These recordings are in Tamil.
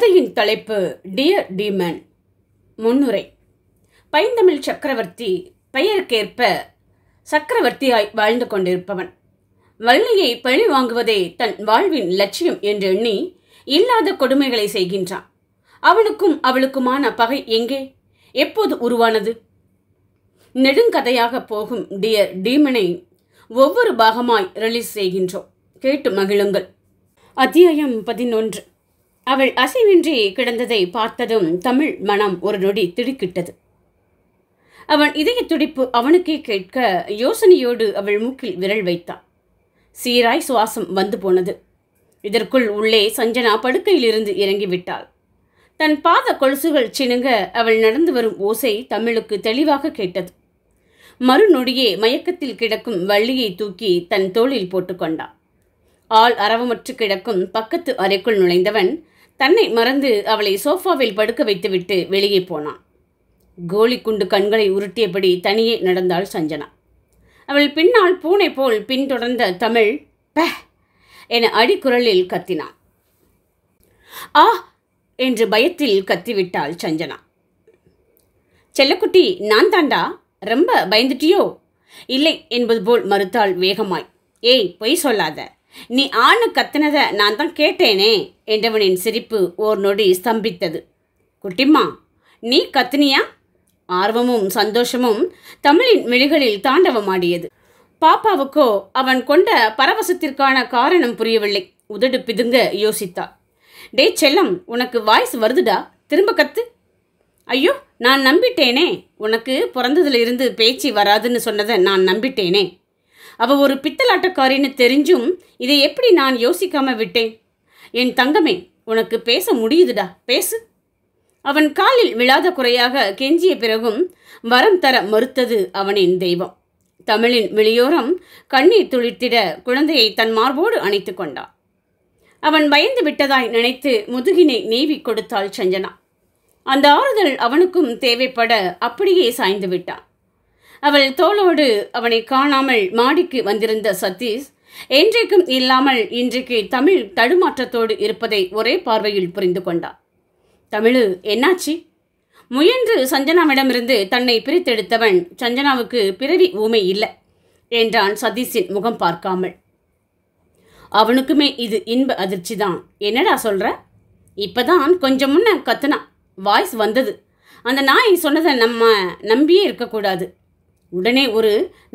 கதையின் தலைப்பு டியர் டீமன் முன்னுரை பைந்தமிழ் சக்கரவர்த்தி பெயருக்கேற்ப சக்கரவர்த்தியாய் வாழ்ந்து கொண்டிருப்பவன் வள்ளியை பழி வாங்குவதே தன் வாழ்வின் லட்சியம் என்று எண்ணி இல்லாத கொடுமைகளை செய்கின்றான் அவனுக்கும் அவளுக்குமான பகை எங்கே எப்போது உருவானது நெடுங்கதையாக போகும் டியர் டீமனை ஒவ்வொரு பாகமாய் ரிலீஸ் செய்கின்றோம் கேட்டு மகிழுங்கள் அத்தியாயம் பதினொன்று அவள் அசைவின்றி கிடந்ததை பார்த்ததும் தமிழ் மனம் ஒரு நொடி திடுக்கிட்டது அவன் இதய துடிப்பு அவனுக்கே கேட்க யோசனையோடு அவள் மூக்கில் விரல் வைத்தான் சீராய் சுவாசம் வந்து போனது இதற்குள் உள்ளே சஞ்சனா படுக்கையிலிருந்து இறங்கிவிட்டாள் தன் பாத கொலுசுகள் சினுங்க அவள் நடந்து வரும் ஓசை தமிழுக்கு தெளிவாக கேட்டது மறுநொடியே மயக்கத்தில் கிடக்கும் வள்ளியை தூக்கி தன் தோளில் போட்டுக்கொண்டான் ஆள் அறவமற்று கிடக்கும் பக்கத்து அறைக்குள் நுழைந்தவன் தன்னை மறந்து அவளை சோஃபாவில் படுக்க வைத்துவிட்டு வெளியே போனான் கோலிக்குண்டு கண்களை உருட்டியபடி தனியே நடந்தாள் சஞ்சனா அவள் பின்னால் பூனை போல் பின்தொடர்ந்த தமிழ் ப என அடிக்குரலில் கத்தினான் ஆ என்று பயத்தில் கத்திவிட்டாள் சஞ்சனா செல்லக்குட்டி நான் தாண்டா ரொம்ப பயந்துட்டியோ இல்லை என்பது போல் மறுத்தாள் வேகமாய் ஏய் பொய் சொல்லாத நீ ஆணு கத்தினதை நான் தான் கேட்டேனே என்றவனின் சிரிப்பு ஓர் நொடி ஸ்தம்பித்தது குட்டிம்மா நீ கத்தினியா ஆர்வமும் சந்தோஷமும் தமிழின் விழிகளில் தாண்டவமாடியது பாப்பாவுக்கோ அவன் கொண்ட பரவசத்திற்கான காரணம் புரியவில்லை உதடு பிதுங்க யோசித்தா டே செல்லம் உனக்கு வாய்ஸ் வருதுடா திரும்ப கத்து ஐயோ நான் நம்பிட்டேனே உனக்கு பிறந்ததுல இருந்து பேச்சு வராதுன்னு சொன்னதை நான் நம்பிட்டேனே அவள் ஒரு பித்தலாட்டக்காரின்னு தெரிஞ்சும் இதை எப்படி நான் யோசிக்காம விட்டேன் என் தங்கமே உனக்கு பேச முடியுதுடா பேசு அவன் காலில் விழாத குறையாக கெஞ்சிய பிறகும் வரம் தர மறுத்தது அவனின் தெய்வம் தமிழின் வெளியோரம் கண்ணீர் துளிர்த்திட குழந்தையை தன் மார்போடு அணைத்து கொண்டான் அவன் பயந்து விட்டதாய் நினைத்து முதுகினை நீவி கொடுத்தாள் சஞ்சனா அந்த ஆறுதல் அவனுக்கும் தேவைப்பட அப்படியே சாய்ந்து விட்டான் அவள் தோளோடு அவனை காணாமல் மாடிக்கு வந்திருந்த சதீஷ் என்றைக்கும் இல்லாமல் இன்றைக்கு தமிழ் தடுமாற்றத்தோடு இருப்பதை ஒரே பார்வையில் புரிந்து கொண்டான் தமிழு என்னாச்சு முயன்று சஞ்சனாவிடமிருந்து தன்னை பிரித்தெடுத்தவன் சஞ்சனாவுக்கு பிறவி ஊமை இல்லை என்றான் சதீஷின் முகம் பார்க்காமல் அவனுக்குமே இது இன்ப அதிர்ச்சி தான் என்னடா சொல்கிற இப்போதான் கொஞ்சம் முன்ன கத்துனா வாய்ஸ் வந்தது அந்த நாய் சொன்னதை நம்ம நம்பியே இருக்கக்கூடாது உடனே ஒரு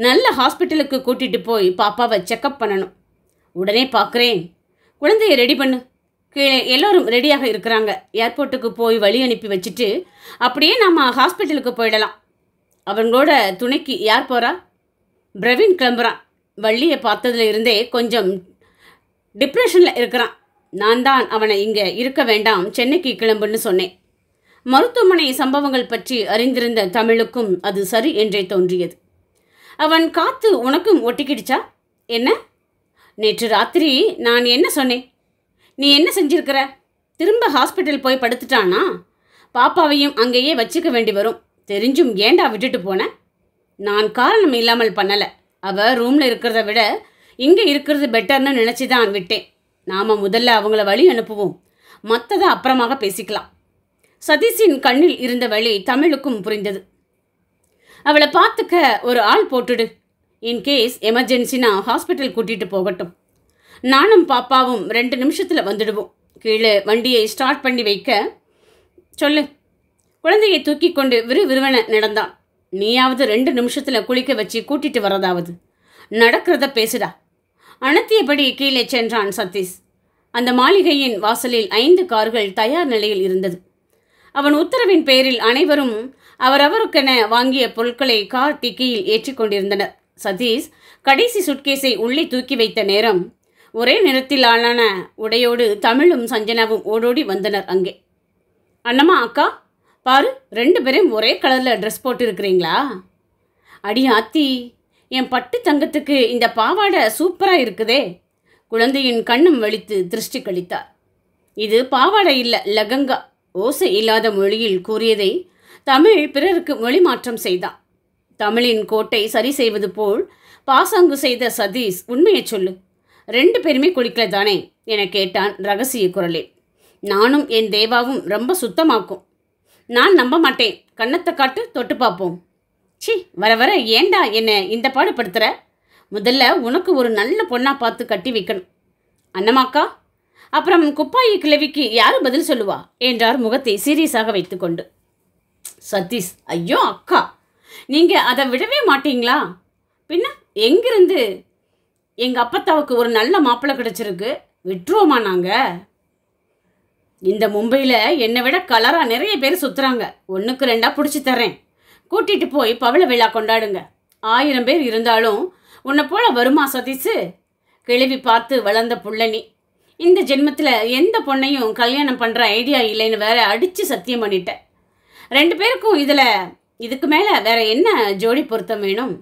நல்ல ஹாஸ்பிட்டலுக்கு கூட்டிகிட்டு போய் பாப்பாவை செக்கப் பண்ணணும் உடனே பார்க்குறேன் குழந்தைய ரெடி பண்ணு கீழே எல்லோரும் ரெடியாக இருக்கிறாங்க ஏர்போர்ட்டுக்கு போய் வழி அனுப்பி வச்சுட்டு அப்படியே நம்ம ஹாஸ்பிட்டலுக்கு போயிடலாம் அவங்களோட துணைக்கு யார் போகிறா பிரவீன் கிளம்புறான் வள்ளியை பார்த்ததுல இருந்தே கொஞ்சம் டிப்ரெஷனில் இருக்கிறான் நான் தான் அவனை இங்கே இருக்க வேண்டாம் சென்னைக்கு கிளம்புன்னு சொன்னேன் மருத்துவமனை சம்பவங்கள் பற்றி அறிந்திருந்த தமிழுக்கும் அது சரி என்றே தோன்றியது அவன் காத்து உனக்கும் ஒட்டிக்கிடுச்சா என்ன நேற்று ராத்திரி நான் என்ன சொன்னேன் நீ என்ன செஞ்சிருக்கிற திரும்ப ஹாஸ்பிட்டல் போய் படுத்துட்டானா பாப்பாவையும் அங்கேயே வச்சுக்க வேண்டி வரும் தெரிஞ்சும் ஏண்டா விட்டுட்டு போன நான் காரணம் இல்லாமல் பண்ணலை அவள் ரூமில் இருக்கிறத விட இங்கே இருக்கிறது பெட்டர்னு நினச்சி தான் விட்டேன் நாம் முதல்ல அவங்கள வழி அனுப்புவோம் மற்றதை அப்புறமாக பேசிக்கலாம் சதீஷின் கண்ணில் இருந்த வழி தமிழுக்கும் புரிந்தது அவளை பார்த்துக்க ஒரு ஆள் போட்டுடு இன்கேஸ் எமர்ஜென்சினா ஹாஸ்பிட்டல் கூட்டிகிட்டு போகட்டும் நானும் பாப்பாவும் ரெண்டு நிமிஷத்தில் வந்துடுவோம் கீழே வண்டியை ஸ்டார்ட் பண்ணி வைக்க சொல்லு குழந்தையை தூக்கி கொண்டு விறுவிறுவன நடந்தான் நீயாவது ரெண்டு நிமிஷத்தில் குளிக்க வச்சு கூட்டிகிட்டு வரதாவது நடக்கிறத பேசுடா அனத்தியபடி கீழே சென்றான் சதீஷ் அந்த மாளிகையின் வாசலில் ஐந்து கார்கள் தயார் நிலையில் இருந்தது அவன் உத்தரவின் பேரில் அனைவரும் அவரவருக்கென வாங்கிய பொருட்களை கார் டிக்கியில் ஏற்றிக்கொண்டிருந்தனர் சதீஷ் கடைசி சுட்கேஸை உள்ளே தூக்கி வைத்த நேரம் ஒரே நிறத்தில் ஆளான உடையோடு தமிழும் சஞ்சனாவும் ஓடோடி வந்தனர் அங்கே அண்ணம்மா அக்கா பாரு ரெண்டு பேரும் ஒரே கலரில் ட்ரெஸ் போட்டிருக்கிறீங்களா அடி ஆத்தி என் பட்டு தங்கத்துக்கு இந்த பாவாடை சூப்பராக இருக்குதே குழந்தையின் கண்ணும் வலித்து திருஷ்டி கழித்தார் இது பாவாடை இல்லை லகங்கா ஓசை இல்லாத மொழியில் கூறியதை தமிழ் பிறருக்கு மொழி மாற்றம் செய்தான் தமிழின் கோட்டை சரி செய்வது போல் பாசாங்கு செய்த சதீஷ் உண்மையை சொல்லு ரெண்டு பேருமே குளிக்கல தானே என கேட்டான் ரகசிய குரலில் நானும் என் தேவாவும் ரொம்ப சுத்தமாக்கும் நான் நம்ப மாட்டேன் கண்ணத்தை காட்டு தொட்டு பார்ப்போம் சி வர வர ஏண்டா என்னை இந்த பாடுபடுத்துகிற முதல்ல உனக்கு ஒரு நல்ல பொண்ணாக பார்த்து கட்டி வைக்கணும் அண்ணமாக்கா அப்புறம் குப்பாயி கிழவிக்கு யார் பதில் சொல்லுவா என்றார் முகத்தை சீரியஸாக வைத்துக்கொண்டு சதீஷ் ஐயோ அக்கா நீங்கள் அதை விடவே மாட்டீங்களா பின்ன எங்கிருந்து எங்கள் அப்பத்தாவுக்கு ஒரு நல்ல மாப்பிள்ளை கிடச்சிருக்கு விட்டுருவோமா நாங்கள் இந்த மும்பையில் என்னை விட கலராக நிறைய பேர் சுற்றுறாங்க ஒன்றுக்கு ரெண்டாக பிடிச்சி தரேன் கூட்டிகிட்டு போய் பவள விழா கொண்டாடுங்க ஆயிரம் பேர் இருந்தாலும் உன்னை போல் வருமா சதீஷு கிழவி பார்த்து வளர்ந்த புள்ளனி இந்த ஜென்மத்தில் எந்த பொண்ணையும் கல்யாணம் பண்ணுற ஐடியா இல்லைன்னு வேற அடித்து சத்தியம் பண்ணிட்டேன் ரெண்டு பேருக்கும் இதில் இதுக்கு மேலே வேற என்ன ஜோடி பொருத்தம் வேணும்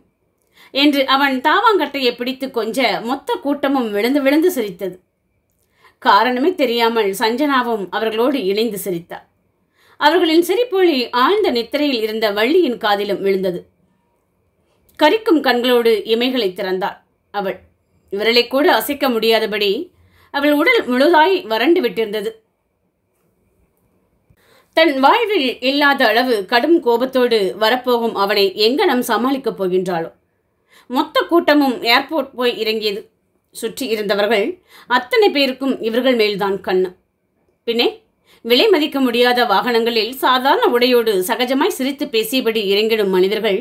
என்று அவன் தாவாங்கட்டையை பிடித்து கொஞ்ச மொத்த கூட்டமும் விழுந்து விழுந்து சிரித்தது காரணமே தெரியாமல் சஞ்சனாவும் அவர்களோடு இணைந்து சிரித்தார் அவர்களின் சிரிப்பொழி ஆழ்ந்த நித்திரையில் இருந்த வள்ளியின் காதிலும் விழுந்தது கரிக்கும் கண்களோடு இமைகளை திறந்தாள் அவள் இவர்களை கூட அசைக்க முடியாதபடி அவள் உடல் முழுதாய் வறண்டு விட்டிருந்தது தன் வாழ்வில் இல்லாத அளவு கடும் கோபத்தோடு வரப்போகும் அவனை எங்கனம் சமாளிக்கப் போகின்றாளோ மொத்த கூட்டமும் ஏர்போர்ட் போய் இறங்கியது சுற்றி இருந்தவர்கள் அத்தனை பேருக்கும் இவர்கள் மேல்தான் கண்ணு பின்னே விலை மதிக்க முடியாத வாகனங்களில் சாதாரண உடையோடு சகஜமாய் சிரித்து பேசியபடி இறங்கிடும் மனிதர்கள்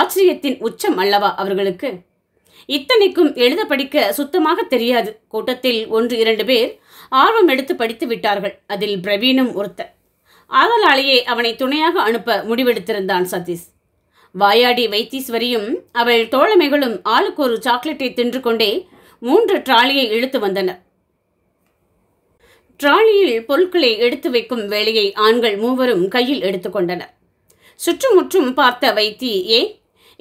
ஆச்சரியத்தின் உச்சம் அல்லவா அவர்களுக்கு இத்தனைக்கும் எழுத படிக்க சுத்தமாக தெரியாது கூட்டத்தில் ஒன்று இரண்டு பேர் ஆர்வம் எடுத்து படித்து விட்டார்கள் அதில் பிரவீனும் ஒருத்தர் ஆதலாலேயே அவனை துணையாக அனுப்ப முடிவெடுத்திருந்தான் சதீஷ் வாயாடி வைத்தீஸ்வரியும் அவள் தோழமைகளும் ஆளுக்கு ஒரு சாக்லேட்டை தின்று கொண்டே மூன்று டிராலியை இழுத்து வந்தனர் டிராலியில் பொருட்களை எடுத்து வைக்கும் வேலையை ஆண்கள் மூவரும் கையில் எடுத்துக்கொண்டனர் சுற்றுமுற்றும் பார்த்த வைத்தி ஏ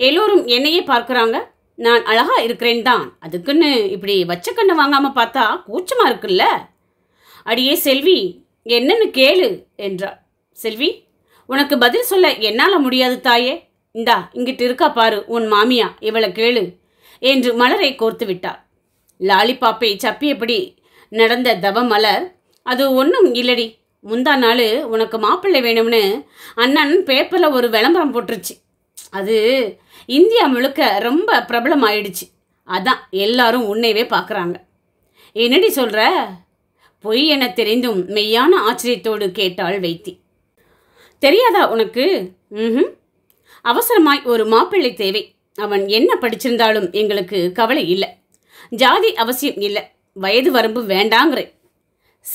எல்லோரும் என்னையே பார்க்கிறாங்க நான் அழகா இருக்கிறேன் தான் அதுக்குன்னு இப்படி வச்ச கண்ணை வாங்காம பார்த்தா கூச்சமா இருக்குல்ல அடியே செல்வி என்னன்னு கேளு என்றா செல்வி உனக்கு பதில் சொல்ல என்னால் முடியாது தாயே இந்தா இங்கிட்டு இருக்கா பாரு உன் மாமியா இவளை கேளு என்று மலரை கோர்த்து விட்டார் லாலிபாப்பை சப்பியபடி நடந்த தவ மலர் அது ஒன்றும் இல்லடி முந்தா நாள் உனக்கு மாப்பிள்ளை வேணும்னு அண்ணன் பேப்பரில் ஒரு விளம்பரம் போட்டுருச்சு அது இந்தியா முழுக்க ரொம்ப பிரபலம் ஆயிடுச்சு அதான் எல்லாரும் உன்னையவே பார்க்குறாங்க என்னடி சொல்கிற பொய் என தெரிந்தும் மெய்யான ஆச்சரியத்தோடு கேட்டாள் வைத்தி தெரியாதா உனக்கு ம் அவசரமாய் ஒரு மாப்பிள்ளை தேவை அவன் என்ன படிச்சிருந்தாலும் எங்களுக்கு கவலை இல்லை ஜாதி அவசியம் இல்லை வயது வரம்பு வேண்டாங்கிற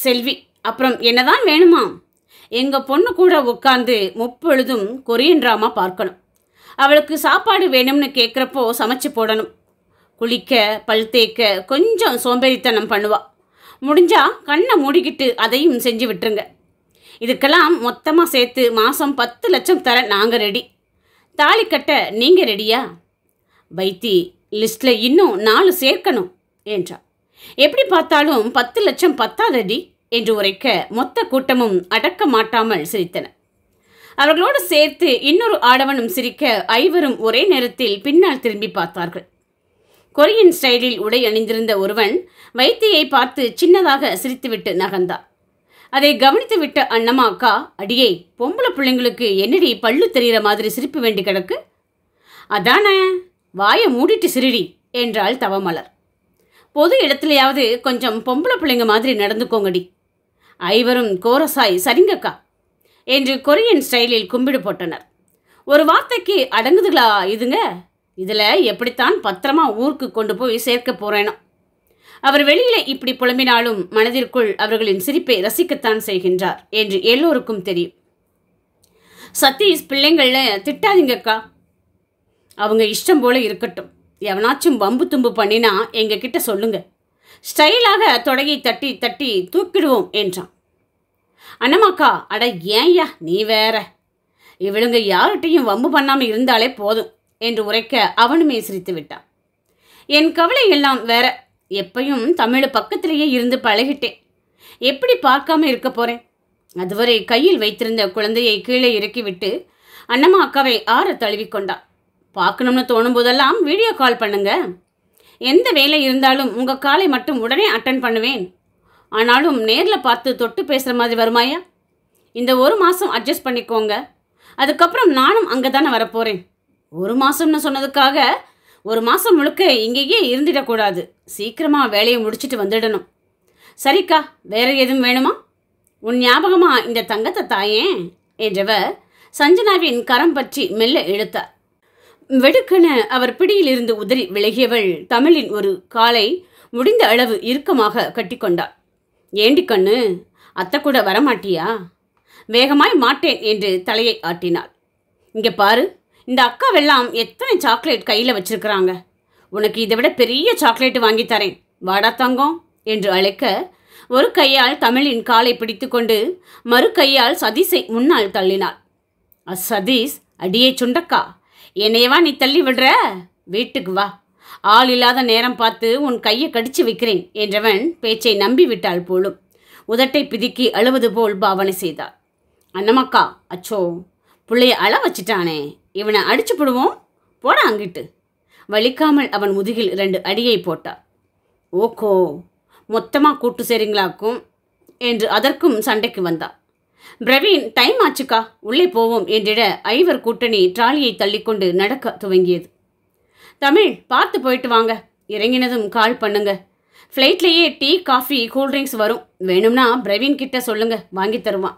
செல்வி அப்புறம் என்னதான் வேணுமா எங்கள் பொண்ணு கூட உட்காந்து முப்பொழுதும் கொரியன் ட்ராமா பார்க்கணும் அவளுக்கு சாப்பாடு வேணும்னு கேட்குறப்போ சமைச்சு போடணும் குளிக்க பல் தேய்க்க கொஞ்சம் சோம்பேறித்தனம் பண்ணுவாள் முடிஞ்சால் கண்ணை மூடிக்கிட்டு அதையும் செஞ்சு விட்டுருங்க இதுக்கெல்லாம் மொத்தமாக சேர்த்து மாதம் பத்து லட்சம் தர நாங்கள் ரெடி தாலி கட்ட நீங்கள் ரெடியா வைத்தி லிஸ்டில் இன்னும் நாலு சேர்க்கணும் என்றா எப்படி பார்த்தாலும் பத்து லட்சம் பத்தாதடி என்று உரைக்க மொத்த கூட்டமும் அடக்க மாட்டாமல் சிரித்தன அவர்களோடு சேர்த்து இன்னொரு ஆடவனும் சிரிக்க ஐவரும் ஒரே நேரத்தில் பின்னால் திரும்பி பார்த்தார்கள் கொரியன் ஸ்டைலில் உடை அணிந்திருந்த ஒருவன் வைத்தியை பார்த்து சின்னதாக சிரித்துவிட்டு நகர்ந்தார் அதை கவனித்துவிட்ட அண்ணம்மா அக்கா அடியே பொம்பளை பிள்ளைங்களுக்கு என்னடி பல்லு தெரிகிற மாதிரி சிரிப்பு வேண்டி கிடக்கு அதானே வாயை மூடிட்டு சிரிடி என்றாள் தவமலர் பொது இடத்துலையாவது கொஞ்சம் பொம்பளை பிள்ளைங்க மாதிரி நடந்துக்கோங்கடி ஐவரும் கோரசாய் சரிங்கக்கா என்று கொரியன் ஸ்டைலில் கும்பிடு போட்டனர் ஒரு வார்த்தைக்கு அடங்குதுகளா இதுங்க இதில் எப்படித்தான் பத்திரமா ஊருக்கு கொண்டு போய் சேர்க்க போகிறேனோ அவர் வெளியில இப்படி புலம்பினாலும் மனதிற்குள் அவர்களின் சிரிப்பை ரசிக்கத்தான் செய்கின்றார் என்று எல்லோருக்கும் தெரியும் சதீஷ் பிள்ளைங்கள திட்டாதீங்கக்கா அவங்க இஷ்டம் போல இருக்கட்டும் எவனாச்சும் வம்பு தும்பு பண்ணினா எங்ககிட்ட சொல்லுங்க ஸ்டைலாக தொடகை தட்டி தட்டி தூக்கிடுவோம் என்றான் அண்ணமாக்கா அட ஏன்யா நீ வேற இவளுங்க யார்கிட்டையும் வம்பு பண்ணாமல் இருந்தாலே போதும் என்று உரைக்க அவனுமே சிரித்து விட்டான் என் கவலை எல்லாம் வேற எப்பையும் தமிழ் பக்கத்திலேயே இருந்து பழகிட்டேன் எப்படி பார்க்காம இருக்க போறேன் அதுவரை கையில் வைத்திருந்த குழந்தையை கீழே இறக்கிவிட்டு அண்ணம்மா அக்காவை ஆற தழுவிக்கொண்டா பார்க்கணும்னு தோணும் போதெல்லாம் வீடியோ கால் பண்ணுங்க எந்த வேலை இருந்தாலும் உங்கள் காலை மட்டும் உடனே அட்டன் பண்ணுவேன் ஆனாலும் நேரில் பார்த்து தொட்டு பேசுகிற மாதிரி வருமாயா இந்த ஒரு மாதம் அட்ஜஸ்ட் பண்ணிக்கோங்க அதுக்கப்புறம் நானும் அங்கே தானே வரப்போகிறேன் ஒரு மாதம்னு சொன்னதுக்காக ஒரு மாதம் முழுக்க இங்கேயே இருந்துடக்கூடாது சீக்கிரமாக வேலையை முடிச்சுட்டு வந்துடணும் சரிக்கா வேறு எதுவும் வேணுமா உன் ஞாபகமாக இந்த தங்கத்தை தாயே என்றவர் சஞ்சனாவின் கரம் பற்றி மெல்ல இழுத்தார் வெடுக்கென அவர் பிடியிலிருந்து உதறி விலகியவள் தமிழின் ஒரு காலை முடிந்த அளவு இறுக்கமாக கட்டிக்கொண்டாள் ஏண்டி கண்ணு அத்தை கூட வரமாட்டியா வேகமாய் மாட்டேன் என்று தலையை ஆட்டினாள் இங்கே பாரு இந்த அக்காவெல்லாம் எத்தனை சாக்லேட் கையில் வச்சிருக்கிறாங்க உனக்கு இதை விட பெரிய சாக்லேட் வாங்கித்தரேன் தரேன் வாடா தங்கம் என்று அழைக்க ஒரு கையால் தமிழின் காலை பிடித்துக்கொண்டு மறு கையால் சதீஷை முன்னால் தள்ளினாள் அ சதீஷ் அடியே சுண்டக்கா என்னையவா நீ தள்ளி விடுற வீட்டுக்கு வா ஆள் இல்லாத நேரம் பார்த்து உன் கையை கடிச்சு வைக்கிறேன் என்றவன் பேச்சை நம்பிவிட்டால் போலும் உதட்டை பிதுக்கி அழுவது போல் பாவனை செய்தாள் அண்ணமக்கா அச்சோ பிள்ளைய அள வச்சிட்டானே இவனை அடிச்சு போடுவோம் போட அங்கிட்டு வலிக்காமல் அவன் முதுகில் இரண்டு அடியை போட்டாள் ஓகோ மொத்தமாக கூட்டு சேரிங்களாக்கும் என்று அதற்கும் சண்டைக்கு வந்தாள் பிரவீன் டைம் ஆச்சுக்கா உள்ளே போவோம் என்றிட ஐவர் கூட்டணி ட்ராலியை தள்ளிக்கொண்டு நடக்க துவங்கியது தமிழ் பார்த்து போயிட்டு வாங்க இறங்கினதும் கால் பண்ணுங்க ஃப்ளைட்லேயே டீ காஃபி கூல்ட்ரிங்க்ஸ் வரும் வேணும்னா பிரவீன் கிட்ட சொல்லுங்க வாங்கி தருவான்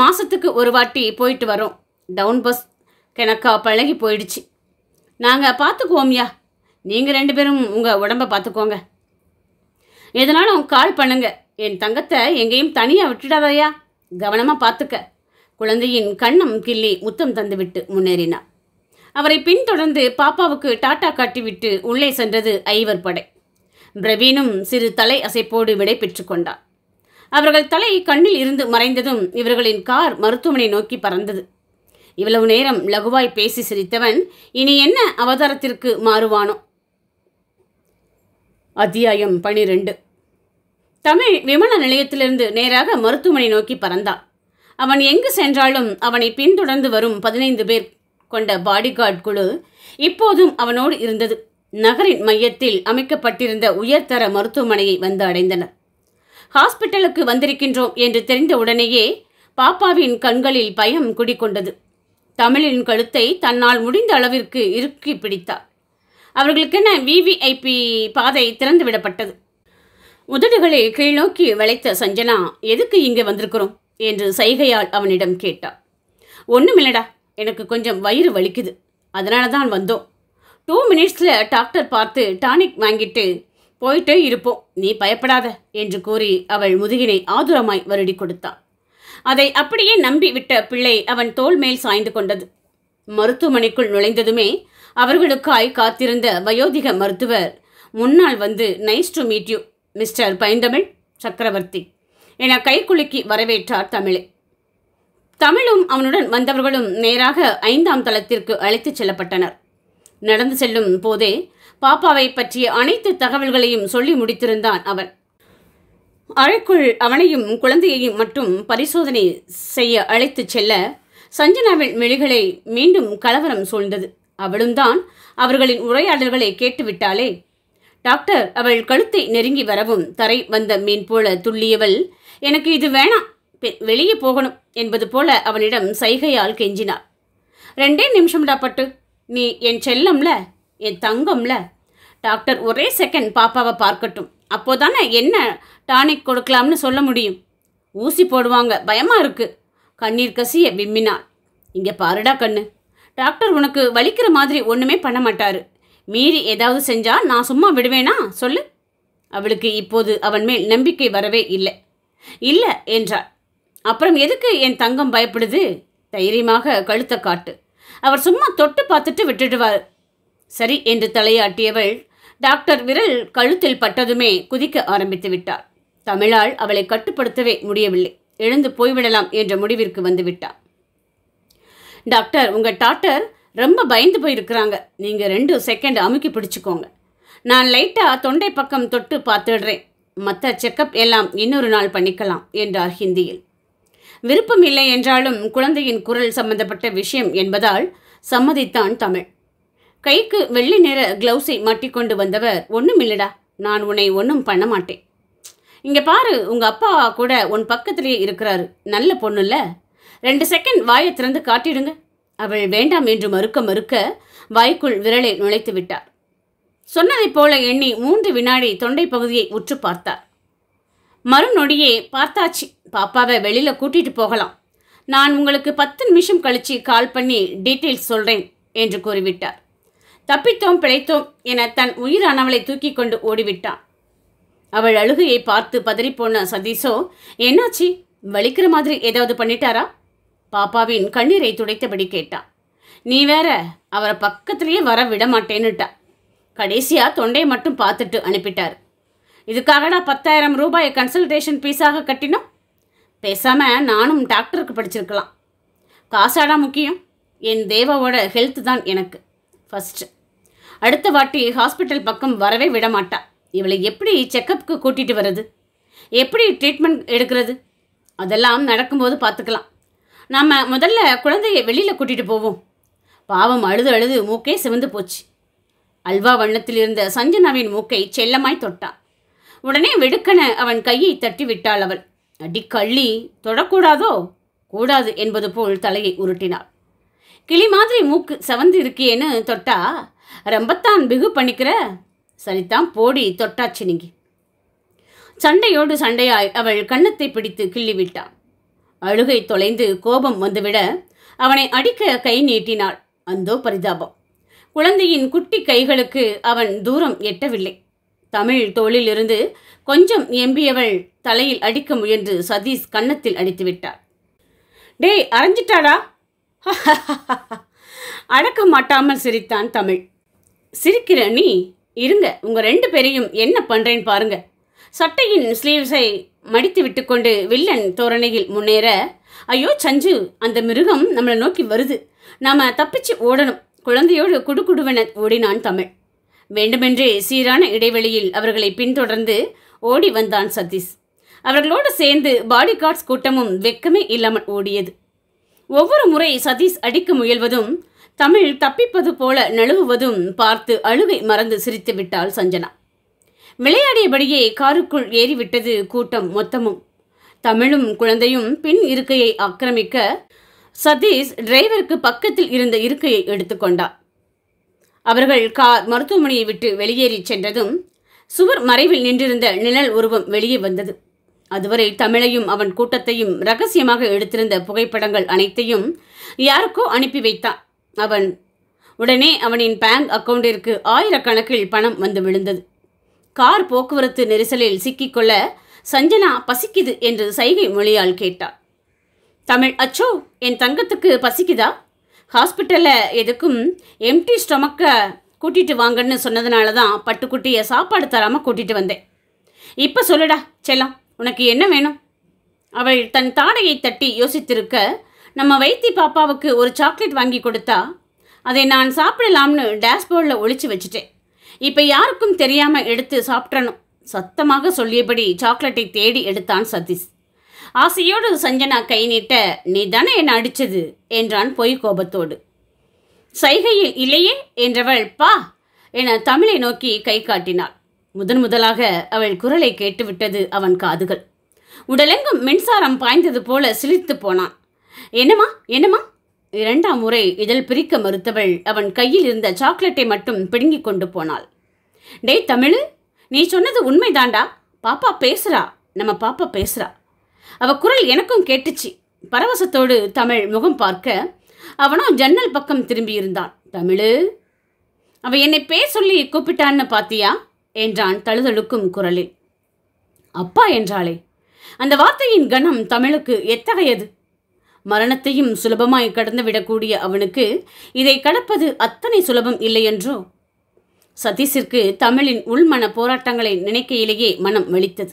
மாதத்துக்கு ஒரு வாட்டி போயிட்டு வரோம் டவுன் பஸ் கிணக்கா பழகி போயிடுச்சு நாங்கள் பார்த்துக்குவோம்யா நீங்கள் ரெண்டு பேரும் உங்கள் உடம்பை பார்த்துக்கோங்க எதனாலும் கால் பண்ணுங்க என் தங்கத்தை எங்கேயும் தனியாக விட்டுடாதயா கவனமாக பார்த்துக்க குழந்தையின் கண்ணம் கிள்ளி முத்தம் தந்துவிட்டு முன்னேறினா அவரை பின்தொடர்ந்து பாப்பாவுக்கு டாட்டா காட்டிவிட்டு உள்ளே சென்றது ஐவர் படை பிரவீனும் சிறு தலை அசைப்போடு விடை பெற்று கொண்டார் அவர்கள் தலை கண்ணில் இருந்து மறைந்ததும் இவர்களின் கார் மருத்துவமனை நோக்கி பறந்தது இவ்வளவு நேரம் லகுவாய் பேசி சிரித்தவன் இனி என்ன அவதாரத்திற்கு மாறுவானோ அத்தியாயம் பனிரெண்டு தமிழ் விமான நிலையத்திலிருந்து நேராக மருத்துவமனை நோக்கி பறந்தான் அவன் எங்கு சென்றாலும் அவனை பின்தொடர்ந்து வரும் பதினைந்து பேர் கொண்ட பாடிகார்ட் குழு இப்போதும் அவனோடு இருந்தது நகரின் மையத்தில் அமைக்கப்பட்டிருந்த உயர்தர மருத்துவமனையை வந்து அடைந்தனர் ஹாஸ்பிட்டலுக்கு வந்திருக்கின்றோம் என்று தெரிந்த உடனேயே பாப்பாவின் கண்களில் பயம் குடிக்கொண்டது தமிழின் கழுத்தை தன்னால் முடிந்த அளவிற்கு இறுக்கி பிடித்தார் அவர்களுக்கென விவிஐபி பாதை திறந்து விடப்பட்டது உதடுகளை கீழ்நோக்கி வளைத்த சஞ்சனா எதுக்கு இங்கே வந்திருக்கிறோம் என்று சைகையால் அவனிடம் கேட்டார் ஒன்றுமில்லடா எனக்கு கொஞ்சம் வயிறு வலிக்குது அதனால தான் வந்தோம் டூ மினிட்ஸில் டாக்டர் பார்த்து டானிக் வாங்கிட்டு போயிட்டே இருப்போம் நீ பயப்படாத என்று கூறி அவள் முதுகினை ஆதுரமாய் வருடி கொடுத்தான் அதை அப்படியே நம்பி விட்ட பிள்ளை அவன் தோல் மேல் சாய்ந்து கொண்டது மருத்துவமனைக்குள் நுழைந்ததுமே அவர்களுக்காய் காத்திருந்த வயோதிக மருத்துவர் முன்னால் வந்து nice to meet you mister Painthamizh Chakravarthi என கைக்குலுக்கி வரவேற்றார் தமிழை தமிழும் அவனுடன் வந்தவர்களும் நேராக ஐந்தாம் தளத்திற்கு அழைத்துச் செல்லப்பட்டனர் நடந்து செல்லும் போதே பாப்பாவை பற்றிய அனைத்து தகவல்களையும் சொல்லி முடித்திருந்தான் அவன் அழைக்குள் அவனையும் குழந்தையையும் மட்டும் பரிசோதனை செய்ய அழைத்துச் செல்ல சஞ்சனாவின் மெழிகளை மீண்டும் கலவரம் சூழ்ந்தது அவளும் தான் அவர்களின் உரையாடல்களை கேட்டுவிட்டாளே டாக்டர் அவள் கழுத்தை நெருங்கி வரவும் தரை வந்த மீன் போல துள்ளியவள் எனக்கு இது வேணாம் வெளியே போகணும் என்பது போல அவனிடம் சைகையால் கெஞ்சினார் ரெண்டே நிமிஷம்டா பட்டு நீ என் செல்லம்ல என் தங்கம்ல டாக்டர் ஒரே செகண்ட் பாப்பாவை பார்க்கட்டும் அப்போதானே என்ன டானிக் கொடுக்கலாம்னு சொல்ல முடியும் ஊசி போடுவாங்க பயமாக இருக்குது கண்ணீர் கசிய விம்மினாள் இங்கே பாருடா கண்ணு டாக்டர் உனக்கு வலிக்கிற மாதிரி ஒன்றுமே பண்ண மாட்டார் மீறி ஏதாவது செஞ்சால் நான் சும்மா விடுவேனா சொல்லு அவளுக்கு இப்போது அவன் மேல் நம்பிக்கை வரவே இல்லை இல்லை என்றாள் அப்புறம் எதுக்கு என் தங்கம் பயப்படுது தைரியமாக கழுத்த காட்டு அவர் சும்மா தொட்டு பார்த்துட்டு விட்டுடுவார் சரி என்று தலையாட்டியவள் டாக்டர் விரல் கழுத்தில் பட்டதுமே குதிக்க ஆரம்பித்து விட்டார் தமிழால் அவளை கட்டுப்படுத்தவே முடியவில்லை எழுந்து போய்விடலாம் என்ற முடிவிற்கு வந்துவிட்டார் டாக்டர் உங்கள் டாக்டர் ரொம்ப பயந்து போயிருக்கிறாங்க நீங்கள் ரெண்டு செகண்ட் அமுக்கி பிடிச்சிக்கோங்க நான் லைட்டாக தொண்டை பக்கம் தொட்டு பார்த்துடுறேன் மற்ற செக்கப் எல்லாம் இன்னொரு நாள் பண்ணிக்கலாம் என்றார் ஹிந்தியில் விருப்பம் இல்லை என்றாலும் குழந்தையின் குரல் சம்பந்தப்பட்ட விஷயம் என்பதால் சம்மதித்தான் தமிழ் கைக்கு வெள்ளி நிற கிளவுஸை மாட்டிக்கொண்டு வந்தவர் ஒன்றும் இல்லடா நான் உன்னை ஒன்றும் பண்ண மாட்டேன் இங்கே பாரு உங்கள் அப்பா கூட உன் பக்கத்திலேயே இருக்கிறாரு நல்ல பொண்ணுல்ல ரெண்டு செகண்ட் வாயை திறந்து காட்டிடுங்க அவள் வேண்டாம் என்று மறுக்க மறுக்க வாய்க்குள் விரலை நுழைத்து விட்டார் சொன்னதைப் போல எண்ணி மூன்று வினாடி தொண்டை பகுதியை உற்று பார்த்தார் மறுநொடியே பார்த்தாச்சு பாப்பாவை வெளியில் கூட்டிகிட்டு போகலாம் நான் உங்களுக்கு பத்து நிமிஷம் கழித்து கால் பண்ணி டீட்டெயில்ஸ் சொல்கிறேன் என்று கூறிவிட்டார் தப்பித்தோம் பிழைத்தோம் என தன் உயிரானவளை தூக்கி கொண்டு ஓடிவிட்டான் அவள் அழுகையை பார்த்து பதறிப்போன சதீஷோ என்னாச்சு வலிக்கிற மாதிரி ஏதாவது பண்ணிட்டாரா பாப்பாவின் கண்ணீரை துடைத்தபடி கேட்டான் நீ வேற அவரை பக்கத்திலேயே வர விட மாட்டேன்னுட்டா கடைசியாக தொண்டையை மட்டும் பார்த்துட்டு அனுப்பிட்டார் இதுக்காகடா பத்தாயிரம் ரூபாயை கன்சல்டேஷன் ஃபீஸாக கட்டினோம் பேசாமல் நானும் டாக்டருக்கு படிச்சிருக்கலாம் காசாடா முக்கியம் என் தேவாவோட ஹெல்த் தான் எனக்கு ஃபஸ்ட்டு அடுத்த வாட்டி ஹாஸ்பிட்டல் பக்கம் வரவே விடமாட்டா இவளை எப்படி செக்கப்புக்கு கூட்டிகிட்டு வர்றது எப்படி ட்ரீட்மெண்ட் எடுக்கிறது அதெல்லாம் நடக்கும்போது பார்த்துக்கலாம் நாம் முதல்ல குழந்தைய வெளியில் கூட்டிகிட்டு போவோம் பாவம் அழுது அழுது மூக்கே சிவந்து போச்சு அல்வா வண்ணத்தில் இருந்த சஞ்சனாவின் மூக்கை செல்லமாய் தொட்டான் உடனே வெடுக்கென அவன் கையை தட்டி விட்டாள் அவள் அடி கள்ளி தொடக்கூடாதோ கூடாது என்பது போல் தலையை உருட்டினாள் கிளி மாதிரி மூக்கு சவந்து இருக்கியேன்னு தொட்டா ரொம்பத்தான் பிகு பண்ணிக்கிற சரிதான் போடி தொட்டாச்சு நீங்க சண்டையோடு சண்டையாய் அவள் கன்னத்தை பிடித்து கிள்ளி விட்டான் அழுகை தொலைந்து கோபம் வந்துவிட அவனை அடிக்க கை நீட்டினாள் அந்தோ பரிதாபம் குழந்தையின் குட்டி கைகளுக்கு அவன் தூரம் எட்டவில்லை தமிழ் தோளிலிருந்து கொஞ்சம் எம்பியவள் தலையில் அடிக்க முயன்று சதீஷ் கன்னத்தில் அடித்து விட்டார் டேய் அரைஞ்சிட்டாடா அடக்க மாட்டாமல் சிரித்தான் தமிழ் சிரிக்கிற நீ இருங்க உங்கள் ரெண்டு பேரையும் என்ன பண்ணுறேன்னு பாருங்க சட்டையின் ஸ்லீவ்ஸை மடித்து விட்டுக்கொண்டு வில்லன் தோரணையில் முன்னேற ஐயோ சஞ்சு அந்த மிருகம் நம்மளை நோக்கி வருது நாம் தப்பிச்சு ஓடணும் குழந்தையோடு குடுகுடுவென ஓடினான் தமிழ் வேண்டுமென்றே சீரான இடைவெளியில் அவர்களை பின்தொடர்ந்து ஓடி வந்தான் சதீஷ் அவர்களோடு சேர்ந்து பாடி கார்ட்ஸ் கூட்டமும் வெக்கமே இல்லாமல் ஓடியது ஒவ்வொரு முறை சதீஷ் அடிக்க முயல்வதும் தமிழ் தப்பிப்பது போல நழுவுவதும் பார்த்து அழுகை மறந்து சிரித்து விட்டாள் சஞ்சனா விளையாடியபடியே காருக்குள் ஏறிவிட்டது கூட்டம் மொத்தமும் தமிழும் குழந்தையும் பின் இருக்கையை ஆக்கிரமிக்க சதீஷ் டிரைவருக்கு பக்கத்தில் இருந்த இருக்கையை எடுத்துக்கொண்டார் அவர்கள் கார் மருத்துவமனையை விட்டு வெளியேறி சென்றதும் சுவர் மறைவில் நின்றிருந்த நிழல் உருவம் வெளியே வந்தது அதுவரை தமிழையும் அவன் கூட்டத்தையும் ரகசியமாக எடுத்திருந்த புகைப்படங்கள் அனைத்தையும் யாருக்கோ அனுப்பி வைத்தான் அவன் உடனே அவனின் பேங்க் அக்கவுண்டிற்கு ஆயிரக்கணக்கில் பணம் வந்து விழுந்தது கார் போக்குவரத்து நெரிசலில் சிக்கிக்கொள்ள சஞ்சனா பசிக்குது என்று சைகை மொழியால் கேட்டாள் தமிழ் அச்சோ என் தங்கத்துக்கு பசிக்குதா ஹாஸ்பிட்டலில் எதுக்கும் எம்டி ஸ்டொமக்கை கூட்டிகிட்டு வாங்கன்னு சொன்னதுனால தான் பட்டுக்குட்டியை சாப்பாடு தராமல் கூட்டிகிட்டு வந்தேன் இப்போ சொல்லுடா செல்லம் உனக்கு என்ன வேணும் அவள் தன் தாடையை தட்டி யோசித்திருக்க நம்ம வைத்தி பாப்பாவுக்கு ஒரு சாக்லேட் வாங்கி கொடுத்தா அதை நான் சாப்பிடலாம்னு டேஷ்போர்டில் ஒழிச்சு வச்சுட்டேன் இப்போ யாருக்கும் தெரியாமல் எடுத்து சாப்பிட்றணும் சத்தமாக சொல்லியபடி சாக்லேட்டை தேடி எடுத்தான் சதீஷ் ஆசையோடு சஞ்சனா கை நீட்ட நீ தானே என்னை அடிச்சது என்றான் பொய் கோபத்தோடு சைகையில் இல்லையே என்றவள் பா என தமிழை நோக்கி கை காட்டினாள் முதன் முதலாக அவள் குரலை கேட்டுவிட்டது அவன் காதுகள் உடலெங்கும் மின்சாரம் பாய்ந்தது போல சிலித்து போனான் என்னம்மா என்னம்மா இரண்டாம் முறை இதழ் பிரிக்க மறுத்தவள் அவன் கையில் இருந்த சாக்லேட்டை மட்டும் பிடுங்கி கொண்டு போனாள் டேய் தமிழ் நீ சொன்னது உண்மைதாண்டா பாப்பா பேசுறா நம்ம பாப்பா பேசுறா அவ குரல் எனக்கும் கேட்டுச்சு பரவசத்தோடு தமிழ் முகம் பார்க்க அவனும் ஜன்னல் பக்கம் திரும்பியிருந்தான் தமிழு அவ என்னை பேர் சொல்லி கூப்பிட்டான்னு பாத்தியா என்றான் தழுதழுக்கும் குரலில் அப்பா என்றாளே அந்த வார்த்தையின் கணம் தமிழுக்கு எத்தகையது மரணத்தையும் சுலபமாய் கடந்துவிடக்கூடிய அவனுக்கு இதை கடப்பது அத்தனை சுலபம் இல்லையென்றோ சதீஷிற்கு தமிழின் உள்மன போராட்டங்களை நினைக்கையிலேயே மனம் வெளித்தது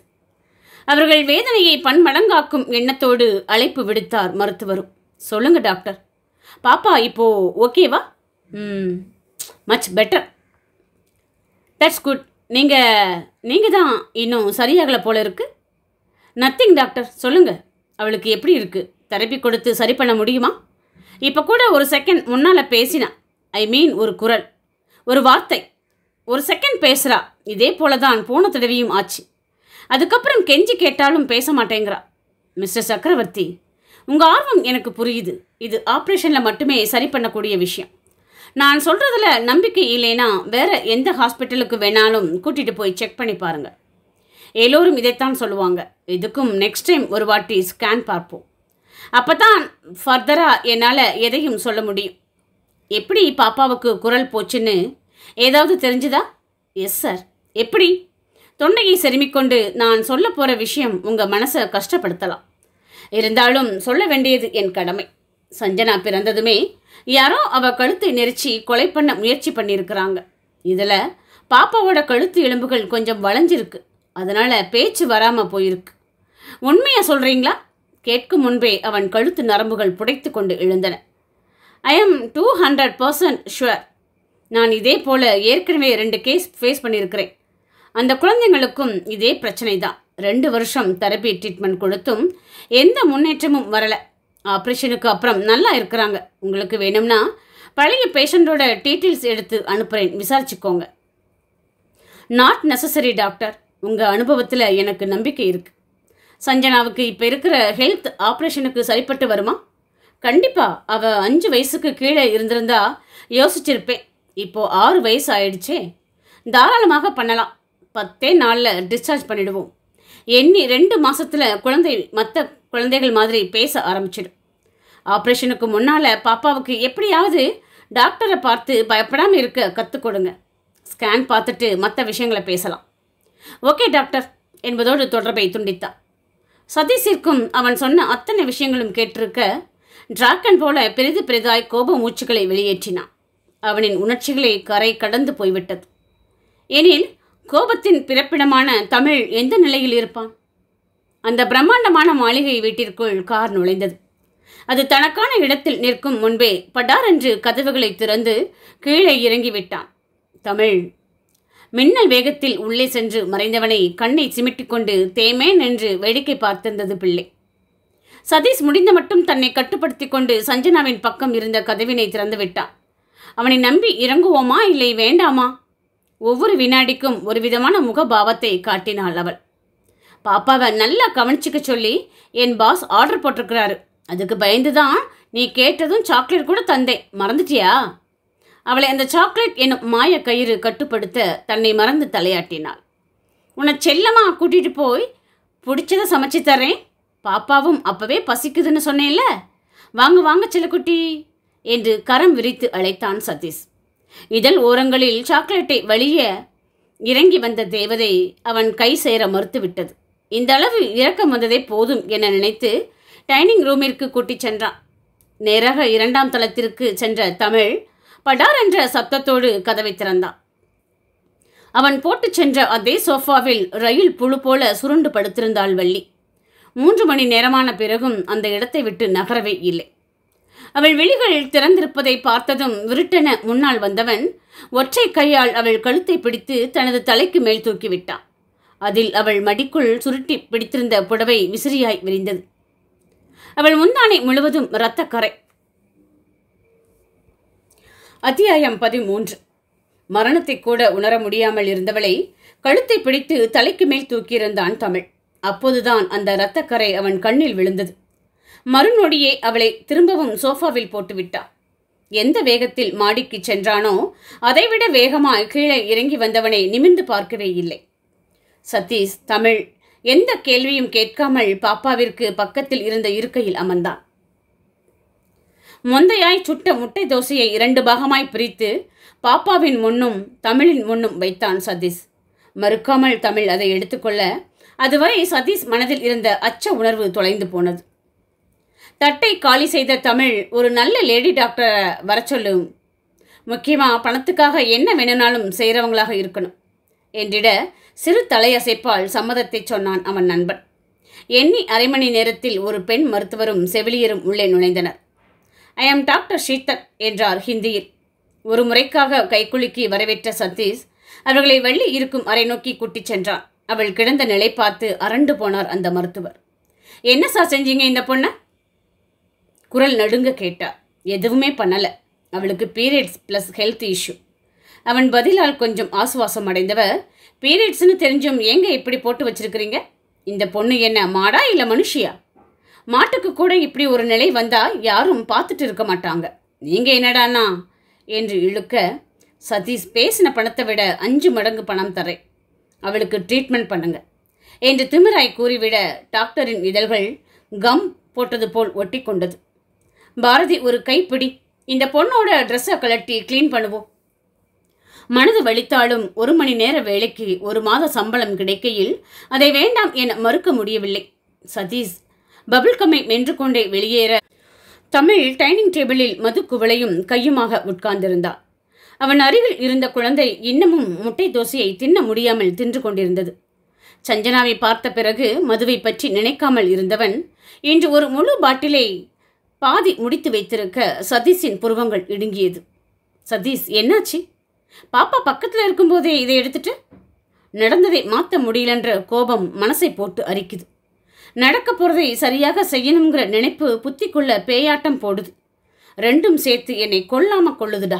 அவர்கள் வேதனையை பன்மடங்காக்கும் எண்ணத்தோடு அழைப்பு விடுத்தார் மருத்துவரும் சொல்லுங்க டாக்டர் பாப்பா இப்போ ஓகேவா மச் பெட்டர் தட்ஸ் குட் நீங்கள் நீங்கள் தான் இன்னும் சரியாகலை போல இருக்குது நத்திங் டாக்டர் சொல்லுங்கள் அவளுக்கு எப்படி இருக்குது தெரப்பி கொடுத்து சரி பண்ண முடியுமா இப்போ கூட ஒரு செகண்ட் முன்னால் பேசினா ஐ மீன் ஒரு குரல் ஒரு வார்த்தை ஒரு செகண்ட் பேசுகிறா இதே போல தான் போன தடவையும் ஆச்சு அதுக்கப்புறம் கெஞ்சி கேட்டாலும் பேச மாட்டேங்கிறா மிஸ்டர் சக்கரவர்த்தி உங்கள் ஆர்வம் எனக்கு புரியுது இது ஆப்ரேஷனில் மட்டுமே சரி பண்ணக்கூடிய விஷயம் நான் சொல்கிறதுல நம்பிக்கை இல்லைன்னா வேறு எந்த ஹாஸ்பிட்டலுக்கு வேணாலும் கூட்டிகிட்டு போய் செக் பண்ணி பாருங்கள் எல்லோரும் இதைத்தான் சொல்லுவாங்க இதுக்கும் நெக்ஸ்ட் டைம் ஒரு வாட்டி ஸ்கேன் பார்ப்போம் அப்போ தான் ஃபர்தராக என்னால் எதையும் சொல்ல முடியும் எப்படி பாப்பாவுக்கு குரல் போச்சுன்னு ஏதாவது தெரிஞ்சுதா எஸ் சார் எப்படி தொண்டையை செருமிக்கொண்டு நான் சொல்ல போகிற விஷயம் உங்கள் மனசை கஷ்டப்படுத்தலாம் இருந்தாலும் சொல்ல வேண்டியது என் கடமை சஞ்சனா பிறந்ததுமே யாரோ அவள் கழுத்தை நெரிச்சி கொலை பண்ண முயற்சி பண்ணியிருக்கிறாங்க இதில் பாப்பாவோட கழுத்து எலும்புகள் கொஞ்சம் வளைஞ்சிருக்கு அதனால் பேச்சு வராமல் போயிருக்கு உண்மையாக சொல்கிறீங்களா கேட்கும் முன்பே அவன் கழுத்து நரம்புகள் புடைத்து கொண்டு எழுந்தன I am two hundred percent sure நான் இதே போல் ஏற்கனவே ரெண்டு கேஸ் ஃபேஸ் பண்ணியிருக்கிறேன் அந்த குழந்தைங்களுக்கும் இதே பிரச்சனை தான் ரெண்டு வருஷம் தெரப்பி ட்ரீட்மெண்ட் கொடுத்தும் எந்த முன்னேற்றமும் வரலை ஆப்ரேஷனுக்கு அப்புறம் நல்லா இருக்கிறாங்க உங்களுக்கு வேணும்னா பழைய பேஷண்ட்டோட டீட்டெயில்ஸ் எடுத்து அனுப்புகிறேன் விசாரிச்சுக்கோங்க நாட் நெசசரி டாக்டர் உங்கள் அனுபவத்தில் எனக்கு நம்பிக்கை இருக்குது சஞ்சனாவுக்கு இப்போ இருக்கிற ஹெல்த் ஆப்ரேஷனுக்கு சரிப்பட்டு வருமா கண்டிப்பாக அவள் அஞ்சு வயசுக்கு கீழே இருந்திருந்தா யோசிச்சிருப்பேன் இப்போது ஆறு வயசு ஆயிடுச்சே தாராளமாக பண்ணலாம் பத்தே நாளில் டிஸ்சார்ஜ் பண்ணிடுவோம் எண்ணி ரெண்டு மாதத்தில் குழந்தை மற்ற குழந்தைகள் மாதிரி பேச ஆரம்பிச்சிடும் ஆப்ரேஷனுக்கு முன்னால் பாப்பாவுக்கு எப்படியாவது டாக்டரை பார்த்து பயப்படாமல் இருக்க கற்றுக் கொடுங்க ஸ்கேன் பார்த்துட்டு மற்ற விஷயங்களை பேசலாம் ஓகே டாக்டர் என்பதோடு தொடர்பை துண்டித்தான் சதீஷிற்கும் அவன் சொன்ன அத்தனை விஷயங்களும் கேட்டிருக்க டிராகன் போல பெரிது பெரிதாய் கோப மூச்சுக்களை வெளியேற்றினான் அவனின் உணர்ச்சிகளை கரை கடந்து போய்விட்டது எனில் கோபத்தின் பிறப்பிடமான தமிழ் எந்த நிலையில் இருப்பான் அந்த பிரம்மாண்டமான மாளிகை வீட்டிற்குள் கார் நுழைந்தது அது தனக்கான இடத்தில் நிற்கும் முன்பே படார் என்று கதவுகளை திறந்து கீழே இறங்கிவிட்டான் தமிழ் மின்னல் வேகத்தில் உள்ளே சென்று மறைந்தவனை கண்ணை சிமிட்டிக் கொண்டு தேமேன் என்று வேடிக்கை பார்த்திருந்தது பிள்ளை சதீஷ் முடிந்த மட்டும் தன்னை கட்டுப்படுத்திக் கொண்டு சஞ்சனாவின் பக்கம் இருந்த கதவினை திறந்துவிட்டான் அவனை நம்பி இறங்குவோமா இல்லை வேண்டாமா ஒவ்வொரு வினாடிக்கும் ஒரு விதமான முகபாவத்தை காட்டினாள் அவள் பாப்பாவை நல்லா கவனிச்சுக்க சொல்லி என் பாஸ் ஆர்டர் போட்டிருக்கிறாரு அதுக்கு பயந்து தான் நீ கேட்டதும் சாக்லேட் கூட தந்தேன் மறந்துட்டியா அவளை அந்த சாக்லேட் என்னும் மாய கயிறு கட்டுப்படுத்த தன்னை மறந்து தலையாட்டினாள் உன்னை செல்லமாக கூட்டிகிட்டு போய் பிடிச்சதை சமைச்சு தரேன் பாப்பாவும் அப்போவே பசிக்குதுன்னு சொன்னேன்ல வாங்க வாங்க செல்லக்குட்டி என்று கரம் விரித்து அழைத்தான் சதீஷ் இதழ் ஓரங்களில் சாக்லேட்டை வழிய இறங்கி வந்த தேவதை அவன் கை சேர மறுத்துவிட்டது இந்த அளவு இறக்கம் வந்ததே போதும் என நினைத்து டைனிங் ரூமிற்கு கூட்டிச் சென்றான் நேராக இரண்டாம் தளத்திற்கு சென்ற தமிழ் படார் என்ற சப்தத்தோடு கதவை திறந்தான் அவன் போட்டு சென்ற அதே சோஃபாவில் ரயில் புழு போல சுருண்டு படுத்திருந்தாள் வள்ளி மூன்று மணி நேரமான பிறகும் அந்த இடத்தை விட்டு நகரவே இல்லை அவள் விழிகள் திறந்திருப்பதை பார்த்ததும் விருட்டென முன்னால் வந்தவன் ஒற்றை கையால் அவள் கழுத்தை பிடித்து தனது தலைக்கு மேல் தூக்கிவிட்டான் அதில் அவள் மடிக்குள் சுருட்டி பிடித்திருந்த புடவை விசிறியாய் விரிந்தது அவள் முந்தானை முழுவதும் இரத்தக்கரை அத்தியாயம் பதிமூன்று மரணத்தை கூட உணர முடியாமல் இருந்தவளை கழுத்தை பிடித்து தலைக்கு மேல் தூக்கியிருந்தான் தமிழ் அப்போதுதான் அந்த இரத்தக்கரை அவன் கண்ணில் விழுந்தது மறுநொடியே அவளை திரும்பவும் சோஃபாவில் போட்டுவிட்டான் எந்த வேகத்தில் மாடிக்கு சென்றானோ அதைவிட வேகமாய் கீழே இறங்கி வந்தவனை நிமிந்து பார்க்கவே இல்லை சதீஷ் தமிழ் எந்த கேள்வியும் கேட்காமல் பாப்பாவிற்கு பக்கத்தில் இருந்த இருக்கையில் அமர்ந்தான் மொந்தையாய் சுட்ட முட்டை தோசையை இரண்டு பாகமாய் பிரித்து பாப்பாவின் முன்னும் தமிழின் முன்னும் வைத்தான் சதீஷ் மறுக்காமல் தமிழ் அதை எடுத்துக்கொள்ள அதுவரை சதீஷ் மனதில் இருந்த அச்ச உணர்வு தொலைந்து போனது தட்டை காலி செய்த தமிழ் ஒரு நல்ல லேடி டாக்டரை வர சொல்லும் முக்கியமாக பணத்துக்காக என்ன வேணும்னாலும் செய்கிறவங்களாக இருக்கணும் என்றிட சிறு தலையசைப்பால் சம்மதத்தை சொன்னான் அவன் நண்பன் எண்ணி அரை மணி நேரத்தில் ஒரு பெண் மருத்துவரும் செவிலியரும் உள்ளே நுழைந்தனர் ஐ எம் டாக்டர் ஷீதர் என்றார் ஹிந்தியில் ஒரு முறைக்காக கைக்குலுக்கி வரவேற்ற சதீஷ் அவர்களை வெள்ளி இருக்கும் அறை நோக்கி கூட்டிச் சென்றான் அவள் கிடந்த நிலை பார்த்து அரண்டு போனார் அந்த மருத்துவர் என்ன சார் செஞ்சீங்க இந்த பொண்ணை குரல் நடுங்க கேட்டா எதுவுமே பண்ணலை அவளுக்கு பீரியட்ஸ் ப்ளஸ் ஹெல்த் இஷ்யூ அவன் பதிலால் கொஞ்சம் ஆசுவாசம் அடைந்தவ பீரியட்ஸ்னு தெரிஞ்சும் ஏங்க இப்படி போட்டு வச்சிருக்கிறீங்க இந்த பொண்ணு என்ன மாடா இல்லை மனுஷியா மாட்டுக்கு கூட இப்படி ஒரு நிலை வந்தால் யாரும் பார்த்துட்டு இருக்க மாட்டாங்க நீங்கள் என்னடானா என்று இழுக்க சதீஷ் பேசின பணத்தை விட அஞ்சு மடங்கு பணம் தரேன் அவளுக்கு ட்ரீட்மெண்ட் பண்ணுங்க என்று திமிராய் கூறிவிட டாக்டரின் இதழ்கள் கம் போட்டது போல் ஒட்டி கொண்டது பாரதி ஒரு கைப்பிடி இந்த பொண்ணோட ட்ரெஸ்ஸை கலட்டி கிளீன் பண்ணுவோம் மனது வலித்தாலும் ஒரு மணி நேர வேலைக்கு ஒரு மாத சம்பளம் கிடைக்கையில் அதை வேண்டாம் என மறுக்க முடியவில்லை சதீஷ் கம்மை நின்று கொண்டே வெளியேற தமிழ் டைனிங் டேபிளில் மது குவளையும் கையுமாக உட்கார்ந்திருந்தார் அவன் அருகில் இருந்த குழந்தை இன்னமும் முட்டை தோசையை தின்ன முடியாமல் தின்று கொண்டிருந்தது சஞ்சனாவை பார்த்த பிறகு மதுவை பற்றி நினைக்காமல் இருந்தவன் இன்று ஒரு முழு பாட்டிலை பாதி முடித்து வைத்திருக்க சதீஷின் புருவங்கள் இடுங்கியது சதீஷ் என்னாச்சு பாப்பா பக்கத்தில் இருக்கும்போதே இதை எடுத்துட்டு நடந்ததை மாற்ற முடியலன்ற கோபம் மனசை போட்டு அரிக்குது நடக்க போகிறதை சரியாக செய்யணுங்கிற நினைப்பு புத்திக்குள்ள பேயாட்டம் போடுது ரெண்டும் சேர்த்து என்னை கொல்லாம கொள்ளுதுடா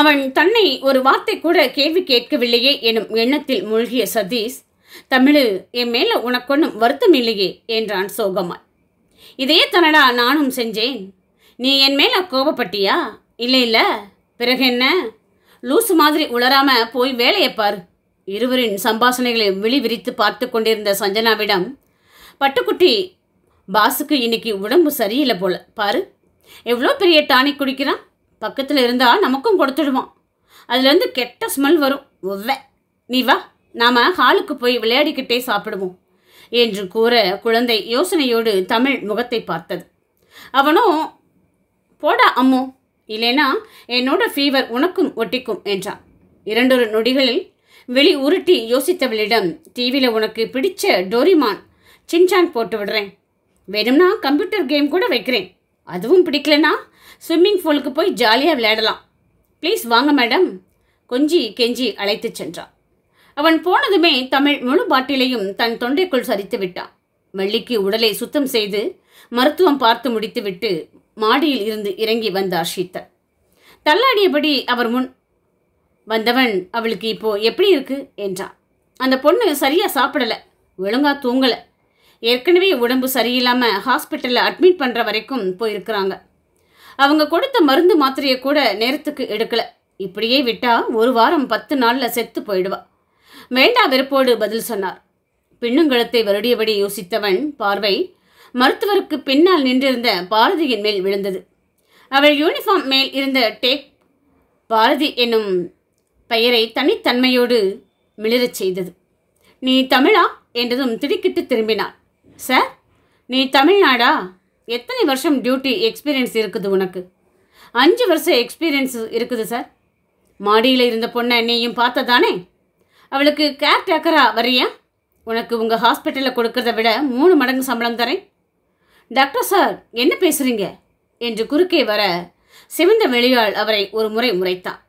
அவன் தன்னை ஒரு வார்த்தை கூட கேள்வி கேட்கவில்லையே எனும் எண்ணத்தில் மூழ்கிய சதீஷ் தமிழு என் மேல உனக்கொன்னும் வருத்தம் இல்லையே என்றான் சோகமாய் இதே தனடா நானும் செஞ்சேன் நீ என் மேல கோபப்பட்டியா இல்லை இல்லை பிறகு என்ன லூசு மாதிரி உளராம போய் வேலையை பார் இருவரின் சம்பாஷணைகளை விழி விரித்து பார்த்து கொண்டிருந்த சஞ்சனாவிடம் பட்டுக்குட்டி பாஸுக்கு இன்னைக்கு உடம்பு சரியில்லை போல பாரு எவ்வளோ பெரிய டானிக் குடிக்கிறான் பக்கத்தில் இருந்தால் நமக்கும் கொடுத்துடுவான் அதுலேருந்து கெட்ட ஸ்மெல் வரும் ஒவ்வே நீ வா நாம் ஹாலுக்கு போய் விளையாடிக்கிட்டே சாப்பிடுவோம் என்று கூற குழந்தை யோசனையோடு தமிழ் முகத்தை பார்த்தது அவனோ போடா அம்மு இல்லைனா என்னோட ஃபீவர் உனக்கும் ஒட்டிக்கும் என்றான் இரண்டொரு நொடிகளில் வெளி உருட்டி யோசித்தவளிடம் டிவியில் உனக்கு பிடிச்ச டோரிமான் சின்சான் போட்டு விடுறேன் வேணும்னா கம்ப்யூட்டர் கேம் கூட வைக்கிறேன் அதுவும் பிடிக்கலனா ஸ்விம்மிங் பூலுக்கு போய் ஜாலியாக விளையாடலாம் ப்ளீஸ் வாங்க மேடம் கொஞ்சி கெஞ்சி அழைத்து சென்றான் அவன் போனதுமே தமிழ் முழு பாட்டிலையும் தன் தொண்டைக்குள் சரித்து விட்டான் வள்ளிக்கு உடலை சுத்தம் செய்து மருத்துவம் பார்த்து முடித்துவிட்டு மாடியில் இருந்து இறங்கி வந்தார் ஷீத்தர் தள்ளாடியபடி அவர் முன் வந்தவன் அவளுக்கு இப்போ எப்படி இருக்கு என்றான் அந்த பொண்ணு சரியா சாப்பிடல ஒழுங்கா தூங்கல ஏற்கனவே உடம்பு சரியில்லாம ஹாஸ்பிட்டலில் அட்மிட் பண்ற வரைக்கும் போயிருக்கிறாங்க அவங்க கொடுத்த மருந்து மாத்திரையை கூட நேரத்துக்கு எடுக்கல இப்படியே விட்டா ஒரு வாரம் பத்து நாளில் செத்து போயிடுவா வேண்டா வெறுப்போடு பதில் சொன்னார் பின்னுங்கலத்தை வருடியபடி யோசித்தவன் பார்வை மருத்துவருக்கு பின்னால் நின்றிருந்த பாரதியின் மேல் விழுந்தது அவள் யூனிஃபார்ம் மேல் இருந்த டேக் பாரதி என்னும் பெயரை தனித்தன்மையோடு மிளிரச் செய்தது நீ தமிழா என்றதும் திடுக்கிட்டு திரும்பினாள் சார் நீ தமிழ்நாடா எத்தனை வருஷம் டியூட்டி எக்ஸ்பீரியன்ஸ் இருக்குது உனக்கு அஞ்சு வருஷம் எக்ஸ்பீரியன்ஸ் இருக்குது சார் மாடியில் இருந்த பொண்ணை நீயும் பார்த்ததானே அவளுக்கு கேர் டேக்கரா வரியா உனக்கு உங்கள் ஹாஸ்பிட்டலில் கொடுக்கறத விட மூணு மடங்கு சம்பளம் தரேன் டாக்டர் சார் என்ன பேசுகிறீங்க என்று குறுக்கே வர சிவந்த வெளியாள் அவரை ஒரு முறை முறைத்தான்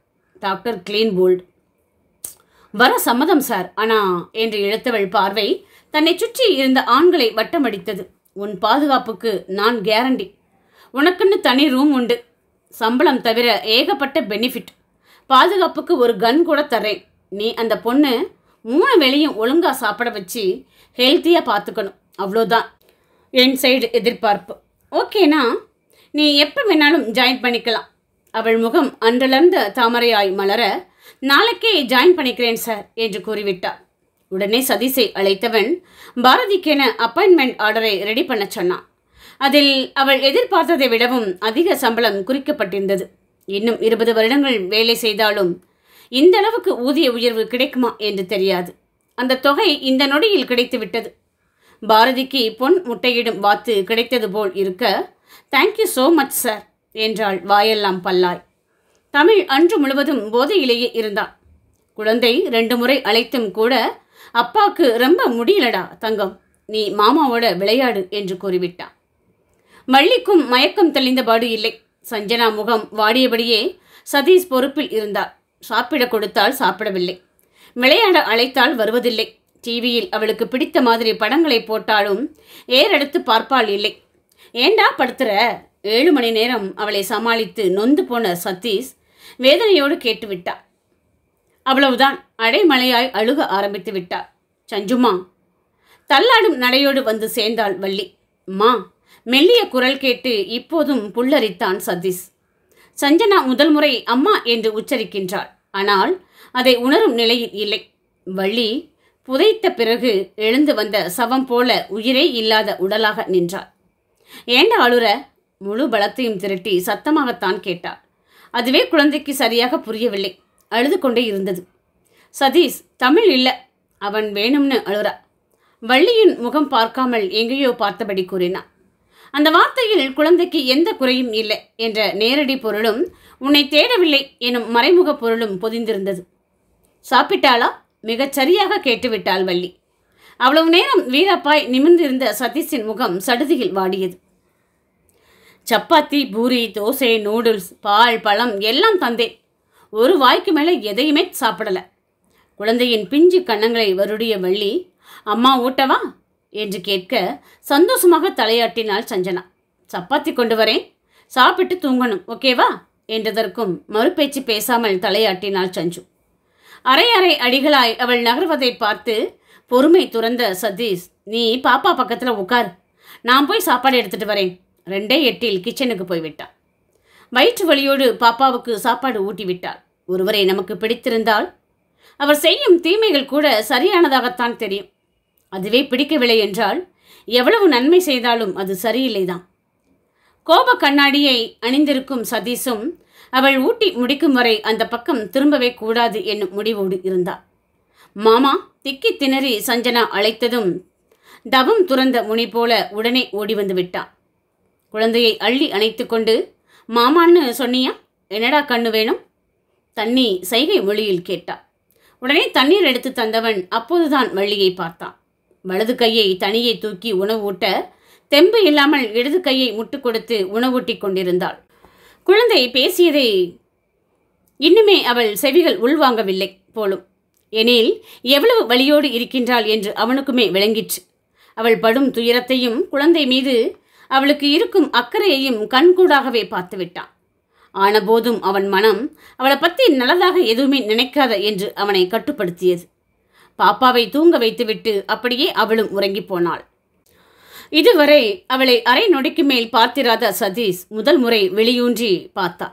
டாக்டர் கிளீன் போல்டு வர சம்மதம் சார் ஆனால் என்று இழுத்தவள் பார்வை தன்னை சுற்றி இருந்த ஆண்களை வட்டமடித்தது உன் பாதுகாப்புக்கு நான் கேரண்டி உனக்குன்னு தனி ரூம் உண்டு சம்பளம் தவிர ஏகப்பட்ட பெனிஃபிட் பாதுகாப்புக்கு ஒரு கன் கூட தரேன் நீ அந்த பொண்ணு மூணு வெளியும் ஒழுங்காக சாப்பிட வச்சு ஹெல்த்தியாக பார்த்துக்கணும் அவ்வளோதான் என் சைடு எதிர்பார்ப்பு ஓகேனா நீ எப்போ வேணாலும் ஜாயின் பண்ணிக்கலாம் அவள் முகம் அன்றிலிருந்து தாமரையாய் மலர நாளைக்கே ஜாயின் பண்ணிக்கிறேன் சார் என்று கூறிவிட்டார் உடனே சதீஷை அழைத்தவன் பாரதிக்கென அப்பாயின்மெண்ட் ஆர்டரை ரெடி பண்ண சொன்னான் அதில் அவள் எதிர்பார்த்ததை விடவும் அதிக சம்பளம் குறிக்கப்பட்டிருந்தது இன்னும் இருபது வருடங்கள் வேலை செய்தாலும் இந்த அளவுக்கு ஊதிய உயர்வு கிடைக்குமா என்று தெரியாது அந்த தொகை இந்த நொடியில் கிடைத்துவிட்டது பாரதிக்கு பொன் முட்டையிடும் வாத்து கிடைத்தது போல் இருக்க தேங்க்யூ ஸோ மச் சார் என்றாள் வாயெல்லாம் பல்லாய் தமிழ் அன்று முழுவதும் போதையிலேயே இருந்தா குழந்தை ரெண்டு முறை அழைத்தும் கூட அப்பாக்கு ரொம்ப முடியலடா தங்கம் நீ மாமாவோட விளையாடு என்று கூறிவிட்டான் மல்லிக்கும் மயக்கம் தெளிந்தபாடு இல்லை சஞ்சனா முகம் வாடியபடியே சதீஷ் பொறுப்பில் இருந்தார் சாப்பிட கொடுத்தால் சாப்பிடவில்லை விளையாட அழைத்தால் வருவதில்லை டிவியில் அவளுக்கு பிடித்த மாதிரி படங்களை போட்டாலும் ஏறெடுத்து பார்ப்பாள் இல்லை ஏண்டா படுத்துற ஏழு மணி நேரம் அவளை சமாளித்து நொந்து போன சதீஷ் வேதனையோடு கேட்டுவிட்டா அவ்வளவுதான் அடைமலையாய் அழுக ஆரம்பித்து விட்டாள் சஞ்சுமா தள்ளாடும் நடையோடு வந்து சேர்ந்தாள் வள்ளி மா மெல்லிய குரல் கேட்டு இப்போதும் புல்லரித்தான் சதீஷ் சஞ்சனா முதல் முறை அம்மா என்று உச்சரிக்கின்றாள் ஆனால் அதை உணரும் நிலையில் இல்லை வள்ளி புதைத்த பிறகு எழுந்து வந்த சவம் போல உயிரே இல்லாத உடலாக நின்றாள் ஏண்ட அழுற முழு பலத்தையும் திரட்டி சத்தமாகத்தான் கேட்டார் அதுவே குழந்தைக்கு சரியாக புரியவில்லை அழுது கொண்டே இருந்தது சதீஷ் தமிழ் இல்லை அவன் வேணும்னு அழுறா வள்ளியின் முகம் பார்க்காமல் எங்கேயோ பார்த்தபடி கூறினான் அந்த வார்த்தையில் குழந்தைக்கு எந்த குறையும் இல்லை என்ற நேரடி பொருளும் உன்னை தேடவில்லை எனும் மறைமுக பொருளும் பொதிந்திருந்தது சாப்பிட்டாளா மிகச் சரியாக கேட்டுவிட்டாள் வள்ளி அவ்வளவு நேரம் வீரப்பாய் நிமிர்ந்திருந்த சதீஷின் முகம் சடுதியில் வாடியது சப்பாத்தி பூரி தோசை நூடுல்ஸ் பால் பழம் எல்லாம் தந்தேன் ஒரு வாய்க்கு மேலே எதையுமே சாப்பிடலை குழந்தையின் பிஞ்சு கன்னங்களை வருடிய வள்ளி அம்மா ஊட்டவா என்று கேட்க சந்தோஷமாக தலையாட்டினாள் சஞ்சனா சப்பாத்தி கொண்டு வரேன் சாப்பிட்டு தூங்கணும் ஓகேவா என்றதற்கும் மறுபேச்சு பேசாமல் தலையாட்டினாள் சஞ்சு அரை அரை அடிகளாய் அவள் நகர்வதை பார்த்து பொறுமை துறந்த சதீஷ் நீ பாப்பா பக்கத்தில் உட்கார் நான் போய் சாப்பாடு எடுத்துகிட்டு வரேன் ரெண்டே எட்டில் கிச்சனுக்கு போய்விட்டாள் வயிற்று வழியோடு பாப்பாவுக்கு சாப்பாடு ஊட்டி விட்டாள் ஒருவரை நமக்கு பிடித்திருந்தால் அவர் செய்யும் தீமைகள் கூட சரியானதாகத்தான் தெரியும் அதுவே பிடிக்கவில்லை என்றால் எவ்வளவு நன்மை செய்தாலும் அது சரியில்லைதான் கோப கண்ணாடியை அணிந்திருக்கும் சதீஷும் அவள் ஊட்டி முடிக்கும் வரை அந்த பக்கம் திரும்பவே கூடாது என்னும் முடிவோடு இருந்தாள் மாமா திக்கி திணறி சஞ்சனா அழைத்ததும் தவம் துறந்த முனி போல உடனே ஓடி வந்து விட்டான் குழந்தையை அள்ளி அணைத்து கொண்டு மாமான்னு சொன்னியா என்னடா கண்ணு வேணும் தண்ணி சைகை மொழியில் கேட்டா உடனே தண்ணீர் எடுத்து தந்தவன் அப்போதுதான் வள்ளியை பார்த்தான் வலது கையை தனியை தூக்கி உணவூட்ட தெம்பு இல்லாமல் இடது கையை முட்டுக் கொடுத்து உணவூட்டி கொண்டிருந்தாள் குழந்தை பேசியதை இன்னுமே அவள் செவிகள் உள்வாங்கவில்லை போலும் எனில் எவ்வளவு வழியோடு இருக்கின்றாள் என்று அவனுக்குமே விளங்கிற்று அவள் படும் துயரத்தையும் குழந்தை மீது அவளுக்கு இருக்கும் அக்கறையையும் கண்கூடாகவே பார்த்துவிட்டான் ஆனபோதும் அவன் மனம் அவளை பற்றி நல்லதாக எதுவுமே நினைக்காத என்று அவனை கட்டுப்படுத்தியது பாப்பாவை தூங்க வைத்துவிட்டு அப்படியே அவளும் உறங்கி போனாள் இதுவரை அவளை அரை நொடிக்கு மேல் பார்த்திராத சதீஷ் முதல் முறை வெளியூன்றி பார்த்தா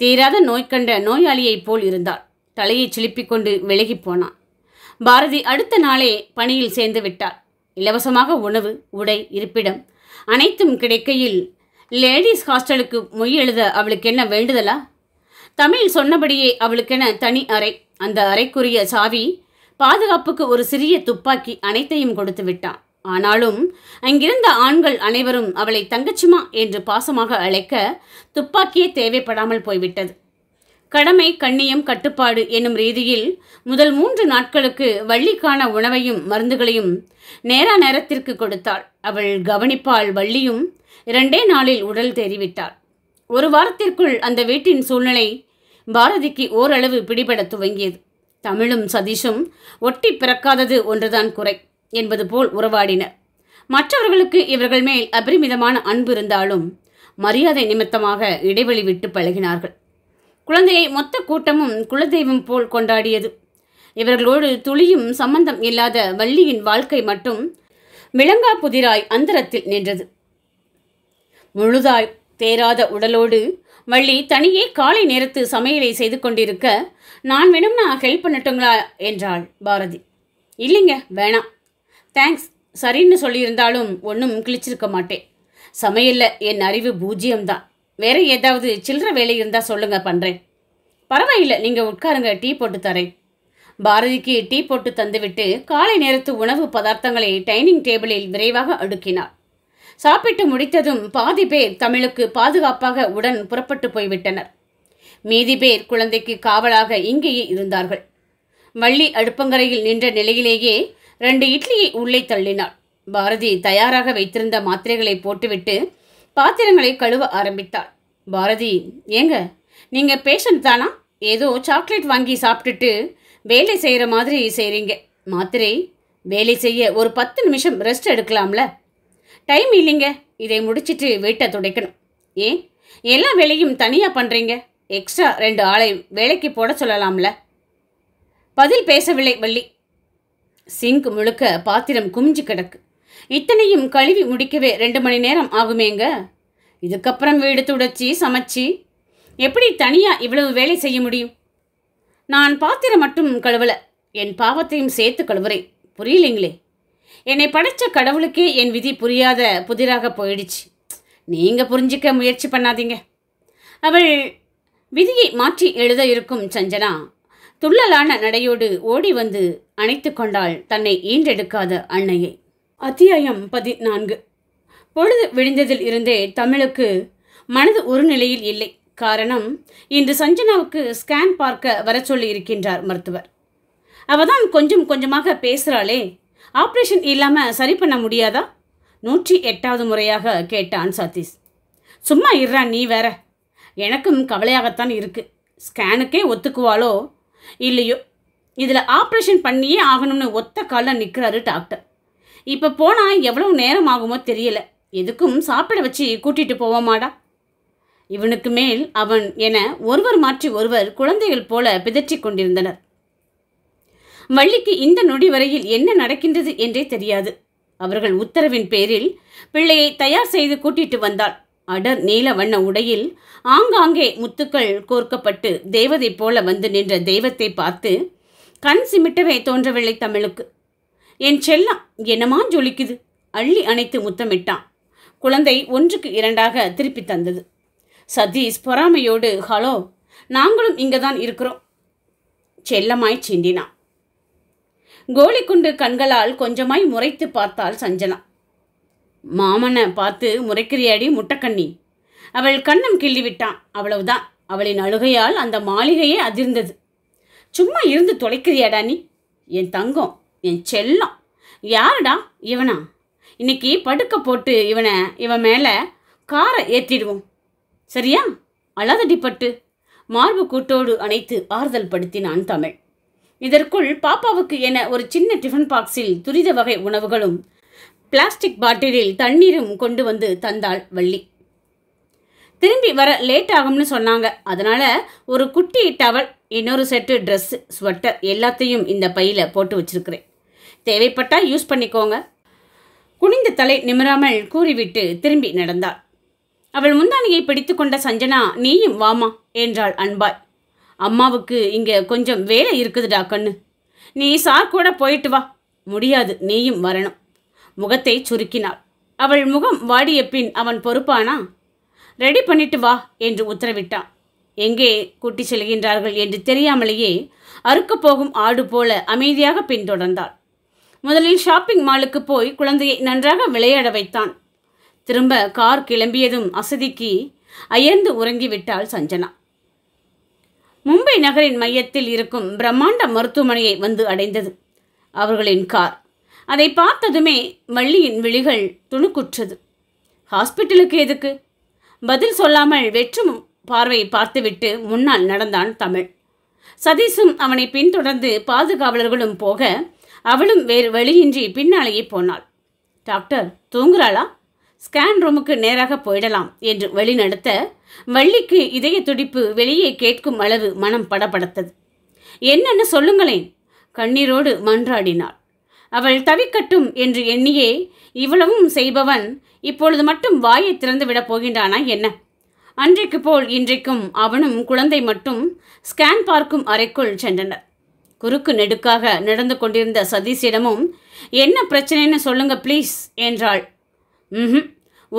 தீராத நோய் கண்ட நோயாளியைப் போல் இருந்தாள் தலையை சிலுப்பிக் கொண்டு விலகி போனான் பாரதி அடுத்த நாளே பணியில் சேர்ந்து விட்டார் இலவசமாக உணவு உடை இருப்பிடம் அனைத்தும் கிடைக்கையில் லேடிஸ் ஹாஸ்டலுக்கு மொய் எழுத அவளுக்கு என்ன வேண்டுதலா தமிழ் சொன்னபடியே அவளுக்கென தனி அறை அந்த அறைக்குரிய சாவி பாதுகாப்புக்கு ஒரு சிறிய துப்பாக்கி அனைத்தையும் கொடுத்து விட்டான் ஆனாலும் அங்கிருந்த ஆண்கள் அனைவரும் அவளை தங்கச்சிமா என்று பாசமாக அழைக்க துப்பாக்கியே தேவைப்படாமல் போய்விட்டது கடமை கண்ணியம் கட்டுப்பாடு என்னும் ரீதியில் முதல் மூன்று நாட்களுக்கு வள்ளிக்கான உணவையும் மருந்துகளையும் நேரா நேரத்திற்கு கொடுத்தாள் அவள் கவனிப்பாள் வள்ளியும் இரண்டே நாளில் உடல் தேறிவிட்டாள் ஒரு வாரத்திற்குள் அந்த வீட்டின் சூழ்நிலை பாரதிக்கு ஓரளவு பிடிபட துவங்கியது தமிழும் சதீஷும் ஒட்டி பிறக்காதது ஒன்றுதான் குறை என்பது போல் உறவாடினர் மற்றவர்களுக்கு இவர்கள் மேல் அபரிமிதமான அன்பு இருந்தாலும் மரியாதை நிமித்தமாக இடைவெளி விட்டு பழகினார்கள் குழந்தையை மொத்த கூட்டமும் குலதெய்வம் போல் கொண்டாடியது இவர்களோடு துளியும் சம்பந்தம் இல்லாத வள்ளியின் வாழ்க்கை மட்டும் விளங்கா புதிராய் அந்தரத்தில் நின்றது முழுதாய் தேராத உடலோடு வள்ளி தனியே காலை நேரத்து சமையலை செய்து கொண்டிருக்க நான் வேணும்னா ஹெல்ப் பண்ணட்டுங்களா என்றாள் பாரதி இல்லைங்க வேணாம் தேங்க்ஸ் சரின்னு சொல்லியிருந்தாலும் ஒன்றும் கிழிச்சிருக்க மாட்டேன் சமையலில் என் அறிவு பூஜ்ஜியம்தான் வேற ஏதாவது சில்லற வேலை இருந்தால் சொல்லுங்கள் பண்ணுறேன் பரவாயில்ல நீங்கள் உட்காருங்க டீ போட்டு தரேன் பாரதிக்கு டீ போட்டு தந்துவிட்டு காலை நேரத்து உணவு பதார்த்தங்களை டைனிங் டேபிளில் விரைவாக அடுக்கினார் சாப்பிட்டு முடித்ததும் பாதி பேர் தமிழுக்கு பாதுகாப்பாக உடன் புறப்பட்டு போய்விட்டனர் மீதி பேர் குழந்தைக்கு காவலாக இங்கேயே இருந்தார்கள் வள்ளி அடுப்பங்கரையில் நின்ற நிலையிலேயே ரெண்டு இட்லியை உள்ளே தள்ளினாள் பாரதி தயாராக வைத்திருந்த மாத்திரைகளை போட்டுவிட்டு பாத்திரங்களை கழுவ ஆரம்பித்தாள் பாரதி ஏங்க நீங்கள் பேஷண்ட் தானா ஏதோ சாக்லேட் வாங்கி சாப்பிட்டுட்டு வேலை செய்கிற மாதிரி செய்கிறீங்க மாத்திரை வேலை செய்ய ஒரு பத்து நிமிஷம் ரெஸ்ட் எடுக்கலாம்ல டைம் இல்லைங்க இதை முடிச்சிட்டு வீட்டை துடைக்கணும் ஏன் எல்லா வேலையும் தனியாக பண்ணுறீங்க எக்ஸ்ட்ரா ரெண்டு ஆளை வேலைக்கு போட சொல்லலாம்ல பதில் பேசவில்லை வள்ளி சிங்க் முழுக்க பாத்திரம் குமிஞ்சு கிடக்கு இத்தனையும் கழுவி முடிக்கவே ரெண்டு மணி நேரம் ஆகுமேங்க இதுக்கப்புறம் வீடு துடைச்சி சமைச்சி எப்படி தனியாக இவ்வளவு வேலை செய்ய முடியும் நான் பாத்திரம் மட்டும் கழுவலை என் பாவத்தையும் சேர்த்து கழுவுறேன் புரியலைங்களே என்னை படைத்த கடவுளுக்கே என் விதி புரியாத புதிராக போயிடுச்சு நீங்கள் புரிஞ்சிக்க முயற்சி பண்ணாதீங்க அவள் விதியை மாற்றி எழுத இருக்கும் சஞ்சனா துள்ளலான நடையோடு ஓடி வந்து அணைத்து கொண்டாள் தன்னை ஈன்றெடுக்காத அன்னையை அத்தியாயம் பதினான்கு பொழுது விழிந்ததில் இருந்தே தமிழுக்கு மனது ஒரு நிலையில் இல்லை காரணம் இன்று சஞ்சனாவுக்கு ஸ்கேன் பார்க்க வர சொல்லி இருக்கின்றார் மருத்துவர் அவதான் தான் கொஞ்சம் கொஞ்சமாக பேசுகிறாளே ஆப்ரேஷன் இல்லாமல் சரி பண்ண முடியாதா நூற்றி எட்டாவது முறையாக கேட்டான் சதீஷ் சும்மா இறா நீ வேற எனக்கும் கவலையாகத்தான் இருக்குது ஸ்கேனுக்கே ஒத்துக்குவாளோ இல்லையோ இதில் ஆப்ரேஷன் பண்ணியே ஆகணும்னு ஒத்த காலில் நிற்கிறாரு டாக்டர் இப்போ போனால் எவ்வளவு நேரம் ஆகுமோ தெரியல எதுக்கும் சாப்பிட வச்சு கூட்டிகிட்டு போவோமாடா இவனுக்கு மேல் அவன் என ஒருவர் மாற்றி ஒருவர் குழந்தைகள் போல பிதற்றி கொண்டிருந்தனர் வள்ளிக்கு இந்த நொடி வரையில் என்ன நடக்கின்றது என்றே தெரியாது அவர்கள் உத்தரவின் பேரில் பிள்ளையை தயார் செய்து கூட்டிட்டு வந்தாள் அடர் நீல வண்ண உடையில் ஆங்காங்கே முத்துக்கள் கோர்க்கப்பட்டு தேவதை போல வந்து நின்ற தெய்வத்தை பார்த்து கண் சிமிட்டவே தோன்றவில்லை தமிழுக்கு என் செல்லம் என்னமா ஜொலிக்குது அள்ளி அணைத்து முத்தமிட்டான் குழந்தை ஒன்றுக்கு இரண்டாக திருப்பி தந்தது சதீஷ் பொறாமையோடு ஹலோ நாங்களும் இங்கே தான் இருக்கிறோம் செல்லமாய் சிண்டினான் கோலிக்குண்டு கண்களால் கொஞ்சமாய் முறைத்து பார்த்தாள் சஞ்சனா மாமனை பார்த்து முறைக்கிறியாடி முட்டைக்கண்ணி அவள் கண்ணம் கிள்ளிவிட்டான் அவ்வளவுதான் அவளின் அழுகையால் அந்த மாளிகையே அதிர்ந்தது சும்மா இருந்து தொலைக்கிறியாடா நீ என் தங்கம் என் செல்லம் யாருடா இவனா இன்னைக்கு படுக்க போட்டு இவனை இவன் மேலே காரை ஏற்றிடுவோம் சரியா அழாதடி பட்டு மார்பு கூட்டோடு அணைத்து ஆறுதல் படுத்தினான் தமிழ் இதற்குள் பாப்பாவுக்கு என ஒரு சின்ன டிஃபன் பாக்ஸில் துரித வகை உணவுகளும் பிளாஸ்டிக் பாட்டிலில் தண்ணீரும் கொண்டு வந்து தந்தாள் வள்ளி திரும்பி வர லேட் ஆகும்னு சொன்னாங்க அதனால் ஒரு குட்டி டவல் இன்னொரு செட்டு ட்ரெஸ்ஸு ஸ்வெட்டர் எல்லாத்தையும் இந்த பையில் போட்டு வச்சிருக்கிறேன் தேவைப்பட்டால் யூஸ் பண்ணிக்கோங்க குனிந்த தலை நிமிராமல் கூறிவிட்டு திரும்பி நடந்தாள் அவள் முந்தானியை பிடித்து கொண்ட சஞ்சனா நீயும் வாமா என்றாள் அன்பாய் அம்மாவுக்கு இங்கே கொஞ்சம் வேலை இருக்குதுடா கண்ணு நீ சார் கூட போயிட்டு வா முடியாது நீயும் வரணும் முகத்தை சுருக்கினாள் அவள் முகம் வாடிய பின் அவன் பொறுப்பானா ரெடி பண்ணிட்டு வா என்று உத்தரவிட்டான் எங்கே கூட்டி செல்கின்றார்கள் என்று தெரியாமலேயே அறுக்கப் போகும் ஆடு போல அமைதியாக பின்தொடர்ந்தாள் முதலில் ஷாப்பிங் மாலுக்கு போய் குழந்தையை நன்றாக விளையாட வைத்தான் திரும்ப கார் கிளம்பியதும் அசதிக்கு அயர்ந்து உறங்கிவிட்டாள் சஞ்சனா மும்பை நகரின் மையத்தில் இருக்கும் பிரம்மாண்ட மருத்துவமனையை வந்து அடைந்தது அவர்களின் கார் அதை பார்த்ததுமே வள்ளியின் விழிகள் துணுக்குற்றது ஹாஸ்பிட்டலுக்கு எதுக்கு பதில் சொல்லாமல் வெற்றும் பார்வையை பார்த்துவிட்டு முன்னால் நடந்தான் தமிழ் சதீஷும் அவனை பின்தொடர்ந்து பாதுகாவலர்களும் போக அவளும் வேறு வழியின்றி பின்னாலேயே போனாள் டாக்டர் தூங்குறாளா ஸ்கேன் ரூமுக்கு நேராக போயிடலாம் என்று வழிநடத்த வள்ளிக்கு இதய துடிப்பு வெளியே கேட்கும் அளவு மனம் படபடத்தது என்னென்னு சொல்லுங்களேன் கண்ணீரோடு மன்றாடினாள் அவள் தவிக்கட்டும் என்று எண்ணியே இவ்வளவும் செய்பவன் இப்பொழுது மட்டும் வாயை திறந்து விடப் போகின்றானா என்ன அன்றைக்கு போல் இன்றைக்கும் அவனும் குழந்தை மட்டும் ஸ்கேன் பார்க்கும் அறைக்குள் சென்றனர் குறுக்கு நெடுக்காக நடந்து கொண்டிருந்த சதீஷிடமும் என்ன பிரச்சனைன்னு சொல்லுங்க ப்ளீஸ் என்றாள் ம்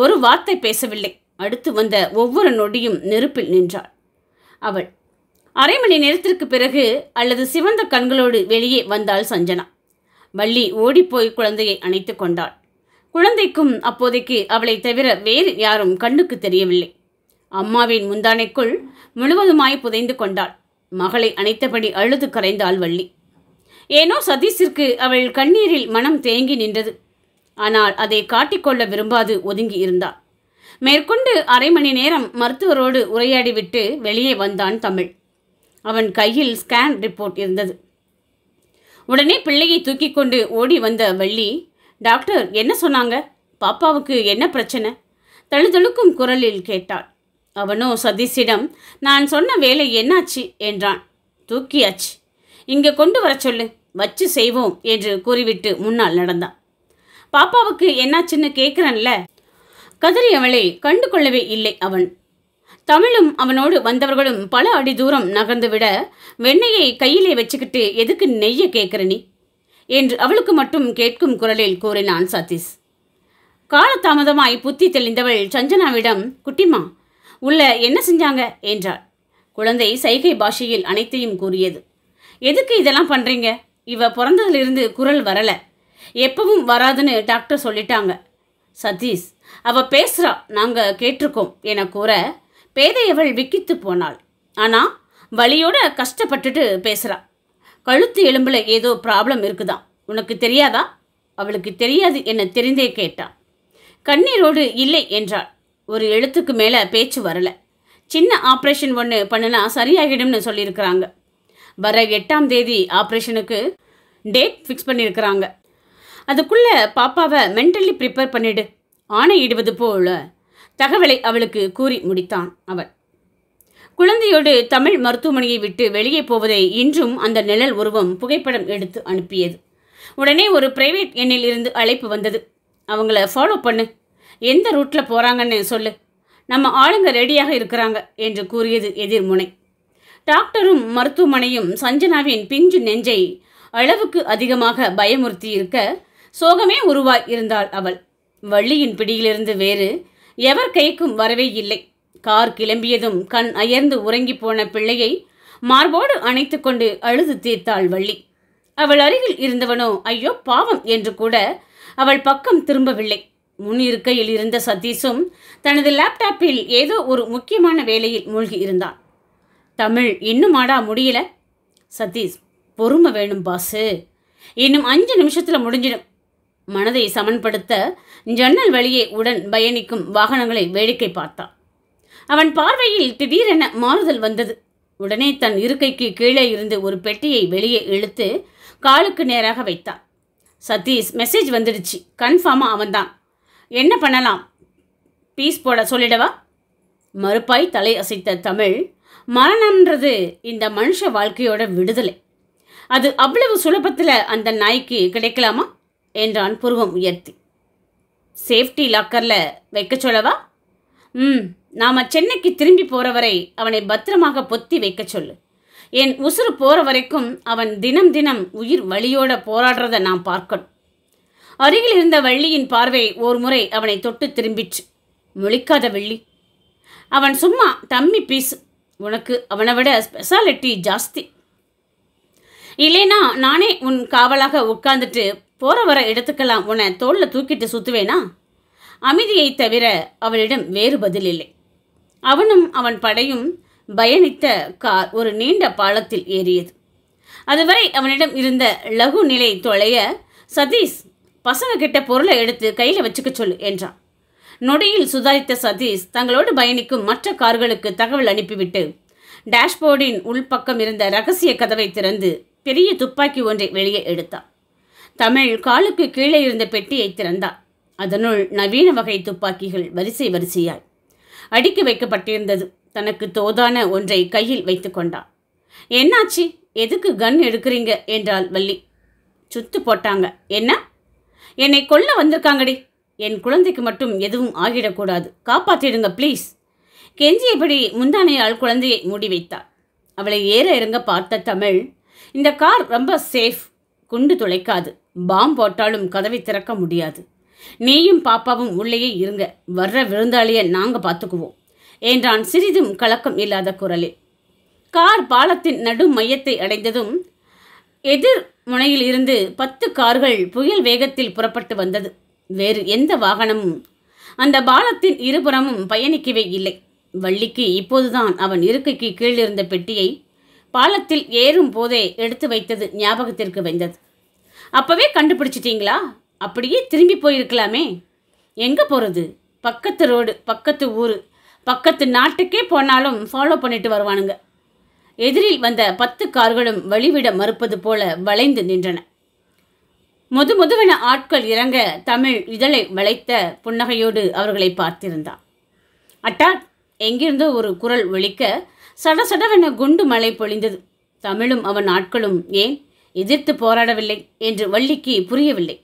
ஒரு வார்த்தை பேசவில்லை அடுத்து வந்த ஒவ்வொரு நொடியும் நெருப்பில் நின்றாள் அவள் அரை மணி நேரத்திற்கு பிறகு அல்லது சிவந்த கண்களோடு வெளியே வந்தாள் சஞ்சனா வள்ளி ஓடிப்போய் குழந்தையை அணைத்து கொண்டாள் குழந்தைக்கும் அப்போதைக்கு அவளை தவிர வேறு யாரும் கண்ணுக்கு தெரியவில்லை அம்மாவின் முந்தானைக்குள் முழுவதுமாய் புதைந்து கொண்டாள் மகளை அணைத்தபடி அழுது கரைந்தாள் வள்ளி ஏனோ சதீஷிற்கு அவள் கண்ணீரில் மனம் தேங்கி நின்றது ஆனால் அதை காட்டிக்கொள்ள விரும்பாது ஒதுங்கி இருந்தார் மேற்கொண்டு அரை மணி நேரம் மருத்துவரோடு உரையாடிவிட்டு வெளியே வந்தான் தமிழ் அவன் கையில் ஸ்கேன் ரிப்போர்ட் இருந்தது உடனே பிள்ளையை தூக்கி கொண்டு ஓடி வந்த வள்ளி டாக்டர் என்ன சொன்னாங்க பாப்பாவுக்கு என்ன பிரச்சனை தழுதழுக்கும் குரலில் கேட்டாள் அவனோ சதீஷிடம் நான் சொன்ன வேலை என்னாச்சு என்றான் தூக்கியாச்சு இங்கே கொண்டு வர சொல்லு வச்சு செய்வோம் என்று கூறிவிட்டு முன்னால் நடந்தான் பாப்பாவுக்கு என்னாச்சுன்னு கேட்குறன்ல கதறி அவளை கண்டு கொள்ளவே இல்லை அவன் தமிழும் அவனோடு வந்தவர்களும் பல அடி தூரம் நகர்ந்து விட வெண்ணையை கையிலே வச்சுக்கிட்டு எதுக்கு நெய்ய கேட்குறனி நீ என்று அவளுக்கு மட்டும் கேட்கும் குரலில் கூறினான் சதீஷ் காலதாமதமாய் புத்தி தெளிந்தவள் சஞ்சனாவிடம் குட்டிமா உள்ள என்ன செஞ்சாங்க என்றாள் குழந்தை சைகை பாஷையில் அனைத்தையும் கூறியது எதுக்கு இதெல்லாம் பண்ணுறீங்க இவ பிறந்ததிலிருந்து குரல் வரலை எப்பவும் வராதுன்னு டாக்டர் சொல்லிட்டாங்க சதீஷ் அவ பேசுகிறா நாங்கள் கேட்டிருக்கோம் என கூற பேதையவள் விக்கித்து போனாள் ஆனால் வழியோட கஷ்டப்பட்டுட்டு பேசுகிறா கழுத்து எலும்பில் ஏதோ ப்ராப்ளம் இருக்குதான் உனக்கு தெரியாதா அவளுக்கு தெரியாது என தெரிந்தே கேட்டான் கண்ணீரோடு இல்லை என்றாள் ஒரு எழுத்துக்கு மேலே பேச்சு வரல சின்ன ஆப்ரேஷன் ஒன்று பண்ணினா சரியாகிடும்னு சொல்லியிருக்கிறாங்க வர எட்டாம் தேதி ஆப்ரேஷனுக்கு டேட் ஃபிக்ஸ் பண்ணியிருக்கிறாங்க அதுக்குள்ளே பாப்பாவை மென்டலி ப்ரிப்பேர் பண்ணிடு ஆணையிடுவது போல தகவலை அவளுக்கு கூறி முடித்தான் அவர் குழந்தையோடு தமிழ் மருத்துவமனையை விட்டு வெளியே போவதை இன்றும் அந்த நிழல் உருவம் புகைப்படம் எடுத்து அனுப்பியது உடனே ஒரு பிரைவேட் எண்ணில் இருந்து அழைப்பு வந்தது அவங்கள ஃபாலோ பண்ணு எந்த ரூட்டில் போகிறாங்கன்னு சொல்லு நம்ம ஆளுங்க ரெடியாக இருக்கிறாங்க என்று கூறியது எதிர்முனை டாக்டரும் மருத்துவமனையும் சஞ்சனாவின் பிஞ்சு நெஞ்சை அளவுக்கு அதிகமாக பயமுறுத்தி இருக்க சோகமே உருவாய் இருந்தாள் அவள் வள்ளியின் பிடியிலிருந்து வேறு எவர் கைக்கும் வரவே இல்லை கார் கிளம்பியதும் கண் அயர்ந்து உறங்கி போன பிள்ளையை மார்போடு அணைத்து கொண்டு அழுது தீர்த்தாள் வள்ளி அவள் அருகில் இருந்தவனோ ஐயோ பாவம் என்று கூட அவள் பக்கம் திரும்பவில்லை முன் இருக்கையில் இருந்த சதீஷும் தனது லேப்டாப்பில் ஏதோ ஒரு முக்கியமான வேலையில் மூழ்கி இருந்தான் தமிழ் இன்னும் ஆடா முடியல சதீஷ் பொறுமை வேணும் பாசு இன்னும் அஞ்சு நிமிஷத்தில் முடிஞ்சிடும் மனதை சமன்படுத்த ஜன்னல் வழியே உடன் பயணிக்கும் வாகனங்களை வேடிக்கை பார்த்தான் அவன் பார்வையில் திடீரென மாறுதல் வந்தது உடனே தன் இருக்கைக்கு கீழே இருந்து ஒரு பெட்டியை வெளியே இழுத்து காலுக்கு நேராக வைத்தான் சதீஷ் மெசேஜ் வந்துடுச்சு கன்ஃபார்மாக அவன்தான் என்ன பண்ணலாம் பீஸ் போட சொல்லிடவா மறுப்பாய் தலை அசைத்த தமிழ் மரணம்ன்றது இந்த மனுஷ வாழ்க்கையோட விடுதலை அது அவ்வளவு சுலபத்தில் அந்த நாய்க்கு கிடைக்கலாமா என்றான் புருவம் உயர்த்தி சேஃப்டி லாக்கரில் வைக்க சொல்லவா ம் நாம் சென்னைக்கு திரும்பி போகிற வரை அவனை பத்திரமாக பொத்தி வைக்க சொல்லு என் உசுறு போகிற வரைக்கும் அவன் தினம் தினம் உயிர் வழியோட போராடுறத நான் பார்க்கணும் அருகில் இருந்த வள்ளியின் பார்வை ஒரு முறை அவனை தொட்டு திரும்பிச்சு முழிக்காத வெள்ளி அவன் சும்மா தம்மி பீஸ் உனக்கு அவனை விட ஸ்பெஷாலிட்டி ஜாஸ்தி இல்லைனா நானே உன் காவலாக உட்கார்ந்துட்டு போகிற வர இடத்துக்கெல்லாம் உன்னை தோளில் தூக்கிட்டு சுற்றுவேனா அமைதியை தவிர அவளிடம் வேறு பதில் இல்லை அவனும் அவன் படையும் பயணித்த கார் ஒரு நீண்ட பாலத்தில் ஏறியது அதுவரை அவனிடம் இருந்த லகு நிலை தொலைய சதீஷ் பசங்க கிட்ட பொருளை எடுத்து கையில் வச்சுக்க சொல்லு என்றான் நொடியில் சுதாரித்த சதீஷ் தங்களோடு பயணிக்கும் மற்ற கார்களுக்கு தகவல் அனுப்பிவிட்டு டேஷ்போர்டின் உள்பக்கம் இருந்த ரகசிய கதவை திறந்து பெரிய துப்பாக்கி ஒன்றை வெளியே எடுத்தான் தமிழ் காலுக்கு கீழே இருந்த பெட்டியை திறந்தார் அதனுள் நவீன வகை துப்பாக்கிகள் வரிசை வரிசையாய் அடுக்கி வைக்கப்பட்டிருந்தது தனக்கு தோதான ஒன்றை கையில் வைத்து கொண்டார் என்னாச்சு எதுக்கு கன் எடுக்கிறீங்க என்றாள் வள்ளி சுத்து போட்டாங்க என்ன என்னை கொல்ல வந்திருக்காங்கடி என் குழந்தைக்கு மட்டும் எதுவும் ஆகிடக்கூடாது காப்பாற்றிடுங்க ப்ளீஸ் கெஞ்சியபடி முந்தானையால் குழந்தையை மூடி வைத்தார் அவளை ஏற இறங்க பார்த்த தமிழ் இந்த கார் ரொம்ப சேஃப் குண்டு துளைக்காது பாம் போட்டாலும் கதவை திறக்க முடியாது நீயும் பாப்பாவும் உள்ளேயே இருங்க வர்ற விருந்தாளியை நாங்கள் பார்த்துக்குவோம் என்றான் சிறிதும் கலக்கம் இல்லாத குரலில் கார் பாலத்தின் நடு மையத்தை அடைந்ததும் எதிர் முனையில் இருந்து பத்து கார்கள் புயல் வேகத்தில் புறப்பட்டு வந்தது வேறு எந்த வாகனமும் அந்த பாலத்தின் இருபுறமும் பயணிக்கவே இல்லை வள்ளிக்கு இப்போதுதான் அவன் இருக்கைக்கு கீழிருந்த பெட்டியை பாலத்தில் ஏறும் போதே எடுத்து வைத்தது ஞாபகத்திற்கு வந்தது அப்போவே கண்டுபிடிச்சிட்டிங்களா அப்படியே திரும்பி போயிருக்கலாமே எங்கே போகிறது பக்கத்து ரோடு பக்கத்து ஊர் பக்கத்து நாட்டுக்கே போனாலும் ஃபாலோ பண்ணிட்டு வருவானுங்க எதிரில் வந்த பத்து கார்களும் வழிவிட மறுப்பது போல வளைந்து நின்றன முது முதுவென ஆட்கள் இறங்க தமிழ் இதழை வளைத்த புன்னகையோடு அவர்களை பார்த்திருந்தான் அட்டா எங்கிருந்தோ ஒரு குரல் ஒழிக்க சடசடவென குண்டு மழை பொழிந்தது தமிழும் அவன் ஆட்களும் ஏன் எதிர்த்து போராடவில்லை என்று வள்ளிக்கு புரியவில்லை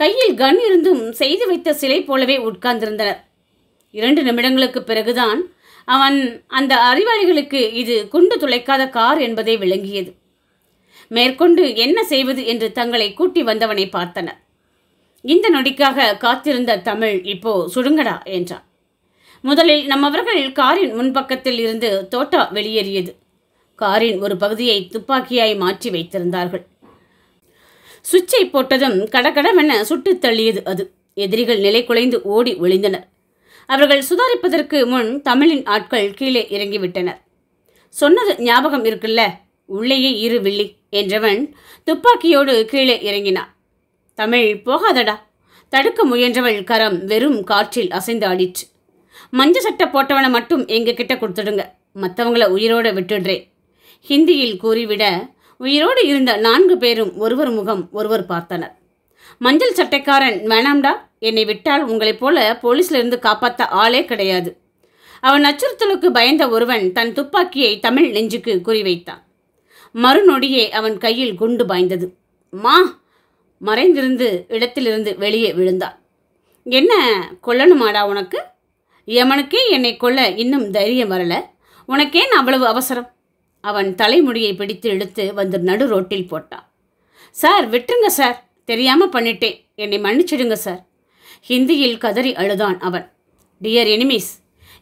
கையில் கன் இருந்தும் செய்து வைத்த சிலை போலவே உட்கார்ந்திருந்தனர் இரண்டு நிமிடங்களுக்கு பிறகுதான் அவன் அந்த அறிவாளிகளுக்கு இது குண்டு துளைக்காத கார் என்பதை விளங்கியது மேற்கொண்டு என்ன செய்வது என்று தங்களை கூட்டி வந்தவனை பார்த்தனர் இந்த நொடிக்காக காத்திருந்த தமிழ் இப்போ சுடுங்கடா என்றான் முதலில் நம்மவர்கள் காரின் முன்பக்கத்தில் இருந்து தோட்டா வெளியேறியது காரின் ஒரு பகுதியை துப்பாக்கியாய் மாற்றி வைத்திருந்தார்கள் சுவிட்சை போட்டதும் கடகடமென சுட்டுத் தள்ளியது அது எதிரிகள் நிலை குலைந்து ஓடி ஒளிந்தனர் அவர்கள் சுதாரிப்பதற்கு முன் தமிழின் ஆட்கள் கீழே இறங்கிவிட்டனர் சொன்னது ஞாபகம் இருக்குல்ல உள்ளேயே இரு வில்லி என்றவன் துப்பாக்கியோடு கீழே இறங்கினான் தமிழ் போகாதடா தடுக்க முயன்றவள் கரம் வெறும் காற்றில் அசைந்தாடிற்று மஞ்சள் சட்டை போட்டவனை மட்டும் எங்ககிட்ட கொடுத்துடுங்க மற்றவங்கள உயிரோடு விட்டுடுறேன் ஹிந்தியில் கூறிவிட உயிரோடு இருந்த நான்கு பேரும் ஒருவர் முகம் ஒருவர் பார்த்தனர் மஞ்சள் சட்டைக்காரன் வேணாம்டா என்னை விட்டால் உங்களைப் போல போலீஸ்லேருந்து காப்பாற்ற ஆளே கிடையாது அவன் அச்சுறுத்தலுக்கு பயந்த ஒருவன் தன் துப்பாக்கியை தமிழ் நெஞ்சுக்கு குறிவைத்தான் மறுநொடியே அவன் கையில் குண்டு பாய்ந்தது மா மறைந்திருந்து இடத்திலிருந்து வெளியே விழுந்தான் என்ன கொல்லணுமாடா உனக்கு யமனுக்கே என்னை கொல்ல இன்னும் தைரியம் வரல உனக்கேன் அவ்வளவு அவசரம் அவன் தலைமுடியை பிடித்து இழுத்து வந்து நடு ரோட்டில் போட்டான் சார் விட்டுருங்க சார் தெரியாமல் பண்ணிட்டேன் என்னை மன்னிச்சிடுங்க சார் ஹிந்தியில் கதறி அழுதான் அவன் டியர் எனிமீஸ்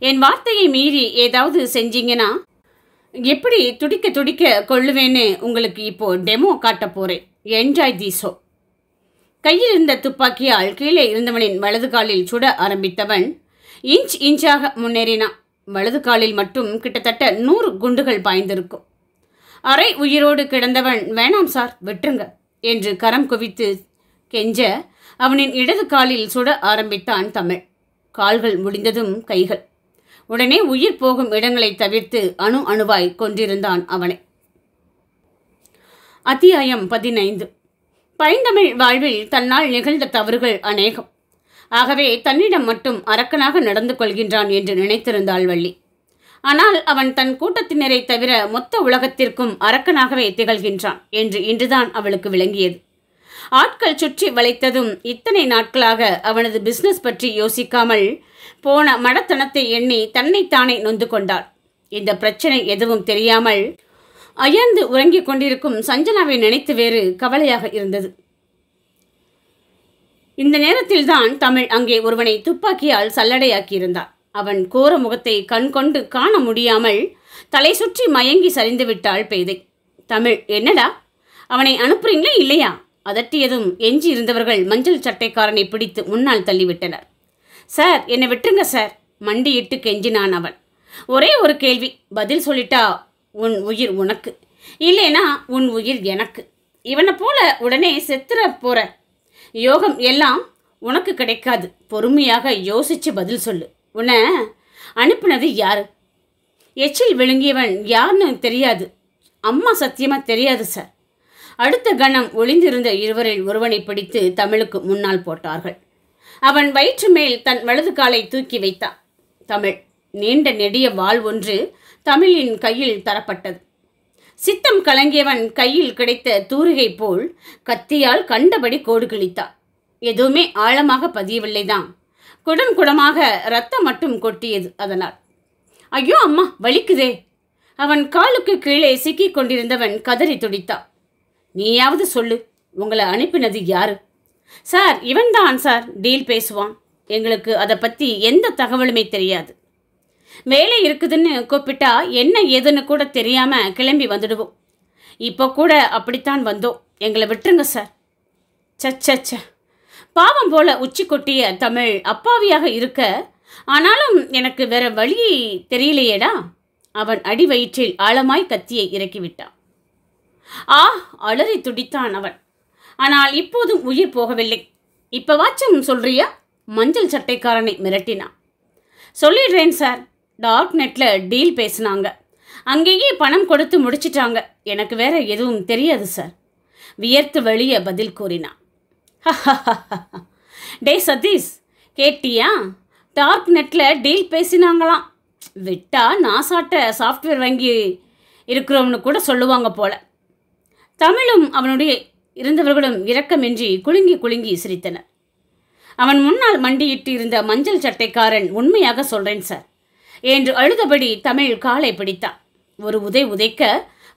என் வார்த்தையை மீறி ஏதாவது செஞ்சீங்கன்னா எப்படி துடிக்க துடிக்க கொள்ளுவேன்னு உங்களுக்கு இப்போ டெமோ காட்ட போகிறேன் என்ஜாய் தி ஷோ கையில் இருந்த துப்பாக்கியால் கீழே இருந்தவனின் வலது காலில் சுட ஆரம்பித்தவன் இன்ச் இன்ச்சாக முன்னேறினான் வலது காலில் மட்டும் கிட்டத்தட்ட நூறு குண்டுகள் பாய்ந்திருக்கும் அரை உயிரோடு கிடந்தவன் வேணாம் சார் விட்டுருங்க என்று கரம் குவித்து கெஞ்ச அவனின் இடது காலில் சுட ஆரம்பித்தான் தமிழ் கால்கள் முடிந்ததும் கைகள் உடனே உயிர் போகும் இடங்களை தவிர்த்து அணு அணுவாய் கொண்டிருந்தான் அவனை அத்தியாயம் பதினைந்து பைந்தமிழ் வாழ்வில் தன்னால் நிகழ்ந்த தவறுகள் அநேகம் ஆகவே தன்னிடம் மட்டும் அரக்கனாக நடந்து கொள்கின்றான் என்று நினைத்திருந்தாள் வள்ளி ஆனால் அவன் தன் கூட்டத்தினரை தவிர மொத்த உலகத்திற்கும் அரக்கனாகவே திகழ்கின்றான் என்று இன்றுதான் அவளுக்கு விளங்கியது ஆட்கள் சுற்றி வளைத்ததும் இத்தனை நாட்களாக அவனது பிசினஸ் பற்றி யோசிக்காமல் போன மடத்தனத்தை எண்ணி தன்னைத்தானே நொந்து கொண்டாள் இந்த பிரச்சனை எதுவும் தெரியாமல் அயர்ந்து உறங்கிக் கொண்டிருக்கும் சஞ்சனாவை நினைத்து வேறு கவலையாக இருந்தது இந்த நேரத்தில்தான் தமிழ் அங்கே ஒருவனை துப்பாக்கியால் சல்லடையாக்கியிருந்தார் அவன் கோர முகத்தை கண்கொண்டு காண முடியாமல் தலை சுற்றி மயங்கி சரிந்து விட்டாள் பேதை தமிழ் என்னடா அவனை அனுப்புறீங்களா இல்லையா அதட்டியதும் எஞ்சி இருந்தவர்கள் மஞ்சள் சட்டைக்காரனை பிடித்து முன்னால் தள்ளிவிட்டனர் சார் என்னை விட்டுருங்க சார் மண்டியிட்டு கெஞ்சினான் அவன் ஒரே ஒரு கேள்வி பதில் சொல்லிட்டா உன் உயிர் உனக்கு இல்லைனா உன் உயிர் எனக்கு இவனை போல உடனே செத்துற போற யோகம் எல்லாம் உனக்கு கிடைக்காது பொறுமையாக யோசித்து பதில் சொல்லு உன அனுப்பினது யார் எச்சில் விழுங்கியவன் யாருன்னு தெரியாது அம்மா சத்தியமாக தெரியாது சார் அடுத்த கணம் ஒளிந்திருந்த இருவரில் ஒருவனை பிடித்து தமிழுக்கு முன்னால் போட்டார்கள் அவன் வயிற்று மேல் தன் வலது காலை தூக்கி வைத்தான் தமிழ் நீண்ட நெடிய வாள் ஒன்று தமிழின் கையில் தரப்பட்டது சித்தம் கலங்கியவன் கையில் கிடைத்த தூரிகை போல் கத்தியால் கண்டபடி கோடு கிழித்தார் எதுவுமே ஆழமாக பதியவில்லைதான் குடம் குடமாக ரத்தம் மட்டும் கொட்டியது அதனால் ஐயோ அம்மா வலிக்குதே அவன் காலுக்கு கீழே சிக்கி கொண்டிருந்தவன் கதறி துடித்தான் நீயாவது சொல்லு உங்களை அனுப்பினது யாரு சார் இவன்தான் சார் டீல் பேசுவான் எங்களுக்கு அதை பற்றி எந்த தகவலுமே தெரியாது மேலே இருக்குதுன்னு கூப்பிட்டா என்ன ஏதுன்னு கூட தெரியாமல் கிளம்பி வந்துடுவோம் இப்போ கூட அப்படித்தான் வந்தோம் எங்களை விட்டுருங்க சார் சச்சச்ச பாவம் போல உச்சி கொட்டிய தமிழ் அப்பாவியாக இருக்க ஆனாலும் எனக்கு வேற வழி தெரியலையேடா அவன் அடி வயிற்றில் ஆழமாய் கத்தியை இறக்கிவிட்டான் ஆ அலறி துடித்தான் அவன் ஆனால் இப்போதும் உயிர் போகவில்லை இப்போவாச்சும் சொல்றியா மஞ்சள் சட்டைக்காரனை மிரட்டினான் சொல்லிடுறேன் சார் டார்க் நெட்டில் டீல் பேசினாங்க அங்கேயே பணம் கொடுத்து முடிச்சிட்டாங்க எனக்கு வேற எதுவும் தெரியாது சார் வியர்த்து வெளியே பதில் கூறினான் டே சதீஷ் கேட்டியா டார்க் நெட்டில் டீல் பேசினாங்களாம் விட்டா நாசாட்ட சாஃப்ட்வேர் வாங்கி இருக்கிறோம்னு கூட சொல்லுவாங்க போல தமிழும் அவனுடைய இருந்தவர்களும் இரக்கமின்றி குலுங்கி குலுங்கி சிரித்தனர் அவன் முன்னால் மண்டியிட்டு இருந்த மஞ்சள் சட்டைக்காரன் உண்மையாக சொல்கிறேன் சார் என்று அழுதபடி தமிழ் காலை பிடித்தான் ஒரு உதை உதைக்க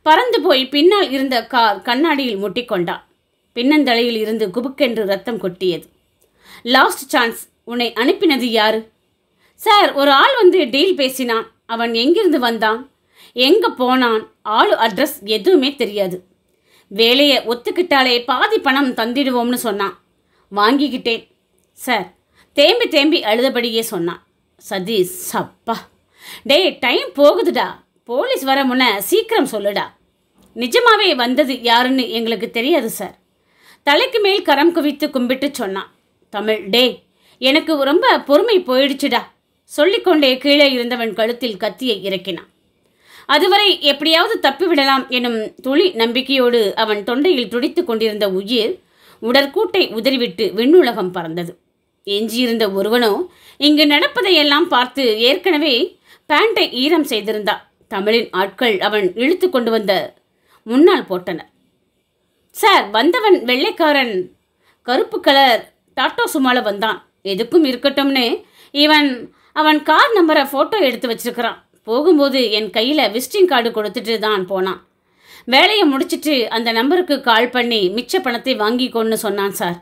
பறந்து போய் பின்னால் இருந்த கார் கண்ணாடியில் முட்டிக்கொண்டான் பின்னந்தலையில் இருந்து குபுக்கென்று ரத்தம் கொட்டியது லாஸ்ட் சான்ஸ் உன்னை அனுப்பினது யாரு சார் ஒரு ஆள் வந்து டீல் பேசினான் அவன் எங்கிருந்து வந்தான் எங்கே போனான் ஆளு அட்ரஸ் எதுவுமே தெரியாது வேலையை ஒத்துக்கிட்டாலே பாதி பணம் தந்திடுவோம்னு சொன்னான் வாங்கிக்கிட்டேன் சார் தேம்பி தேம்பி அழுதபடியே சொன்னான் சதீஷ் சப்பா டேய் டைம் போகுதுடா போலீஸ் வர முன்ன சீக்கிரம் சொல்லுடா நிஜமாவே வந்தது யாருன்னு எங்களுக்கு தெரியாது சார் தலைக்கு மேல் கரம் குவித்து கும்பிட்டு சொன்னான் தமிழ் டே எனக்கு ரொம்ப பொறுமை போயிடுச்சுடா சொல்லிக்கொண்டே கீழே இருந்தவன் கழுத்தில் கத்தியை இறக்கினான் அதுவரை எப்படியாவது தப்பிவிடலாம் எனும் துளி நம்பிக்கையோடு அவன் தொண்டையில் துடித்து கொண்டிருந்த உயிர் உடற்கூட்டை உதறிவிட்டு விண்ணுலகம் பறந்தது எஞ்சியிருந்த ஒருவனோ இங்கு நடப்பதையெல்லாம் பார்த்து ஏற்கனவே பேண்டை ஈரம் செய்திருந்தா தமிழின் ஆட்கள் அவன் இழுத்து கொண்டு வந்த முன்னால் போட்டனர் சார் வந்தவன் வெள்ளைக்காரன் கருப்பு கலர் டாட்டோ சுமால வந்தான் எதுக்கும் இருக்கட்டும்னு இவன் அவன் கார் நம்பரை ஃபோட்டோ எடுத்து வச்சிருக்கிறான் போகும்போது என் கையில் விசிட்டிங் கார்டு கொடுத்துட்டு தான் போனான் வேலையை முடிச்சிட்டு அந்த நம்பருக்கு கால் பண்ணி மிச்ச பணத்தை வாங்கிக்கோன்னு சொன்னான் சார்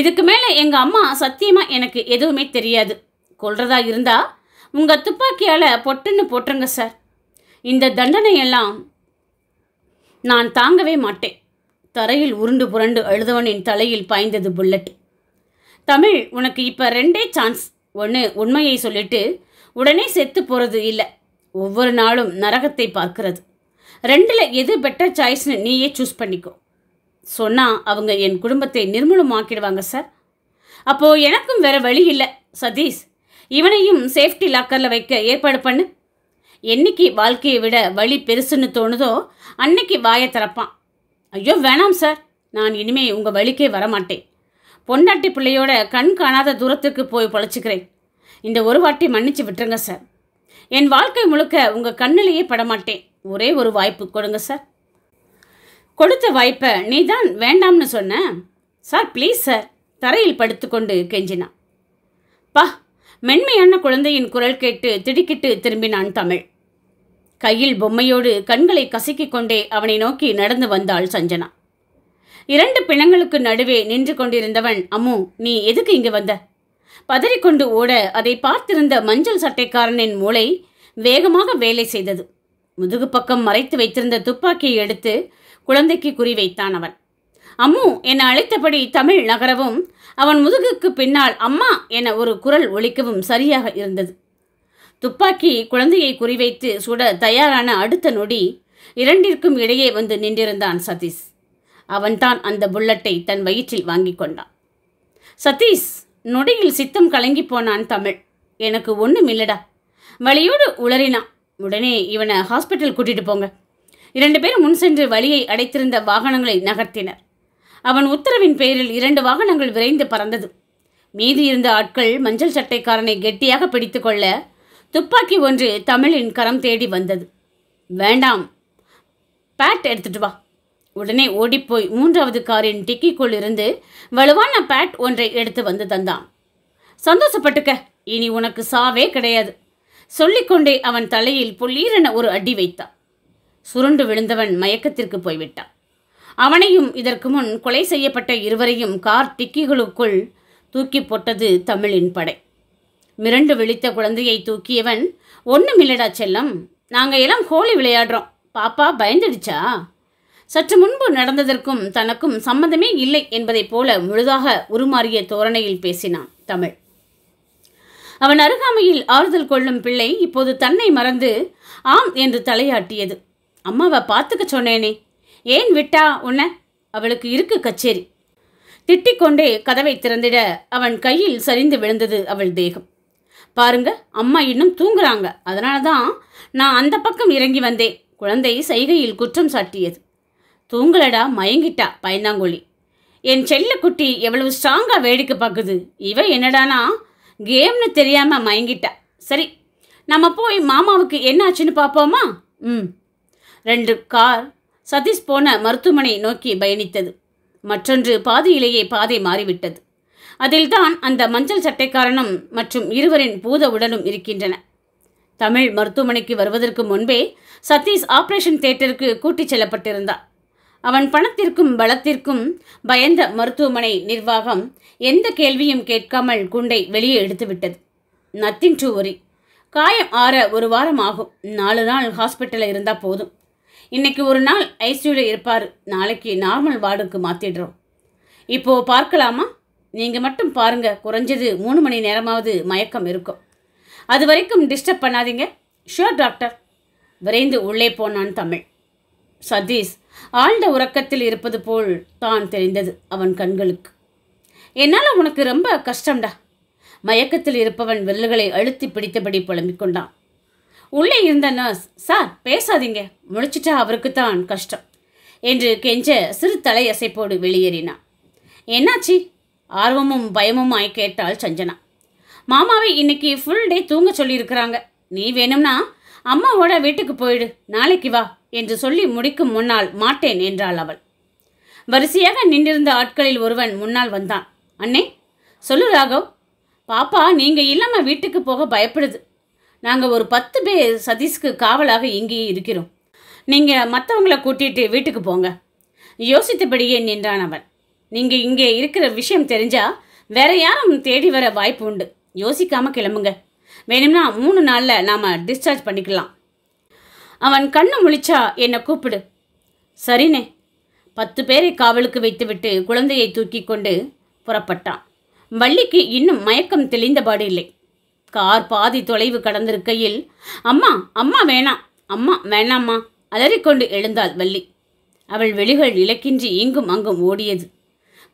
இதுக்கு மேலே எங்கள் அம்மா சத்தியமாக எனக்கு எதுவுமே தெரியாது கொள்றதா இருந்தால் உங்கள் துப்பாக்கியால் பொட்டுன்னு போட்டுருங்க சார் இந்த தண்டனையெல்லாம் நான் தாங்கவே மாட்டேன் தரையில் உருண்டு புரண்டு எழுதவனின் தலையில் பாய்ந்தது புல்லட் தமிழ் உனக்கு இப்போ ரெண்டே சான்ஸ் ஒன்று உண்மையை சொல்லிட்டு உடனே செத்து போகிறது இல்லை ஒவ்வொரு நாளும் நரகத்தை பார்க்கிறது ரெண்டில் எது பெட்டர் சாய்ஸ்னு நீயே சூஸ் பண்ணிக்கோ சொன்னால் அவங்க என் குடும்பத்தை நிர்மூலமாக்கிடுவாங்க சார் அப்போது எனக்கும் வேறு வழி இல்லை சதீஷ் இவனையும் சேஃப்டி லாக்கரில் வைக்க ஏற்பாடு பண்ணு என்னைக்கு வாழ்க்கையை விட வழி பெருசுன்னு தோணுதோ அன்னைக்கு வாயை திறப்பான் ஐயோ வேணாம் சார் நான் இனிமே உங்கள் வழிக்கே வரமாட்டேன் பொண்டாட்டி பிள்ளையோட கண் காணாத தூரத்துக்கு போய் பொழைச்சிக்கிறேன் இந்த ஒரு வாட்டி மன்னிச்சு விட்டுருங்க சார் என் வாழ்க்கை முழுக்க உங்கள் கண்ணிலேயே படமாட்டேன் ஒரே ஒரு வாய்ப்பு கொடுங்க சார் கொடுத்த வாய்ப்பை நீ தான் வேண்டாம்னு சொன்ன சார் ப்ளீஸ் சார் தரையில் படுத்துக்கொண்டு கெஞ்சினா பா மென்மையான குழந்தையின் குரல் கேட்டு திடுக்கிட்டு திரும்பினான் தமிழ் கையில் பொம்மையோடு கண்களை கசக்கிக் கொண்டே அவனை நோக்கி நடந்து வந்தாள் சஞ்சனா இரண்டு பிணங்களுக்கு நடுவே நின்று கொண்டிருந்தவன் அம்மு நீ எதுக்கு இங்கு வந்த பதறிக்கொண்டு ஓட அதை பார்த்திருந்த மஞ்சள் சட்டைக்காரனின் மூளை வேகமாக வேலை செய்தது முதுகு பக்கம் மறைத்து வைத்திருந்த துப்பாக்கியை எடுத்து குழந்தைக்கு குறிவைத்தான் அவன் அம்மு என்னை அழைத்தபடி தமிழ் நகரவும் அவன் முதுகுக்கு பின்னால் அம்மா என ஒரு குரல் ஒலிக்கவும் சரியாக இருந்தது துப்பாக்கி குழந்தையை குறிவைத்து சுட தயாரான அடுத்த நொடி இரண்டிற்கும் இடையே வந்து நின்றிருந்தான் சதீஷ் அவன்தான் அந்த புல்லட்டை தன் வயிற்றில் வாங்கி கொண்டான் சதீஷ் நொடியில் சித்தம் கலங்கி போனான் தமிழ் எனக்கு ஒன்றும் இல்லடா வழியோடு உளறினான் உடனே இவனை ஹாஸ்பிட்டல் கூட்டிகிட்டு போங்க இரண்டு பேரும் முன் சென்று வழியை அடைத்திருந்த வாகனங்களை நகர்த்தினர் அவன் உத்தரவின் பெயரில் இரண்டு வாகனங்கள் விரைந்து பறந்தது மீதி இருந்த ஆட்கள் மஞ்சள் சட்டைக்காரனை கெட்டியாக பிடித்துக்கொள்ள துப்பாக்கி ஒன்று தமிழின் கரம் தேடி வந்தது வேண்டாம் பேட் எடுத்துட்டு வா உடனே ஓடிப்போய் மூன்றாவது காரின் டிக்கிக்குள் இருந்து வலுவான பேட் ஒன்றை எடுத்து வந்து தந்தான் சந்தோஷப்பட்டுக்க இனி உனக்கு சாவே கிடையாது சொல்லிக்கொண்டே அவன் தலையில் புள்ளீரென ஒரு அடி வைத்தான் சுருண்டு விழுந்தவன் மயக்கத்திற்கு போய்விட்டான் அவனையும் இதற்கு முன் கொலை செய்யப்பட்ட இருவரையும் கார் டிக்கிகளுக்குள் தூக்கி போட்டது தமிழின் படை மிரண்டு விழித்த குழந்தையை தூக்கியவன் ஒன்றுமில்லடா செல்லம் நாங்கள் எல்லாம் ஹோலி விளையாடுறோம் பாப்பா பயந்துடுச்சா சற்று முன்பு நடந்ததற்கும் தனக்கும் சம்மந்தமே இல்லை என்பதைப் போல முழுதாக உருமாறிய தோரணையில் பேசினான் தமிழ் அவன் அருகாமையில் ஆறுதல் கொள்ளும் பிள்ளை இப்போது தன்னை மறந்து ஆம் என்று தலையாட்டியது அம்மாவை பார்த்துக்க சொன்னேனே ஏன் விட்டா உன்ன அவளுக்கு இருக்கு கச்சேரி திட்டிக்கொண்டே கதவை திறந்திட அவன் கையில் சரிந்து விழுந்தது அவள் தேகம் பாருங்க அம்மா இன்னும் தூங்குறாங்க அதனால தான் நான் அந்த பக்கம் இறங்கி வந்தேன் குழந்தை சைகையில் குற்றம் சாட்டியது தூங்கலடா மயங்கிட்டா பயந்தாங்கோழி என் குட்டி எவ்வளவு ஸ்ட்ராங்காக வேடிக்கை பார்க்குது இவ என்னடானா கேம்னு தெரியாமல் மயங்கிட்டா சரி நம்ம போய் மாமாவுக்கு என்னாச்சுன்னு பார்ப்போமா ம் ரெண்டு கார் சதீஷ் போன மருத்துவமனை நோக்கி பயணித்தது மற்றொன்று பாதியிலேயே பாதை மாறிவிட்டது அதில்தான் அந்த மஞ்சள் சட்டைக்காரனும் மற்றும் இருவரின் பூத உடலும் இருக்கின்றன தமிழ் மருத்துவமனைக்கு வருவதற்கு முன்பே சதீஷ் ஆபரேஷன் தேட்டருக்கு கூட்டிச் செல்லப்பட்டிருந்தார் அவன் பணத்திற்கும் பலத்திற்கும் பயந்த மருத்துவமனை நிர்வாகம் எந்த கேள்வியும் கேட்காமல் குண்டை வெளியே எடுத்துவிட்டது நத்தின் டூ ஒரி காயம் ஆற ஒரு வாரம் ஆகும் நாலு நாள் ஹாஸ்பிட்டலில் இருந்தால் போதும் இன்னைக்கு ஒரு நாள் ஐசியூவில் இருப்பார் நாளைக்கு நார்மல் வார்டுக்கு மாற்றிடுறோம் இப்போது பார்க்கலாமா நீங்கள் மட்டும் பாருங்கள் குறைஞ்சது மூணு மணி நேரமாவது மயக்கம் இருக்கும் அது வரைக்கும் டிஸ்டர்ப் பண்ணாதீங்க ஷுவர் டாக்டர் விரைந்து உள்ளே போனான் தமிழ் சதீஷ் ஆழ்ந்த உறக்கத்தில் இருப்பது போல் தான் தெரிந்தது அவன் கண்களுக்கு என்னால் உனக்கு ரொம்ப கஷ்டம்டா மயக்கத்தில் இருப்பவன் விரல்களை அழுத்தி பிடித்தபடி புலம்பிக் கொண்டான் உள்ளே இருந்த நர்ஸ் சார் பேசாதீங்க முழிச்சிட்டா அவருக்கு தான் கஷ்டம் என்று கெஞ்ச சிறு தலை அசைப்போடு வெளியேறினான் என்னாச்சு ஆர்வமும் ஆய் கேட்டாள் சஞ்சனா மாமாவை இன்னைக்கு ஃபுல் டே தூங்க சொல்லியிருக்கிறாங்க நீ வேணும்னா அம்மாவோட வீட்டுக்கு போயிடு நாளைக்கு வா என்று சொல்லி முடிக்கும் முன்னால் மாட்டேன் என்றாள் அவள் வரிசையாக நின்றிருந்த ஆட்களில் ஒருவன் முன்னால் வந்தான் அண்ணே சொல்லு ராகவ் பாப்பா நீங்கள் இல்லாமல் வீட்டுக்கு போக பயப்படுது நாங்கள் ஒரு பத்து பேர் சதீஷ்க்கு காவலாக இங்கேயே இருக்கிறோம் நீங்கள் மற்றவங்கள கூட்டிகிட்டு வீட்டுக்கு போங்க யோசித்தபடியே நின்றான் அவன் நீங்கள் இங்கே இருக்கிற விஷயம் தெரிஞ்சால் வேற யாரும் தேடி வர வாய்ப்பு உண்டு யோசிக்காமல் கிளம்புங்க வேணும்னா மூணு நாளில் நாம் டிஸ்சார்ஜ் பண்ணிக்கலாம் அவன் கண்ணு முழிச்சா என்னை கூப்பிடு சரினே பத்து பேரை காவலுக்கு வைத்துவிட்டு குழந்தையை தூக்கி கொண்டு புறப்பட்டான் வள்ளிக்கு இன்னும் மயக்கம் தெளிந்தபாடு இல்லை கார் பாதி தொலைவு கடந்திருக்கையில் அம்மா அம்மா வேணாம் அம்மா வேணாம்மா அலறிக்கொண்டு எழுந்தாள் வள்ளி அவள் வெளிகள் இலக்கின்றி இங்கும் அங்கும் ஓடியது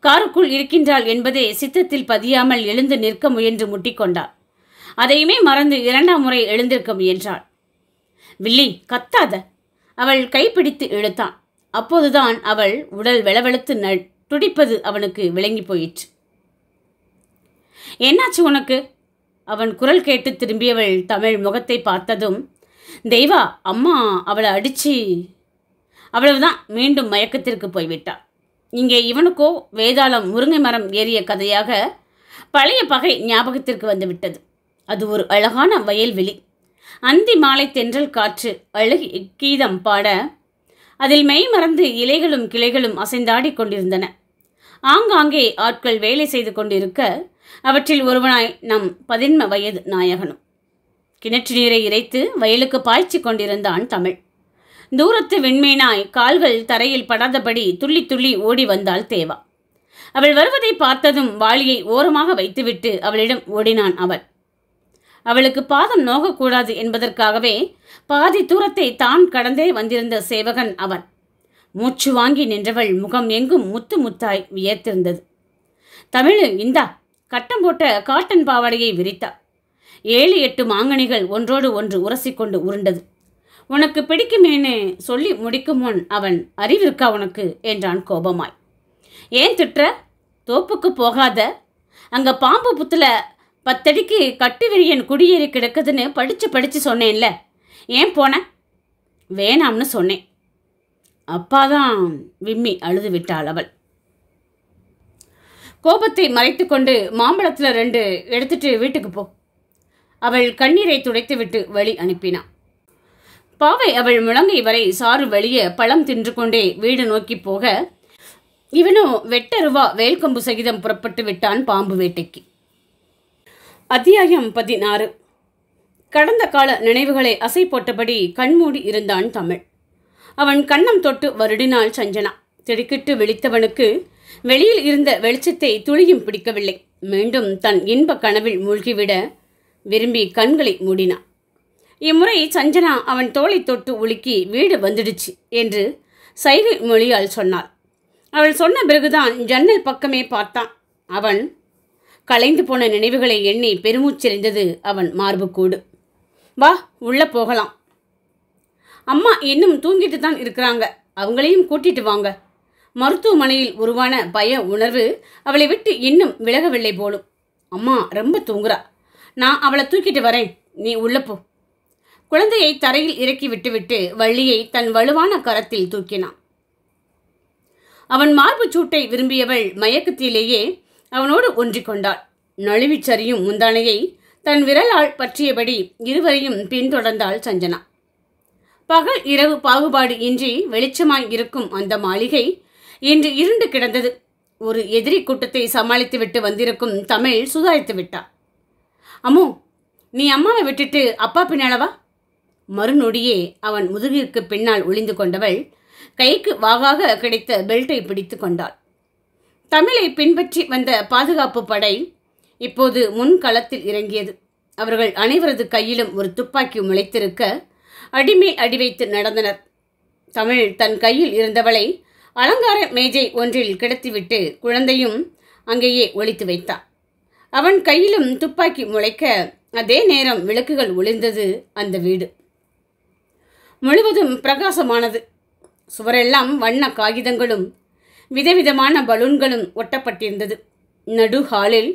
காருக்குள் இருக்கின்றாள் என்பதே சித்தத்தில் பதியாமல் எழுந்து நிற்க முயன்று முட்டிக்கொண்டாள் அதையுமே மறந்து இரண்டாம் முறை எழுந்திருக்க முயன்றாள் வில்லி கத்தாத அவள் கைப்பிடித்து இழுத்தான் அப்போதுதான் அவள் உடல் வெளவெழுத்து ந துடிப்பது அவனுக்கு விளங்கி போயிற்று என்னாச்சு உனக்கு அவன் குரல் கேட்டு திரும்பியவள் தமிழ் முகத்தை பார்த்ததும் தெய்வா அம்மா அவளை அடித்து அவ்வளவுதான் மீண்டும் மயக்கத்திற்கு போய்விட்டான் இங்கே இவனுக்கோ வேதாளம் முருங்கை மரம் ஏறிய கதையாக பழைய பகை ஞாபகத்திற்கு வந்துவிட்டது அது ஒரு அழகான வயல்வெளி அந்தி மாலை தென்றல் காற்று அழகி கீதம் பாட அதில் மெய் மறந்து இலைகளும் கிளைகளும் அசைந்தாடி கொண்டிருந்தன ஆங்காங்கே ஆட்கள் வேலை செய்து கொண்டிருக்க அவற்றில் ஒருவனாய் நம் பதின்ம வயது நாயகனும் கிணற்று நீரை இறைத்து வயலுக்கு பாய்ச்சி கொண்டிருந்தான் தமிழ் தூரத்து வெண்மீனாய் கால்கள் தரையில் படாதபடி துள்ளி துள்ளி ஓடி வந்தாள் தேவா அவள் வருவதை பார்த்ததும் வாளியை ஓரமாக வைத்துவிட்டு அவளிடம் ஓடினான் அவன் அவளுக்கு பாதம் நோகக்கூடாது என்பதற்காகவே பாதி தூரத்தை தான் கடந்தே வந்திருந்த சேவகன் அவன் மூச்சு வாங்கி நின்றவள் முகம் எங்கும் முத்து முத்தாய் வியர்த்திருந்தது தமிழு இந்தா கட்டம் போட்ட காட்டன் பாவாடையை விரித்தாள் ஏழு எட்டு மாங்கனிகள் ஒன்றோடு ஒன்று உரசிக்கொண்டு உருண்டது உனக்கு பிடிக்குமேனு சொல்லி முடிக்கும் முன் அவன் அறிவிருக்கா உனக்கு என்றான் கோபமாய் ஏன் திட்டுற தோப்புக்கு போகாத அங்கே பாம்பு புத்தில் பத்தடிக்கு கட்டுவிரியன் குடியேறி கிடக்குதுன்னு படித்து படித்து சொன்னேன்ல ஏன் போனேன் வேணாம்னு சொன்னேன் அப்பாதான் விம்மி அழுது விட்டாள் அவள் கோபத்தை மறைத்து கொண்டு மாம்பழத்தில் ரெண்டு எடுத்துட்டு வீட்டுக்கு போ அவள் கண்ணீரை துடைத்துவிட்டு வழி அனுப்பினான் பாவை அவள் முழங்கை வரை சாறு வழிய பழம் தின்று கொண்டே வீடு நோக்கி போக இவனும் வெட்டருவா வேல்கொம்பு சகிதம் புறப்பட்டு விட்டான் பாம்பு வேட்டைக்கு அத்தியாயம் பதினாறு கடந்த கால நினைவுகளை அசை போட்டபடி கண்மூடி இருந்தான் தமிழ் அவன் கண்ணம் தொட்டு வருடினாள் சஞ்சனா திடுக்கிட்டு விழித்தவனுக்கு வெளியில் இருந்த வெளிச்சத்தை துளியும் பிடிக்கவில்லை மீண்டும் தன் இன்ப கனவில் மூழ்கிவிட விரும்பி கண்களை மூடினான் இம்முறை சஞ்சனா அவன் தோலை தொட்டு உலுக்கி வீடு வந்துடுச்சு என்று சைகை மொழியால் சொன்னாள் அவள் சொன்ன பிறகுதான் ஜன்னல் பக்கமே பார்த்தான் அவன் கலைந்து போன நினைவுகளை எண்ணி பெருமூச்செறிந்தது அவன் மார்புக்கூடு வா உள்ளே போகலாம் அம்மா இன்னும் தூங்கிட்டு தான் இருக்கிறாங்க அவங்களையும் கூட்டிட்டு வாங்க மருத்துவமனையில் உருவான பய உணர்வு அவளை விட்டு இன்னும் விலகவில்லை போலும் அம்மா ரொம்ப தூங்குறா நான் அவளை தூக்கிட்டு வரேன் நீ உள்ள போ குழந்தையை தரையில் இறக்கி விட்டுவிட்டு வள்ளியை தன் வலுவான கரத்தில் தூக்கினான் அவன் மார்பு சூட்டை விரும்பியவள் மயக்கத்திலேயே அவனோடு ஒன்றிக்கொண்டாள் நழுவிச் சரியும் முந்தானையை தன் விரலால் பற்றியபடி இருவரையும் பின்தொடர்ந்தாள் சஞ்சனா பகல் இரவு பாகுபாடு இன்றி வெளிச்சமாய் இருக்கும் அந்த மாளிகை இன்று இருண்டு கிடந்தது ஒரு எதிரி கூட்டத்தை சமாளித்துவிட்டு வந்திருக்கும் தமிழ் சுதாரித்து விட்டா அம்மு நீ அம்மாவை விட்டுட்டு அப்பா பின்னாலவா மறுநொடியே அவன் முதுகிற்கு பின்னால் ஒளிந்து கொண்டவள் கைக்கு வாவாக கிடைத்த பெல்ட்டை பிடித்து கொண்டாள் தமிழை பின்பற்றி வந்த பாதுகாப்பு படை இப்போது முன்களத்தில் இறங்கியது அவர்கள் அனைவரது கையிலும் ஒரு துப்பாக்கி முளைத்திருக்க அடிமை அடி வைத்து நடந்தனர் தமிழ் தன் கையில் இருந்தவளை அலங்கார மேஜை ஒன்றில் கிடத்திவிட்டு குழந்தையும் அங்கேயே ஒழித்து வைத்தான் அவன் கையிலும் துப்பாக்கி முளைக்க அதே நேரம் விளக்குகள் ஒளிந்தது அந்த வீடு முழுவதும் பிரகாசமானது சுவரெல்லாம் வண்ண காகிதங்களும் விதவிதமான பலூன்களும் ஒட்டப்பட்டிருந்தது நடு ஹாலில்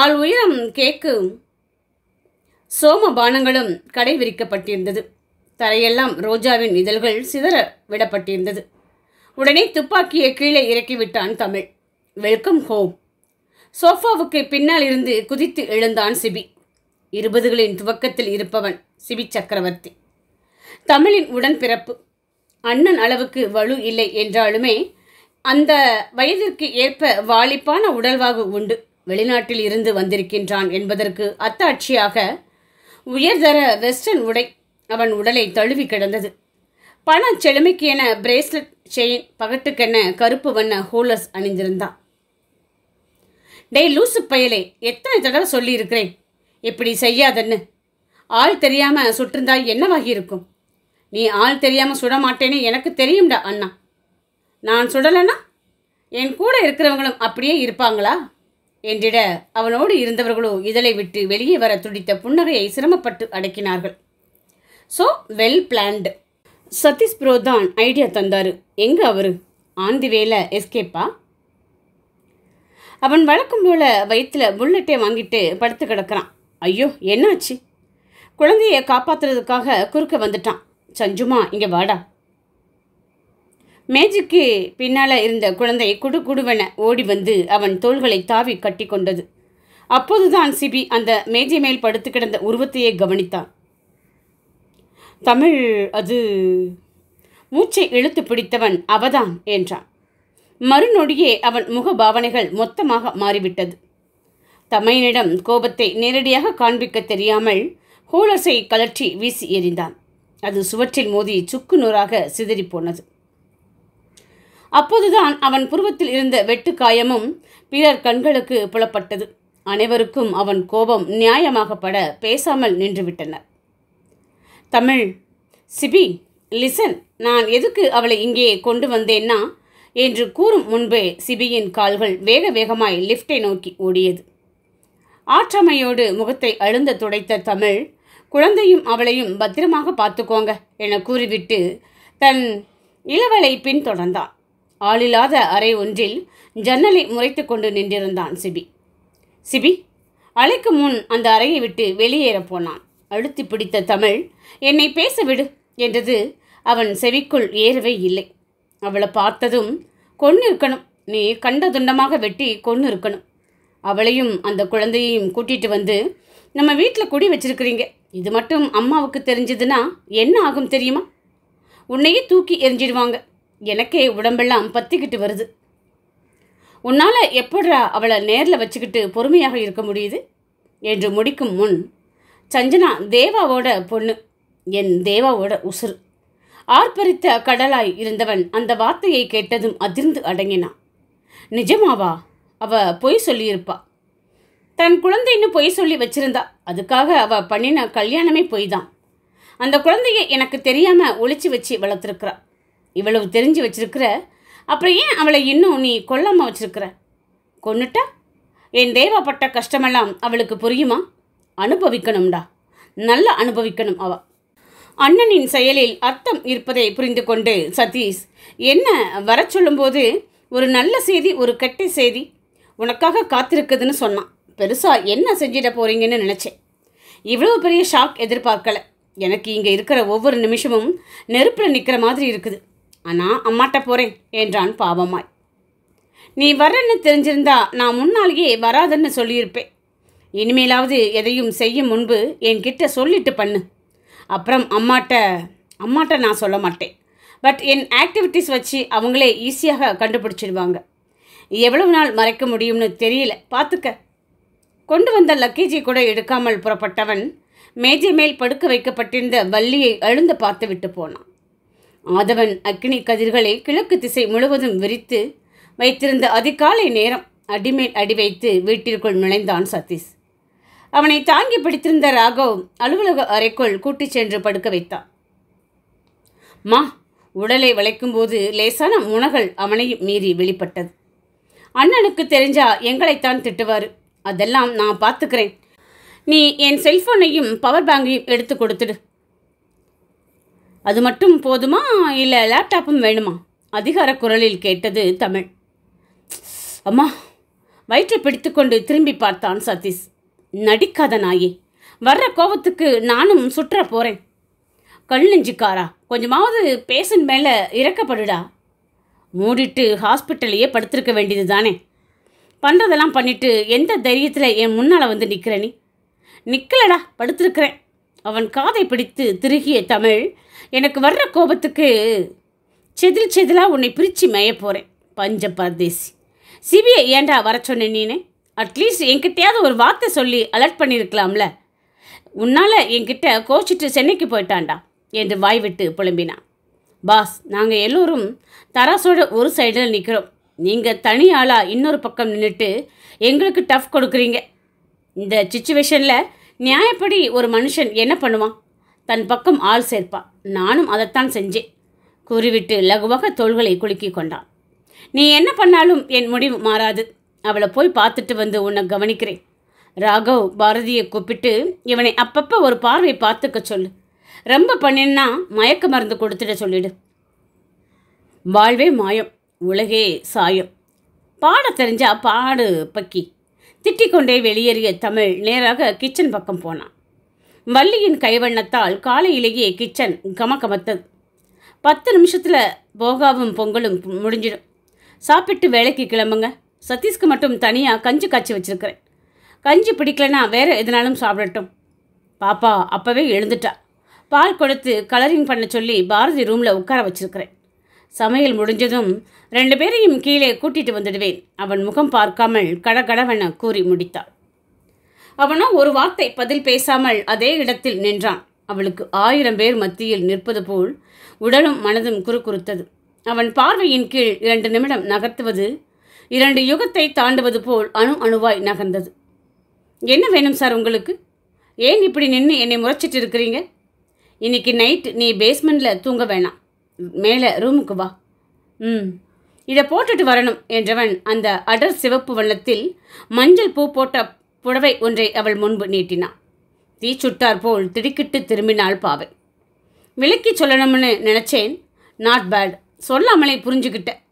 ஆள் உயரம் கேக்கு கடை கடைவிரிக்கப்பட்டிருந்தது தரையெல்லாம் ரோஜாவின் இதழ்கள் சிதற விடப்பட்டிருந்தது உடனே துப்பாக்கியை கீழே இறக்கிவிட்டான் தமிழ் வெல்கம் ஹோம் சோஃபாவுக்கு பின்னால் இருந்து குதித்து எழுந்தான் சிபி இருபதுகளின் துவக்கத்தில் இருப்பவன் சிபி சக்கரவர்த்தி தமிழின் உடன் பிறப்பு அண்ணன் அளவுக்கு வலு இல்லை என்றாலுமே அந்த வயதிற்கு ஏற்ப வாலிப்பான உடல்வாகு உண்டு வெளிநாட்டில் இருந்து வந்திருக்கின்றான் என்பதற்கு அத்தாட்சியாக உயர்தர வெஸ்டர்ன் உடை அவன் உடலை தழுவி கிடந்தது பண செழுமைக்கு என பிரேஸ்லெட் செயின் பகட்டுக்கென கருப்பு வண்ண ஹோலஸ் அணிஞ்சிருந்தான் டெய் லூசு பயலே எத்தனை தடவை சொல்லியிருக்கிறேன் இப்படி செய்யாதன்னு ஆள் தெரியாமல் சுட்டிருந்தால் என்னவாகி இருக்கும் நீ ஆள் தெரியாமல் சுட மாட்டேன்னு எனக்கு தெரியும்டா அண்ணா நான் சுடலைன்னா என் கூட இருக்கிறவங்களும் அப்படியே இருப்பாங்களா என்றிட அவனோடு இருந்தவர்களோ இதழை விட்டு வெளியே வர துடித்த புன்னகையை சிரமப்பட்டு அடக்கினார்கள் so well planned Satish bro தான் ஐடியா தந்தார் எங்கே அவர் ஆந்தி வேலை எஸ்கேப்பா அவன் வழக்கம் போல் வயிற்றில் புல்லட்டே வாங்கிட்டு படுத்து கிடக்கிறான் ஐயோ என்னாச்சு குழந்தைய காப்பாற்றுறதுக்காக குறுக்க வந்துட்டான் சஞ்சுமா இங்கே வாடா மேஜுக்கு பின்னால் இருந்த குழந்தை குடு குடுவென ஓடி வந்து அவன் தோள்களை தாவி கட்டி கொண்டது அப்போதுதான் சிபி அந்த மேஜை மேல் படுத்து கிடந்த உருவத்தையே கவனித்தான் தமிழ் அது மூச்சை இழுத்து பிடித்தவன் அவதான் என்றான் மறுநொடியே அவன் முகபாவனைகள் மொத்தமாக மாறிவிட்டது தமையனிடம் கோபத்தை நேரடியாக காண்பிக்க தெரியாமல் ஹூலர்ஸை கலற்றி வீசி எறிந்தான் அது சுவற்றில் மோதி சுக்கு நூறாக சிதறிப்போனது அப்போதுதான் அவன் புருவத்தில் இருந்த வெட்டு காயமும் பிறர் கண்களுக்கு புலப்பட்டது அனைவருக்கும் அவன் கோபம் நியாயமாகப்பட பேசாமல் நின்றுவிட்டனர் தமிழ் சிபி லிசன் நான் எதுக்கு அவளை இங்கே கொண்டு வந்தேன்னா என்று கூறும் முன்பே சிபியின் கால்கள் வேக வேகமாய் லிஃப்டை நோக்கி ஓடியது ஆற்றமையோடு முகத்தை அழுந்த துடைத்த தமிழ் குழந்தையும் அவளையும் பத்திரமாக பார்த்துக்கோங்க என கூறிவிட்டு தன் இளவலை பின்தொடர்ந்தான் ஆளில்லாத அறை ஒன்றில் ஜன்னலை முறைத்து கொண்டு நின்றிருந்தான் சிபி சிபி அலைக்கு முன் அந்த அறையை விட்டு வெளியேற போனான் அழுத்தி பிடித்த தமிழ் என்னை பேச விடு என்றது அவன் செவிக்குள் ஏறவே இல்லை அவளை பார்த்ததும் கொன்று இருக்கணும் நீ கண்ட துண்டமாக வெட்டி கொன்று இருக்கணும் அவளையும் அந்த குழந்தையையும் கூட்டிகிட்டு வந்து நம்ம வீட்டில் குடி வச்சிருக்கிறீங்க இது மட்டும் அம்மாவுக்கு தெரிஞ்சதுன்னா என்ன ஆகும் தெரியுமா உன்னையே தூக்கி எரிஞ்சிடுவாங்க எனக்கே உடம்பெல்லாம் பத்திக்கிட்டு வருது உன்னால் எப்படா அவளை நேரில் வச்சுக்கிட்டு பொறுமையாக இருக்க முடியுது என்று முடிக்கும் முன் சஞ்சனா தேவாவோட பொண்ணு என் தேவாவோட உசுறு ஆர்ப்பரித்த கடலாய் இருந்தவன் அந்த வார்த்தையை கேட்டதும் அதிர்ந்து அடங்கினான் நிஜமாவா அவ பொய் சொல்லியிருப்பா தன் குழந்தைன்னு பொய் சொல்லி வச்சிருந்தா அதுக்காக அவ பண்ணின கல்யாணமே பொய் தான் அந்த குழந்தைய எனக்கு தெரியாமல் ஒழிச்சு வச்சு வளர்த்துருக்குறா இவ்வளவு தெரிஞ்சு வச்சிருக்கிற அப்புறம் ஏன் அவளை இன்னும் நீ கொல்லாமல் வச்சிருக்கிற கொன்னுட்டா என் தேவாப்பட்ட கஷ்டமெல்லாம் அவளுக்கு புரியுமா அனுபவிக்கணும்டா நல்லா அனுபவிக்கணும் அவ அண்ணனின் செயலில் அர்த்தம் இருப்பதை புரிந்து கொண்டு சதீஷ் என்ன வர சொல்லும்போது ஒரு நல்ல செய்தி ஒரு கெட்ட செய்தி உனக்காக காத்திருக்குதுன்னு சொன்னான் பெருசாக என்ன செஞ்சிட போகிறீங்கன்னு நினச்சேன் இவ்வளோ பெரிய ஷாக் எதிர்பார்க்கலை எனக்கு இங்கே இருக்கிற ஒவ்வொரு நிமிஷமும் நெருப்பில் நிற்கிற மாதிரி இருக்குது ஆனால் அம்மாட்ட போகிறேன் என்றான் பாவமாய் நீ வரன்னு தெரிஞ்சிருந்தா நான் முன்னாலேயே வராதுன்னு சொல்லியிருப்பேன் இனிமேலாவது எதையும் செய்யும் முன்பு என்கிட்ட சொல்லிட்டு பண்ணு அப்புறம் அம்மாட்ட அம்மாட்ட நான் சொல்ல மாட்டேன் பட் என் ஆக்டிவிட்டீஸ் வச்சு அவங்களே ஈஸியாக கண்டுபிடிச்சிடுவாங்க எவ்வளவு நாள் மறைக்க முடியும்னு தெரியல பார்த்துக்க கொண்டு வந்த லக்கேஜை கூட எடுக்காமல் புறப்பட்டவன் மேஜை மேல் படுக்க வைக்கப்பட்டிருந்த வள்ளியை அழுந்து பார்த்து விட்டு போனான் ஆதவன் அக்னி கதிர்களை கிழக்கு திசை முழுவதும் விரித்து வைத்திருந்த அதிகாலை நேரம் அடிமேல் அடி வைத்து வீட்டிற்குள் நுழைந்தான் சதீஷ் அவனை தாங்கி பிடித்திருந்த ராகவ் அலுவலக அறைக்குள் கூட்டிச் சென்று படுக்க வைத்தான் மா உடலை வளைக்கும்போது லேசான முனகல் அவனையும் மீறி வெளிப்பட்டது அண்ணனுக்கு தெரிஞ்சா எங்களைத்தான் திட்டுவார் அதெல்லாம் நான் பார்த்துக்கிறேன் நீ என் செல்ஃபோனையும் பவர் பேங்கையும் எடுத்து கொடுத்துடு அது மட்டும் போதுமா இல்லை லேப்டாப்பும் வேணுமா அதிகார குரலில் கேட்டது தமிழ் அம்மா வயிற்றை பிடித்துக்கொண்டு திரும்பி பார்த்தான் சதீஷ் நடிக்காத நாயே வர்ற கோபத்துக்கு நானும் சுற்ற போகிறேன் கல் நெஞ்சுக்காரா கொஞ்சமாவது பேஷண்ட் மேலே இறக்கப்படுடா மூடிட்டு ஹாஸ்பிட்டல்லையே படுத்திருக்க வேண்டியது தானே பண்ணுறதெல்லாம் பண்ணிவிட்டு எந்த தைரியத்தில் என் முன்னால் வந்து நிற்கிற நீ நிற்கலடா படுத்திருக்கிறேன் அவன் காதை பிடித்து திருகிய தமிழ் எனக்கு வர்ற கோபத்துக்கு செதில் செதிலாக உன்னை பிரித்து மேய போகிறேன் பஞ்ச பரதேசி சிபிஐ ஏண்டா வர சொன்னேன் நீனே அட்லீஸ்ட் என்கிட்டயாவது ஒரு வார்த்தை சொல்லி அலர்ட் பண்ணியிருக்கலாம்ல உன்னால் என்கிட்ட கோச்சிட்டு சென்னைக்கு போயிட்டான்டா என்று வாய் விட்டு புலம்பினான் பாஸ் நாங்கள் எல்லோரும் தராசோட ஒரு சைடில் நிற்கிறோம் நீங்கள் தனி ஆளாக இன்னொரு பக்கம் நின்றுட்டு எங்களுக்கு டஃப் கொடுக்குறீங்க இந்த சுச்சுவேஷனில் நியாயப்படி ஒரு மனுஷன் என்ன பண்ணுவான் தன் பக்கம் ஆள் சேர்ப்பான் நானும் அதைத்தான் செஞ்சேன் கூறிவிட்டு லகுவாக தோள்களை குலுக்கி கொண்டான் நீ என்ன பண்ணாலும் என் முடிவு மாறாது அவளை போய் பார்த்துட்டு வந்து உன்னை கவனிக்கிறேன் ராகவ் பாரதியை கூப்பிட்டு இவனை அப்பப்போ ஒரு பார்வை பார்த்துக்க சொல்லு ரொம்ப பண்ணினா மயக்க மருந்து கொடுத்துட சொல்லிடு வாழ்வே மாயம் உலகே சாயம் பாட தெரிஞ்சா பாடு பக்கி திட்டிக்கொண்டே வெளியேறிய தமிழ் நேராக கிச்சன் பக்கம் போனான் வள்ளியின் கைவண்ணத்தால் காலையிலேயே கிச்சன் கமக்கமத்தது பத்து நிமிஷத்தில் போகாவும் பொங்கலும் முடிஞ்சிடும் சாப்பிட்டு வேலைக்கு கிளம்புங்க சதீஷ்க்கு மட்டும் தனியாக கஞ்சி காய்ச்சி வச்சுருக்கிறேன் கஞ்சி பிடிக்கலைன்னா வேறு எதுனாலும் சாப்பிடட்டும் பாப்பா அப்போவே எழுந்துட்டா பால் கொடுத்து கலரிங் பண்ண சொல்லி பாரதி ரூமில் உட்கார வச்சுருக்கிறேன் சமையல் முடிஞ்சதும் ரெண்டு பேரையும் கீழே கூட்டிகிட்டு வந்துடுவேன் அவன் முகம் பார்க்காமல் கடகடவென கூறி முடித்தாள் அவனோ ஒரு வார்த்தை பதில் பேசாமல் அதே இடத்தில் நின்றான் அவளுக்கு ஆயிரம் பேர் மத்தியில் நிற்பது போல் உடலும் மனதும் குறுக்குறுத்தது அவன் பார்வையின் கீழ் இரண்டு நிமிடம் நகர்த்துவது இரண்டு யுகத்தை தாண்டுவது போல் அணு அணுவாய் நகர்ந்தது என்ன வேணும் சார் உங்களுக்கு ஏன் இப்படி நின்று என்னை முறைச்சிட்டு இருக்கிறீங்க இன்றைக்கி நைட் நீ பேஸ்மெண்ட்டில் தூங்க வேணாம் மேலே ரூமுக்கு வா ம் இதை போட்டுட்டு வரணும் என்றவன் அந்த அடர் சிவப்பு வண்ணத்தில் மஞ்சள் பூ போட்ட புடவை ஒன்றை அவள் முன்பு நீட்டினான் சுட்டார் போல் திடுக்கிட்டு திரும்பினாள் பாவை விளக்கி சொல்லணும்னு நினச்சேன் நாட் பேட் சொல்லாமலே புரிஞ்சுக்கிட்டேன்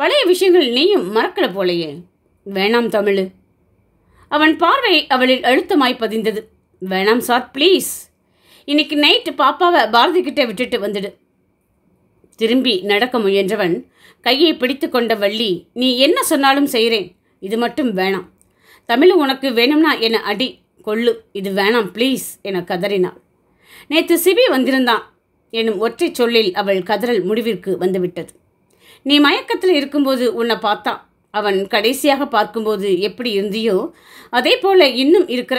பழைய விஷயங்கள் நீயும் மறக்கல போலையே வேணாம் தமிழ் அவன் பார்வை அவளில் அழுத்தமாய் பதிந்தது வேணாம் சார் ப்ளீஸ் இன்னைக்கு நைட்டு பாப்பாவை பாரதி கிட்டே விட்டுட்டு வந்துடு திரும்பி நடக்க முயன்றவன் கையை பிடித்து கொண்ட வள்ளி நீ என்ன சொன்னாலும் செய்கிறேன் இது மட்டும் வேணாம் தமிழ் உனக்கு வேணும்னா என்னை அடி கொள்ளு இது வேணாம் ப்ளீஸ் என கதறினாள் நேற்று சிபி வந்திருந்தான் எனும் ஒற்றை சொல்லில் அவள் கதறல் முடிவிற்கு வந்துவிட்டது நீ மயக்கத்தில் இருக்கும்போது உன்னை பார்த்தான் அவன் கடைசியாக பார்க்கும்போது எப்படி இருந்தியோ அதே போல் இன்னும் இருக்கிற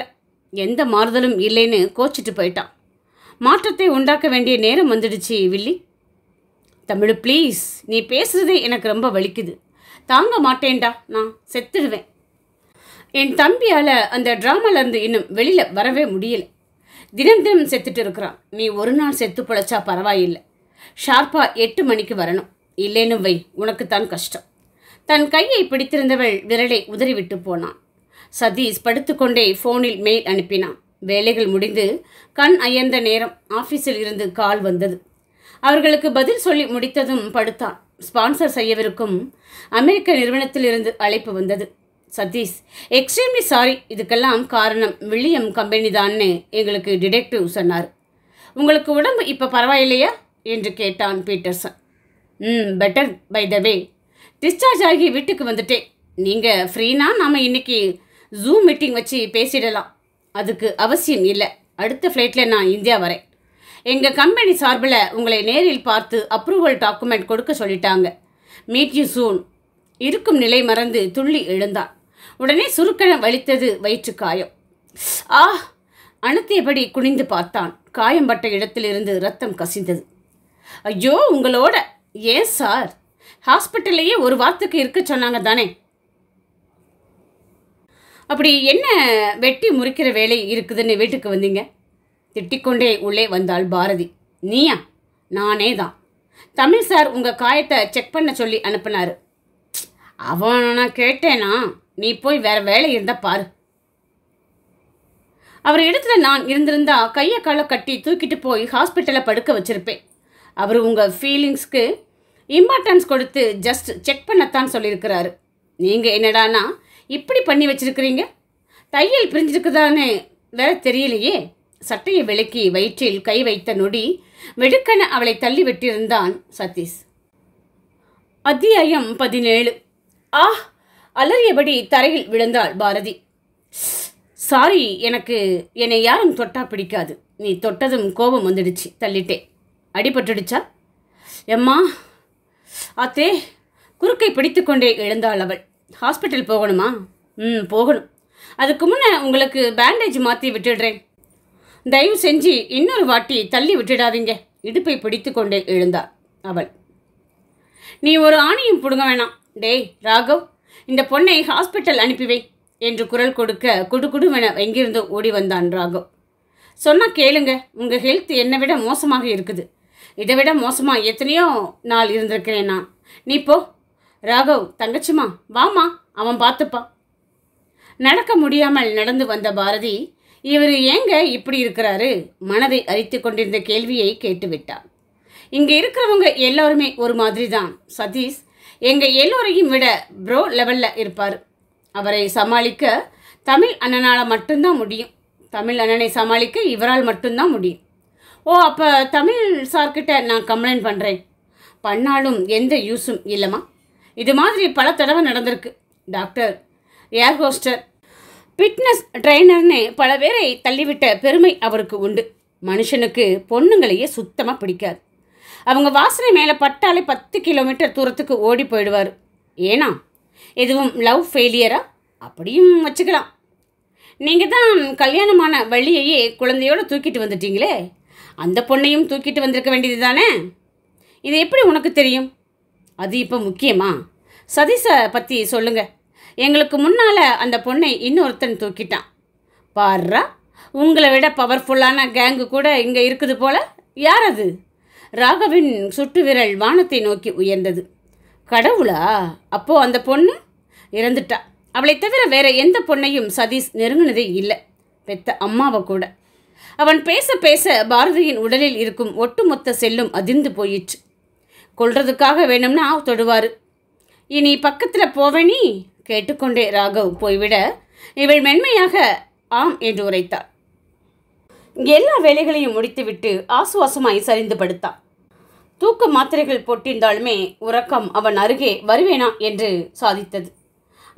எந்த மாறுதலும் இல்லைன்னு கோச்சிட்டு போயிட்டான் மாற்றத்தை உண்டாக்க வேண்டிய நேரம் வந்துடுச்சு வில்லி தமிழ் ப்ளீஸ் நீ பேசுகிறதே எனக்கு ரொம்ப வலிக்குது தாங்க மாட்டேன்டா நான் செத்துடுவேன் என் தம்பியால் அந்த ட்ராமாலேருந்து இன்னும் வெளியில் வரவே முடியலை தினம் தினம் செத்துட்டு இருக்கிறான் நீ ஒரு நாள் செத்து பிழைச்சா பரவாயில்லை ஷார்ப்பாக எட்டு மணிக்கு வரணும் இல்லேனும் வை உனக்குத்தான் கஷ்டம் தன் கையை பிடித்திருந்தவள் விரலை உதறிவிட்டு போனான் சதீஷ் படுத்துக்கொண்டே ஃபோனில் மெயில் அனுப்பினான் வேலைகள் முடிந்து கண் அயர்ந்த நேரம் ஆஃபீஸில் இருந்து கால் வந்தது அவர்களுக்கு பதில் சொல்லி முடித்ததும் படுத்தான் ஸ்பான்சர் செய்யவிருக்கும் அமெரிக்க நிறுவனத்திலிருந்து அழைப்பு வந்தது சதீஷ் எக்ஸ்ட்ரீம்லி சாரி இதுக்கெல்லாம் காரணம் வில்லியம் கம்பெனி தான்னு எங்களுக்கு டிடெக்டிவ் சொன்னார் உங்களுக்கு உடம்பு இப்போ பரவாயில்லையா என்று கேட்டான் Peterson hmm better by the way discharge ஆகி வீட்டுக்கு வந்துட்டேன் நீங்கள் ஃப்ரீனா நாம் இன்றைக்கி ஜூம் மீட்டிங் வச்சு பேசிடலாம் அதுக்கு அவசியம் இல்லை அடுத்த ஃப்ளைட்டில் நான் இந்தியா வரேன் எங்கள் கம்பெனி சார்பில் உங்களை நேரில் பார்த்து அப்ரூவல் டாக்குமெண்ட் கொடுக்க சொல்லிட்டாங்க மீட் யூ சூன் இருக்கும் நிலை மறந்து துள்ளி எழுந்தான் உடனே சுருக்கன வலித்தது வயிற்று காயம் ஆ அணுத்தியபடி குனிந்து பார்த்தான் காயம்பட்ட இடத்திலிருந்து ரத்தம் கசிந்தது ஐயோ உங்களோட ஏன் சார் ஹாஸ்பிட்டல்லையே ஒரு வாரத்துக்கு இருக்க சொன்னாங்க தானே அப்படி என்ன வெட்டி முறிக்கிற வேலை இருக்குதுன்னு வீட்டுக்கு வந்தீங்க திட்டிக்கொண்டே உள்ளே வந்தாள் பாரதி நீயா நானே தான் தமிழ் சார் உங்கள் காயத்தை செக் பண்ண சொல்லி அனுப்புனார் அவன் நான் கேட்டேனா நீ போய் வேற வேலை இருந்தால் பாரு அவர் இடத்துல நான் இருந்திருந்தா கையை காலை கட்டி தூக்கிட்டு போய் ஹாஸ்பிட்டலில் படுக்க வச்சிருப்பேன் அவர் உங்கள் ஃபீலிங்ஸ்க்கு இம்பார்ட்டன்ஸ் கொடுத்து ஜஸ்ட் செக் பண்ணத்தான் சொல்லியிருக்கிறாரு நீங்கள் என்னடானா இப்படி பண்ணி வச்சுருக்கிறீங்க தையல் பிரிஞ்சிருக்குதான்னு வேற தெரியலையே சட்டையை விலக்கி வயிற்றில் கை வைத்த நொடி வெடுக்கென அவளை தள்ளி விட்டிருந்தான் சதீஷ் அத்தியாயம் பதினேழு ஆ அலறியபடி தரையில் விழுந்தாள் பாரதி சாரி எனக்கு என்னை யாரும் தொட்டா பிடிக்காது நீ தொட்டதும் கோபம் வந்துடுச்சு தள்ளிட்டேன் அடிபட்டுடுச்சா எம்மா அத்தே குறுக்கை பிடித்துக்கொண்டே எழுந்தாள் அவள் ஹாஸ்பிட்டல் போகணுமா ம் போகணும் அதுக்கு முன்னே உங்களுக்கு பேண்டேஜ் மாற்றி விட்டுடுறேன் தயவு செஞ்சு இன்னொரு வாட்டி தள்ளி விட்டுடாதீங்க இடுப்பை பிடித்து கொண்டே எழுந்தாள் அவள் நீ ஒரு ஆணையும் பிடுங்க வேணாம் டேய் ராகவ் இந்த பொண்ணை ஹாஸ்பிட்டல் அனுப்பிவை என்று குரல் கொடுக்க குடுகுடுவென எங்கிருந்து ஓடி வந்தான் ராகவ் சொன்னால் கேளுங்க உங்கள் ஹெல்த் என்னை விட மோசமாக இருக்குது இதை விட மோசமாக எத்தனையோ நாள் இருந்திருக்கிறேன் நான் நீ போ ராகவ் தங்கச்சிமா வாமா அவன் பார்த்துப்பான் நடக்க முடியாமல் நடந்து வந்த பாரதி இவர் ஏங்க இப்படி இருக்கிறாரு மனதை அரித்து கொண்டிருந்த கேள்வியை கேட்டுவிட்டார் இங்கே இருக்கிறவங்க எல்லோருமே ஒரு மாதிரி தான் சதீஷ் எங்கள் எல்லோரையும் விட ப்ரோ லெவலில் இருப்பார் அவரை சமாளிக்க தமிழ் அண்ணனால் மட்டும்தான் முடியும் தமிழ் அண்ணனை சமாளிக்க இவரால் மட்டும்தான் முடியும் ஓ அப்போ தமிழ் சார்கிட்ட நான் கம்ப்ளைண்ட் பண்ணுறேன் பண்ணாலும் எந்த யூஸும் இல்லைம்மா இது மாதிரி பல தடவை நடந்திருக்கு டாக்டர் ஏர் ஹோஸ்டர் ஃபிட்னஸ் ட்ரைனர்னு பல பேரை தள்ளிவிட்ட பெருமை அவருக்கு உண்டு மனுஷனுக்கு பொண்ணுங்களையே சுத்தமாக பிடிக்காது அவங்க வாசனை மேலே பட்டாலே பத்து கிலோமீட்டர் தூரத்துக்கு ஓடி போயிடுவார் ஏனா எதுவும் லவ் ஃபெயிலியரா அப்படியும் வச்சுக்கலாம் நீங்கள் தான் கல்யாணமான வழியையே குழந்தையோடு தூக்கிட்டு வந்துட்டீங்களே அந்த பொண்ணையும் தூக்கிட்டு வந்திருக்க வேண்டியது தானே இது எப்படி உனக்கு தெரியும் அது இப்போ முக்கியமா சதீஷை பற்றி சொல்லுங்கள் எங்களுக்கு முன்னால் அந்த பொண்ணை இன்னொருத்தன் தூக்கிட்டான் பாருறா உங்களை விட பவர்ஃபுல்லான கேங்கு கூட இங்கே இருக்குது போல யார் அது ராகவின் சுட்டு விரல் வானத்தை நோக்கி உயர்ந்தது கடவுளா அப்போது அந்த பொண்ணு இறந்துட்டா அவளை தவிர வேற எந்த பொண்ணையும் சதீஷ் நெருங்கினதே இல்லை பெத்த அம்மாவை கூட அவன் பேச பேச பாரதியின் உடலில் இருக்கும் ஒட்டுமொத்த செல்லும் அதிர்ந்து போயிற்று கொள்றதுக்காக வேணும்னா தொடுவார் இனி பக்கத்தில் போவேனி கேட்டுக்கொண்டே ராகவ் போய்விட இவள் மென்மையாக ஆம் என்று உரைத்தாள் எல்லா வேலைகளையும் முடித்துவிட்டு ஆசுவாசமாய் சரிந்து படுத்தான் தூக்க மாத்திரைகள் போட்டிருந்தாலுமே உறக்கம் அவன் அருகே வருவேனா என்று சாதித்தது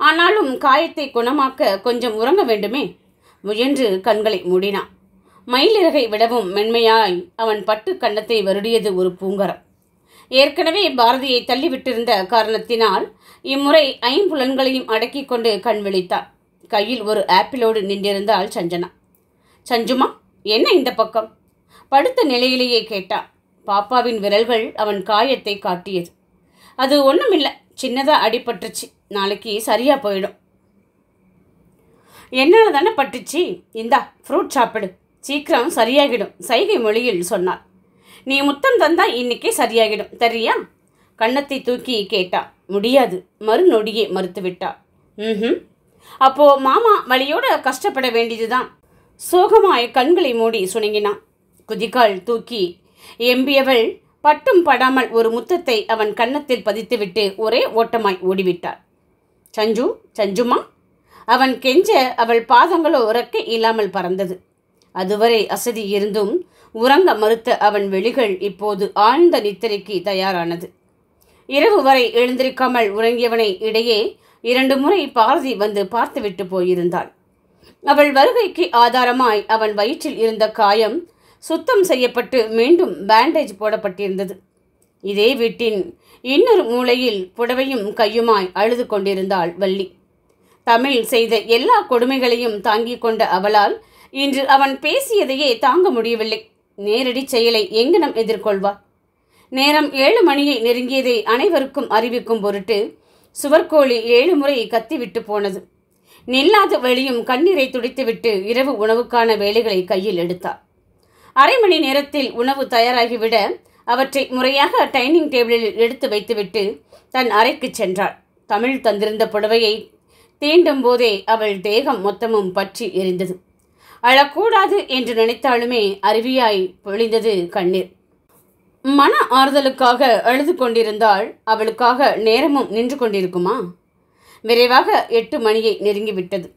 ஆனாலும் காயத்தை குணமாக்க கொஞ்சம் உறங்க வேண்டுமே முயன்று கண்களை மூடினான் மயிலிறகை விடவும் மென்மையாய் அவன் பட்டு கன்னத்தை வருடியது ஒரு பூங்கரம் ஏற்கனவே பாரதியை தள்ளிவிட்டிருந்த காரணத்தினால் இம்முறை ஐம்புலன்களையும் அடக்கி கொண்டு கண் விழித்தாள் கையில் ஒரு ஆப்பிளோடு நின்றிருந்தாள் சஞ்சனா சஞ்சுமா என்ன இந்த பக்கம் படுத்த நிலையிலேயே கேட்டான் பாப்பாவின் விரல்கள் அவன் காயத்தை காட்டியது அது ஒன்றுமில்லை சின்னதாக அடிபட்டுச்சு நாளைக்கு சரியாக போயிடும் என்னால் தானே பட்டுச்சு இந்தா ஃப்ரூட் சாப்பிடு சீக்கிரம் சரியாகிடும் சைகை மொழியில் சொன்னார் நீ முத்தம் தந்தா இன்னைக்கே சரியாகிடும் தெரியா கண்ணத்தை தூக்கி கேட்டா முடியாது மறுநொடியே மறுத்துவிட்டா ம் அப்போ மாமா வழியோட கஷ்டப்பட வேண்டியதுதான் சோகமாய் கண்களை மூடி சுணங்கினான் குதிகால் தூக்கி எம்பியவள் பட்டும் படாமல் ஒரு முத்தத்தை அவன் கன்னத்தில் பதித்துவிட்டு ஒரே ஓட்டமாய் ஓடிவிட்டாள் சஞ்சு சஞ்சுமா அவன் கெஞ்ச அவள் பாதங்களோ ரெக்கை இல்லாமல் பறந்தது அதுவரை அசதி இருந்தும் உறங்க மறுத்த அவன் வெளிகள் இப்போது ஆழ்ந்த நித்திரைக்கு தயாரானது இரவு வரை எழுந்திருக்காமல் உறங்கியவனை இடையே இரண்டு முறை பாரதி வந்து பார்த்துவிட்டு போயிருந்தாள் அவள் வருகைக்கு ஆதாரமாய் அவன் வயிற்றில் இருந்த காயம் சுத்தம் செய்யப்பட்டு மீண்டும் பேண்டேஜ் போடப்பட்டிருந்தது இதே வீட்டின் இன்னொரு மூலையில் புடவையும் கையுமாய் அழுது கொண்டிருந்தாள் வள்ளி தமிழ் செய்த எல்லா கொடுமைகளையும் தாங்கிக் கொண்ட அவளால் இன்று அவன் பேசியதையே தாங்க முடியவில்லை நேரடி செயலை எங்கனம் எதிர்கொள்வார் நேரம் ஏழு மணியை நெருங்கியதை அனைவருக்கும் அறிவிக்கும் பொருட்டு சுவர்கோழி ஏழு முறை கத்திவிட்டு போனது நில்லாத வழியும் கண்ணீரை துடித்துவிட்டு இரவு உணவுக்கான வேலைகளை கையில் எடுத்தார் அரை மணி நேரத்தில் உணவு தயாராகிவிட அவற்றை முறையாக டைனிங் டேபிளில் எடுத்து வைத்துவிட்டு தன் அறைக்கு சென்றாள் தமிழ் தந்திருந்த புடவையை தீண்டும் போதே அவள் தேகம் மொத்தமும் பற்றி எரிந்தது அழக்கூடாது என்று நினைத்தாலுமே அருவியாய் பொழிந்தது கண்ணீர் மன ஆறுதலுக்காக அழுது கொண்டிருந்தால் அவளுக்காக நேரமும் நின்று கொண்டிருக்குமா விரைவாக எட்டு மணியை நெருங்கிவிட்டது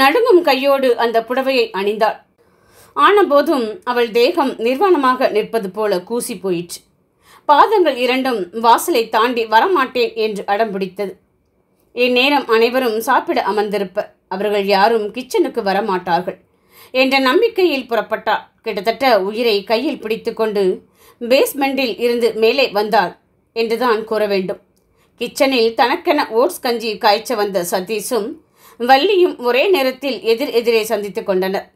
நடுங்கும் கையோடு அந்த புடவையை அணிந்தாள் ஆனபோதும் அவள் தேகம் நிர்வாணமாக நிற்பது போல கூசி போயிற்று பாதங்கள் இரண்டும் வாசலை தாண்டி வரமாட்டேன் என்று அடம் பிடித்தது இந்நேரம் அனைவரும் சாப்பிட அமர்ந்திருப்ப அவர்கள் யாரும் கிச்சனுக்கு வரமாட்டார்கள் என்ற நம்பிக்கையில் புறப்பட்டாள் கிட்டத்தட்ட உயிரை கையில் பிடித்துக்கொண்டு பேஸ்மெண்டில் இருந்து மேலே வந்தாள் என்றுதான் கூற வேண்டும் கிச்சனில் தனக்கென ஓட்ஸ் கஞ்சி காய்ச்ச வந்த சதீஷும் வள்ளியும் ஒரே நேரத்தில் எதிர் எதிரே சந்தித்து கொண்டனர்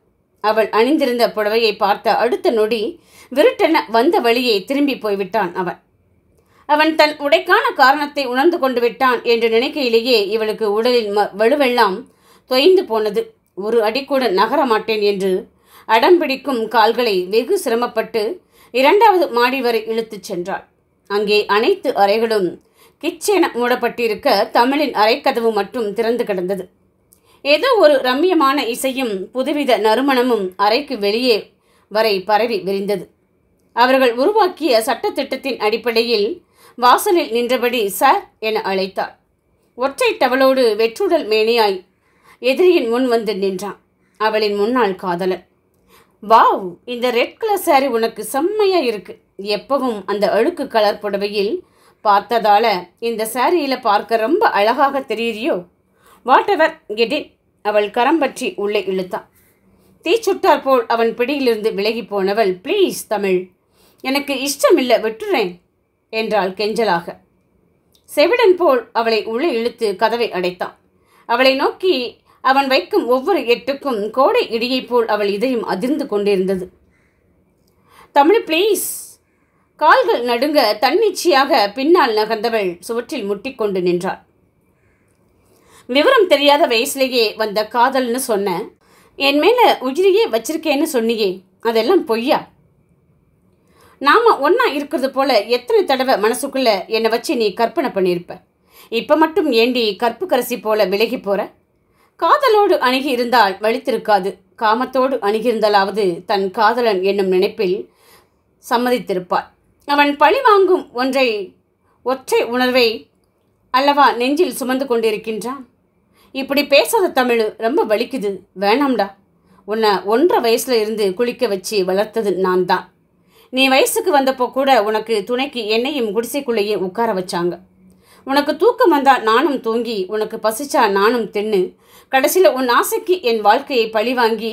அவள் அணிந்திருந்த புடவையை பார்த்த அடுத்த நொடி விருட்டென வந்த வழியை திரும்பி போய்விட்டான் அவன் அவன் தன் உடைக்கான காரணத்தை உணர்ந்து கொண்டு விட்டான் என்று நினைக்கையிலேயே இவளுக்கு உடலின் வலுவெல்லாம் தொய்ந்து போனது ஒரு அடிக்கூட நகர மாட்டேன் என்று அடம்பிடிக்கும் கால்களை வெகு சிரமப்பட்டு இரண்டாவது மாடி வரை இழுத்துச் சென்றாள் அங்கே அனைத்து அறைகளும் கிச்சென மூடப்பட்டிருக்க தமிழின் அரைக்கதவு மட்டும் திறந்து கிடந்தது ஏதோ ஒரு ரம்மியமான இசையும் புதுவித நறுமணமும் அறைக்கு வெளியே வரை பரவி விரிந்தது அவர்கள் உருவாக்கிய சட்டத்திட்டத்தின் அடிப்படையில் வாசலில் நின்றபடி சார் என அழைத்தார் ஒற்றை டவலோடு வெற்றுடல் மேனியாய் எதிரியின் முன் வந்து நின்றான் அவளின் முன்னாள் காதலன் வாவ் இந்த ரெட் கலர் சாரி உனக்கு செம்மையா இருக்கு எப்பவும் அந்த அழுக்கு கலர் புடவையில் பார்த்ததால இந்த சாரியில பார்க்க ரொம்ப அழகாக தெரியுறியோ வாட் எவர் கெடின் அவள் கரம் பற்றி உள்ளே இழுத்தான் தீச்சுட்டார் போல் அவன் பிடியிலிருந்து விலகி போனவள் ப்ளீஸ் தமிழ் எனக்கு இஷ்டமில்லை விட்டுறேன் என்றாள் கெஞ்சலாக செவிடன் போல் அவளை உள்ளே இழுத்து கதவை அடைத்தான் அவளை நோக்கி அவன் வைக்கும் ஒவ்வொரு எட்டுக்கும் கோடை இடியைப் போல் அவள் இதயம் அதிர்ந்து கொண்டிருந்தது தமிழ் ப்ளீஸ் கால்கள் நடுங்க தன்னிச்சையாக பின்னால் நகர்ந்தவள் சுவற்றில் முட்டிக்கொண்டு நின்றாள் விவரம் தெரியாத வயசுலேயே வந்த காதல்னு சொன்ன என் மேலே உயிரியே வச்சிருக்கேன்னு சொன்னியே அதெல்லாம் பொய்யா நாம் ஒன்றா இருக்கிறது போல் எத்தனை தடவை மனசுக்குள்ளே என்னை வச்சு நீ கற்பனை பண்ணியிருப்ப இப்போ மட்டும் ஏண்டி கற்புக்கரசி போல் விலகி போகிற காதலோடு அணுகியிருந்தால் வலித்திருக்காது காமத்தோடு அணுகியிருந்தாலாவது தன் காதலன் என்னும் நினைப்பில் சம்மதித்திருப்பாள் அவன் பழி வாங்கும் ஒன்றை ஒற்றை உணர்வை அல்லவா நெஞ்சில் சுமந்து கொண்டிருக்கின்றான் இப்படி பேசாத தமிழ் ரொம்ப வலிக்குது வேணாம்டா உன்னை ஒன்றரை வயசுல இருந்து குளிக்க வச்சு வளர்த்தது நான் தான் நீ வயசுக்கு வந்தப்போ கூட உனக்கு துணைக்கு என்னையும் குடிசைக்குள்ளேயே உட்கார வச்சாங்க உனக்கு தூக்கம் வந்தால் நானும் தூங்கி உனக்கு பசிச்சா நானும் தின்னு கடைசியில் உன் ஆசைக்கு என் வாழ்க்கையை பழி வாங்கி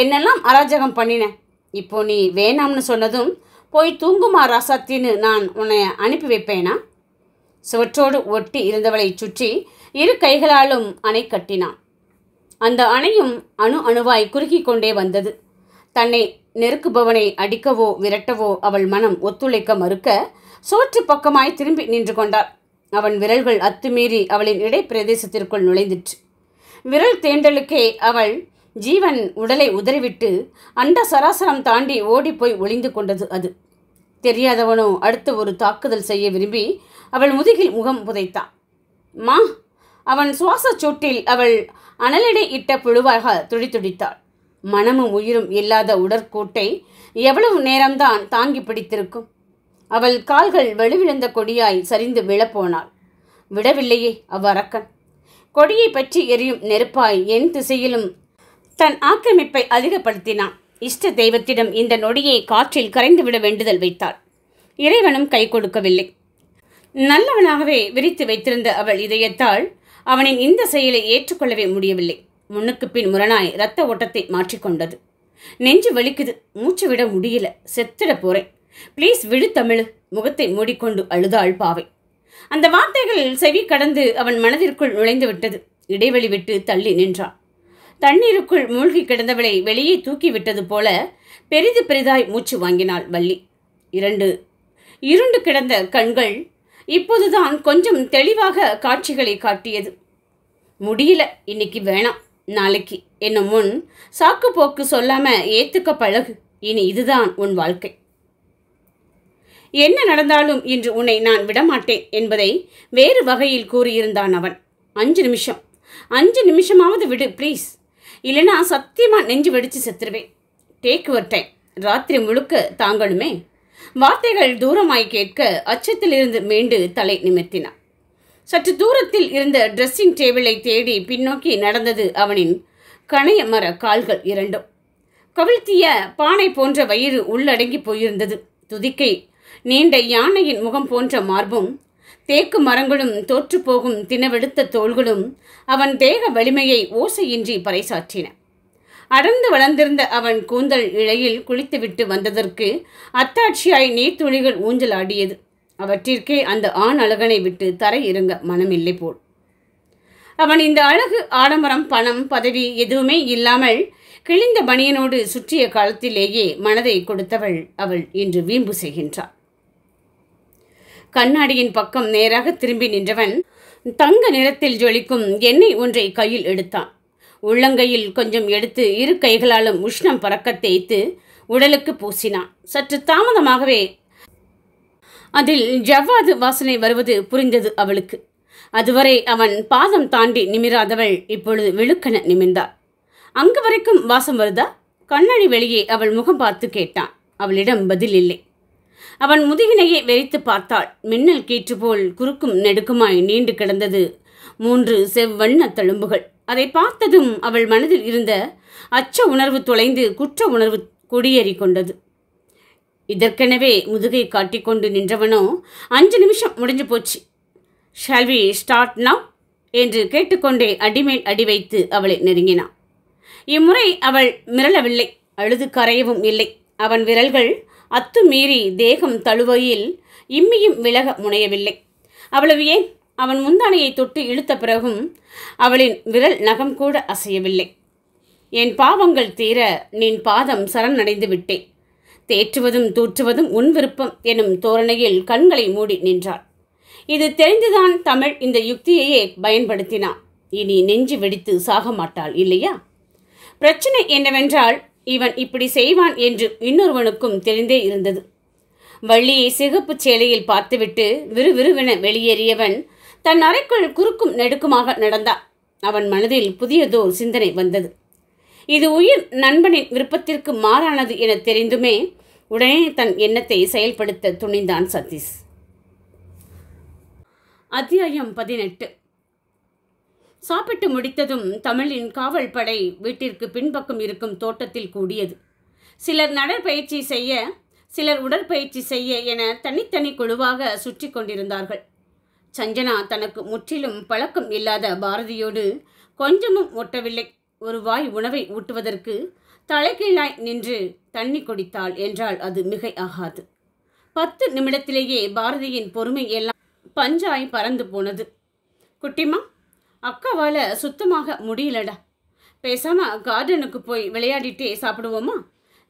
என்னெல்லாம் அராஜகம் பண்ணினேன் இப்போ நீ வேணாம்னு சொன்னதும் போய் தூங்குமா ராசாத்தின்னு நான் உன்னை அனுப்பி வைப்பேனா சுவற்றோடு ஒட்டி இருந்தவளை சுற்றி இரு கைகளாலும் அணை கட்டினான் அந்த அணையும் அணு அணுவாய் குறுகி கொண்டே வந்தது தன்னை நெருக்குபவனை அடிக்கவோ விரட்டவோ அவள் மனம் ஒத்துழைக்க மறுக்க சோற்று பக்கமாய் திரும்பி நின்று கொண்டாள் அவன் விரல்கள் அத்துமீறி அவளின் இடைப்பிரதேசத்திற்குள் நுழைந்திற்று விரல் தேண்டலுக்கே அவள் ஜீவன் உடலை உதறிவிட்டு அண்ட சராசரம் தாண்டி ஓடிப்போய் ஒளிந்து கொண்டது அது தெரியாதவனோ அடுத்து ஒரு தாக்குதல் செய்ய விரும்பி அவள் முதுகில் முகம் புதைத்தான் மா அவன் சுவாச சூட்டில் அவள் அனலடை இட்ட புழுவாக துடித்துடித்தாள் மனமும் உயிரும் இல்லாத உடற்கூட்டை எவ்வளவு நேரம்தான் தாங்கி பிடித்திருக்கும் அவள் கால்கள் வலுவிழந்த கொடியாய் சரிந்து விழப்போனாள் விடவில்லையே அவ்வரக்கன் கொடியை பற்றி எரியும் நெருப்பாய் என் திசையிலும் தன் ஆக்கிரமிப்பை அதிகப்படுத்தினான் இஷ்ட தெய்வத்திடம் இந்த நொடியை காற்றில் கரைந்துவிட வேண்டுதல் வைத்தாள் இறைவனும் கை கொடுக்கவில்லை நல்லவனாகவே விரித்து வைத்திருந்த அவள் இதயத்தால் அவனின் இந்த செயலை ஏற்றுக்கொள்ளவே முடியவில்லை முன்னுக்கு பின் முரணாய் இரத்த ஓட்டத்தை மாற்றிக்கொண்டது நெஞ்சு வலிக்குது மூச்சு விட முடியல செத்திட போறேன் ப்ளீஸ் விழு தமிழ் முகத்தை மூடிக்கொண்டு அழுதாள் பாவை அந்த வார்த்தைகள் செவி கடந்து அவன் மனதிற்குள் நுழைந்து விட்டது இடைவெளி விட்டு தள்ளி நின்றான் தண்ணீருக்குள் மூழ்கி கிடந்தவளை வெளியே தூக்கி விட்டது போல பெரிது பெரிதாய் மூச்சு வாங்கினாள் வள்ளி இரண்டு இருண்டு கிடந்த கண்கள் இப்போதுதான் கொஞ்சம் தெளிவாக காட்சிகளை காட்டியது முடியல இன்னைக்கு வேணாம் நாளைக்கு என்னும் முன் சாக்கு போக்கு சொல்லாம ஏத்துக்க பழகு இனி இதுதான் உன் வாழ்க்கை என்ன நடந்தாலும் இன்று உன்னை நான் விடமாட்டேன் என்பதை வேறு வகையில் கூறியிருந்தான் அவன் அஞ்சு நிமிஷம் அஞ்சு நிமிஷமாவது விடு ப்ளீஸ் இல்லைனா சத்தியமாக நெஞ்சு வெடித்து செத்துருவேன் டேக் யுவர் டைம் ராத்திரி முழுக்க தாங்களுமே வார்த்தைகள் தூரமாய் கேட்க அச்சத்திலிருந்து மீண்டு தலை நிமித்தினான் சற்று தூரத்தில் இருந்த ட்ரெஸ்ஸிங் டேபிளை தேடி பின்னோக்கி நடந்தது அவனின் கணைய மர கால்கள் இரண்டும் கவிழ்த்திய பானை போன்ற வயிறு உள்ளடங்கி போயிருந்தது துதிக்கை நீண்ட யானையின் முகம் போன்ற மார்பும் தேக்கு மரங்களும் தோற்றுப்போகும் தினவெடுத்த தோள்களும் அவன் தேக வலிமையை ஓசையின்றி பறைசாற்றின அடர்ந்து வளர்ந்திருந்த அவன் கூந்தல் இழையில் குளித்துவிட்டு வந்ததற்கு அத்தாட்சியாய் நீர்த்துளிகள் ஊஞ்சலாடியது அவற்றிற்கே அந்த ஆண் அழகனை விட்டு தரை இறங்க மனமில்லை போல் அவன் இந்த அழகு ஆடம்பரம் பணம் பதவி எதுவுமே இல்லாமல் கிழிந்த பணியனோடு சுற்றிய காலத்திலேயே மனதை கொடுத்தவள் அவள் இன்று வீம்பு செய்கின்றாள் கண்ணாடியின் பக்கம் நேராக திரும்பி நின்றவன் தங்க நிறத்தில் ஜொலிக்கும் எண்ணெய் ஒன்றை கையில் எடுத்தான் உள்ளங்கையில் கொஞ்சம் எடுத்து இரு கைகளாலும் உஷ்ணம் பறக்க தேய்த்து உடலுக்கு பூசினான் சற்று தாமதமாகவே அதில் ஜவ்வாது வாசனை வருவது புரிந்தது அவளுக்கு அதுவரை அவன் பாதம் தாண்டி நிமிராதவள் இப்பொழுது விழுக்கென நிமிர்ந்தாள் அங்கு வரைக்கும் வாசம் வருதா கண்ணாடி வெளியே அவள் முகம் பார்த்து கேட்டான் அவளிடம் பதில் இல்லை அவன் முதுகினையை வெறித்து பார்த்தாள் மின்னல் கீற்று போல் குறுக்கும் நெடுக்குமாய் நீண்டு கிடந்தது மூன்று செவ்வண்ண தழும்புகள் அதை பார்த்ததும் அவள் மனதில் இருந்த அச்ச உணர்வு தொலைந்து குற்ற உணர்வு கொடியேறி கொண்டது இதற்கெனவே முதுகை காட்டிக்கொண்டு நின்றவனோ அஞ்சு நிமிஷம் முடிஞ்சு போச்சு ஷால்வி ஸ்டார்ட் நவ் என்று கேட்டுக்கொண்டே அடிமேல் அடி வைத்து அவளை நெருங்கினான் இம்முறை அவள் மிரளவில்லை அழுது கரையவும் இல்லை அவன் விரல்கள் அத்துமீறி தேகம் தழுவையில் இம்மியும் விலக முனையவில்லை அவ்வளவு ஏன் அவன் முந்தானையை தொட்டு இழுத்த பிறகும் அவளின் விரல் நகம் கூட அசையவில்லை என் பாவங்கள் தீர நின் பாதம் சரணடைந்து விட்டேன் தேற்றுவதும் தூற்றுவதும் உன் விருப்பம் எனும் தோரணையில் கண்களை மூடி நின்றாள் இது தெரிந்துதான் தமிழ் இந்த யுக்தியையே பயன்படுத்தினான் இனி நெஞ்சு வெடித்து சாக மாட்டாள் இல்லையா பிரச்சனை என்னவென்றால் இவன் இப்படி செய்வான் என்று இன்னொருவனுக்கும் தெரிந்தே இருந்தது வள்ளியை சிகப்பு சேலையில் பார்த்துவிட்டு விறுவிறுவென வெளியேறியவன் தன் அறைக்குள் குறுக்கும் நெடுக்குமாக நடந்தான் அவன் மனதில் புதியதோர் சிந்தனை வந்தது இது உயிர் நண்பனின் விருப்பத்திற்கு மாறானது என தெரிந்துமே உடனே தன் எண்ணத்தை செயல்படுத்த துணிந்தான் சதீஷ் அத்தியாயம் பதினெட்டு சாப்பிட்டு முடித்ததும் தமிழின் காவல் படை வீட்டிற்கு பின்பக்கம் இருக்கும் தோட்டத்தில் கூடியது சிலர் நடற்பயிற்சி செய்ய சிலர் உடற்பயிற்சி செய்ய என தனித்தனி குழுவாக சுற்றி கொண்டிருந்தார்கள் சஞ்சனா தனக்கு முற்றிலும் பழக்கம் இல்லாத பாரதியோடு கொஞ்சமும் ஒட்டவில்லை ஒரு வாய் உணவை ஊட்டுவதற்கு தலைகீழாய் நின்று தண்ணி குடித்தாள் என்றால் அது மிகை ஆகாது பத்து நிமிடத்திலேயே பாரதியின் பொறுமை எல்லாம் பஞ்சாய் பறந்து போனது குட்டிமா அக்காவால் சுத்தமாக முடியலடா பேசாமல் கார்டனுக்கு போய் விளையாடிட்டே சாப்பிடுவோமா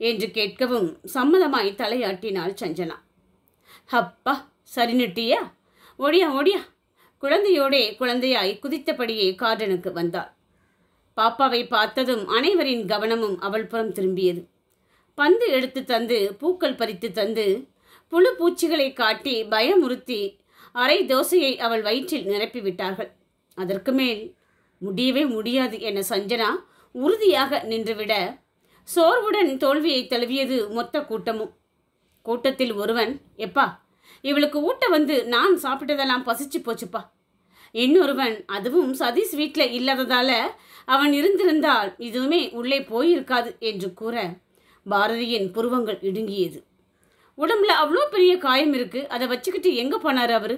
என்று கேட்கவும் சம்மதமாய் தலையாட்டினாள் சஞ்சனா அப்பா சரி நிட்டியா ஓடியா ஓடியா குழந்தையோடே குழந்தையாய் குதித்தபடியே கார்டனுக்கு வந்தாள் பாப்பாவை பார்த்ததும் அனைவரின் கவனமும் அவள் புறம் திரும்பியது பந்து எடுத்து தந்து பூக்கள் பறித்து தந்து புழு பூச்சிகளை காட்டி பயமுறுத்தி அரை தோசையை அவள் வயிற்றில் நிரப்பிவிட்டார்கள் அதற்கு மேல் முடியவே முடியாது என சஞ்சனா உறுதியாக நின்றுவிட சோர்வுடன் தோல்வியை தழுவியது மொத்த கூட்டமும் கூட்டத்தில் ஒருவன் எப்பா இவளுக்கு ஊட்ட வந்து நான் சாப்பிட்டதெல்லாம் பசிச்சு போச்சுப்பா இன்னொருவன் அதுவும் சதீஷ் வீட்டில் இல்லாததால அவன் இருந்திருந்தால் இதுவுமே உள்ளே போயிருக்காது என்று கூற பாரதியின் புருவங்கள் இடுங்கியது உடம்புல அவ்வளோ பெரிய காயம் இருக்குது அதை வச்சுக்கிட்டு எங்கே போனார் அவர்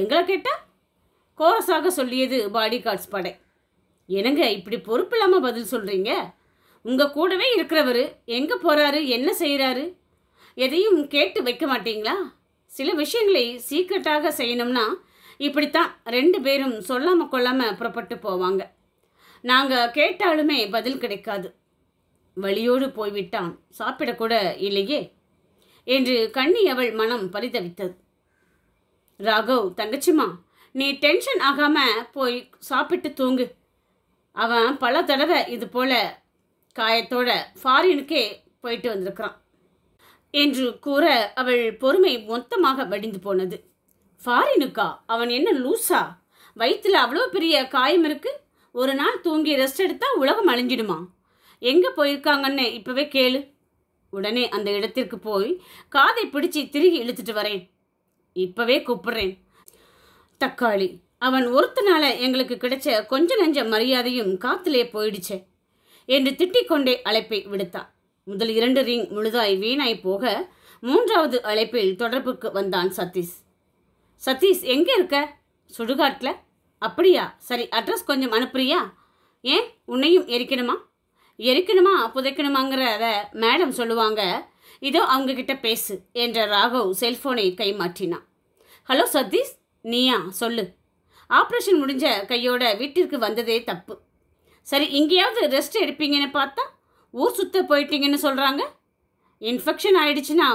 எங்களை கேட்டால் கோரஸாக சொல்லியது பாடி கார்ட்ஸ் படை என்னங்க இப்படி பொறுப்பு இல்லாமல் பதில் சொல்கிறீங்க உங்கள் கூடவே இருக்கிறவர் எங்கே போகிறாரு என்ன செய்கிறாரு எதையும் கேட்டு வைக்க மாட்டீங்களா சில விஷயங்களை சீக்கிரட்டாக செய்யணும்னா இப்படித்தான் ரெண்டு பேரும் சொல்லாமல் கொள்ளாமல் புறப்பட்டு போவாங்க நாங்கள் கேட்டாலுமே பதில் கிடைக்காது வழியோடு போய்விட்டான் சாப்பிடக்கூட இல்லையே என்று கண்ணி அவள் மனம் பரிதவித்தது ராகவ் தங்கச்சிமா நீ டென்ஷன் ஆகாமல் போய் சாப்பிட்டு தூங்கு அவன் பல தடவை இது போல் காயத்தோட ஃபாரினுக்கே போயிட்டு வந்திருக்கிறான் என்று கூற அவள் பொறுமை மொத்தமாக வடிந்து போனது ஃபாரினுக்கா அவன் என்ன லூஸா வயிற்றில் அவ்வளோ பெரிய காயம் இருக்குது ஒரு நாள் தூங்கி ரெஸ்ட் எடுத்தால் உலகம் அழிஞ்சிடுமா எங்கே போயிருக்காங்கன்னு இப்போவே கேளு உடனே அந்த இடத்திற்கு போய் காதை பிடிச்சி திருகி இழுத்துட்டு வரேன் இப்போவே கூப்பிட்றேன் தக்காளி அவன் ஒருத்தனால எங்களுக்கு கிடைச்ச கொஞ்ச நஞ்ச மரியாதையும் காத்திலே போயிடுச்சே என்று திட்டிக்கொண்டே அழைப்பை விடுத்தான் முதல் இரண்டு ரிங் முழுதாய் வீணாய் போக மூன்றாவது அழைப்பில் தொடர்புக்கு வந்தான் சதீஷ் சதீஷ் எங்கே இருக்க சுடுகாட்டில் அப்படியா சரி அட்ரஸ் கொஞ்சம் அனுப்புறியா ஏன் உன்னையும் எரிக்கணுமா எரிக்கணுமா புதைக்கணுமாங்கிறத மேடம் சொல்லுவாங்க இதோ அவங்க கிட்ட பேசு என்ற ராகவ் செல்போனை கைமாற்றினான் ஹலோ சதீஷ் நீயா சொல்லு ஆப்ரேஷன் முடிஞ்ச கையோட வீட்டிற்கு வந்ததே தப்பு சரி எங்கேயாவது ரெஸ்ட் எடுப்பீங்கன்னு பார்த்தா ஊர் சுத்த போயிட்டீங்கன்னு சொல்கிறாங்க இன்ஃபெக்ஷன் ஆயிடுச்சுன்னா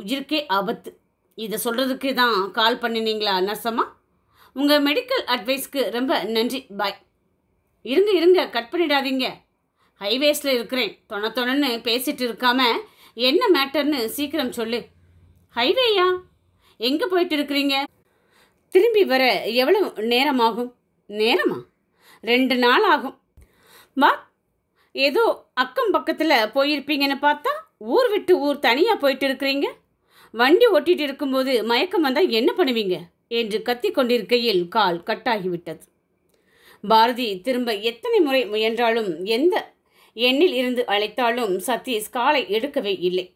உயிருக்கே ஆபத்து இதை சொல்கிறதுக்கு தான் கால் பண்ணினீங்களா நர்சம்மா உங்கள் மெடிக்கல் அட்வைஸ்க்கு ரொம்ப நன்றி பாய் இருங்க இருங்க கட் பண்ணிடாதீங்க ஹைவேஸில் இருக்கிறேன் தொண தொணன்னு பேசிகிட்டு இருக்காம என்ன மேட்டர்னு சீக்கிரம் சொல்லு ஹைவேயா எங்கே போயிட்டு இருக்கிறீங்க திரும்பி வர எவ்வளவு நேரமாகும் நேரமா ரெண்டு நாள் ஆகும் வா ஏதோ அக்கம் பக்கத்தில் போயிருப்பீங்கன்னு பார்த்தா ஊர் விட்டு ஊர் தனியாக போயிட்டு இருக்கிறீங்க வண்டி ஓட்டிகிட்டு இருக்கும்போது மயக்கம் வந்தால் என்ன பண்ணுவீங்க என்று கத்தி கொண்டிருக்கையில் கால் கட்டாகிவிட்டது பாரதி திரும்ப எத்தனை முறை முயன்றாலும் எந்த எண்ணில் இருந்து அழைத்தாலும் சதீஷ் காலை எடுக்கவே இல்லை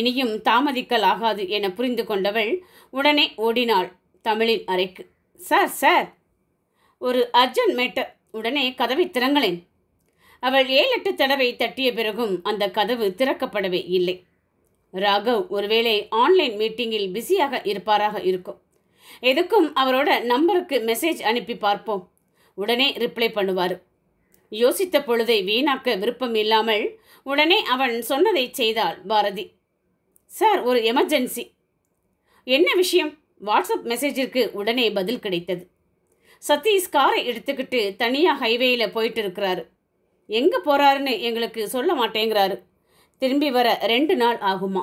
இனியும் தாமதிக்கலாகாது என புரிந்து கொண்டவள் உடனே ஓடினாள் தமிழின் அறைக்கு சார் சார் ஒரு அர்ஜென்ட் மேட்டர் உடனே கதவை திறங்களேன் அவள் ஏழெட்டு தடவை தட்டிய பிறகும் அந்த கதவு திறக்கப்படவே இல்லை ராகவ் ஒருவேளை ஆன்லைன் மீட்டிங்கில் பிஸியாக இருப்பாராக இருக்கும் எதுக்கும் அவரோட நம்பருக்கு மெசேஜ் அனுப்பி பார்ப்போம் உடனே ரிப்ளை பண்ணுவார் யோசித்த பொழுதை வீணாக்க விருப்பம் இல்லாமல் உடனே அவன் சொன்னதை செய்தாள் பாரதி சார் ஒரு எமர்ஜென்சி என்ன விஷயம் வாட்ஸ்அப் மெசேஜிற்கு உடனே பதில் கிடைத்தது சதீஷ் காரை எடுத்துக்கிட்டு தனியாக ஹைவேயில் போயிட்டு இருக்கிறாரு எங்கே போகிறாருன்னு எங்களுக்கு சொல்ல மாட்டேங்கிறாரு திரும்பி வர ரெண்டு நாள் ஆகுமா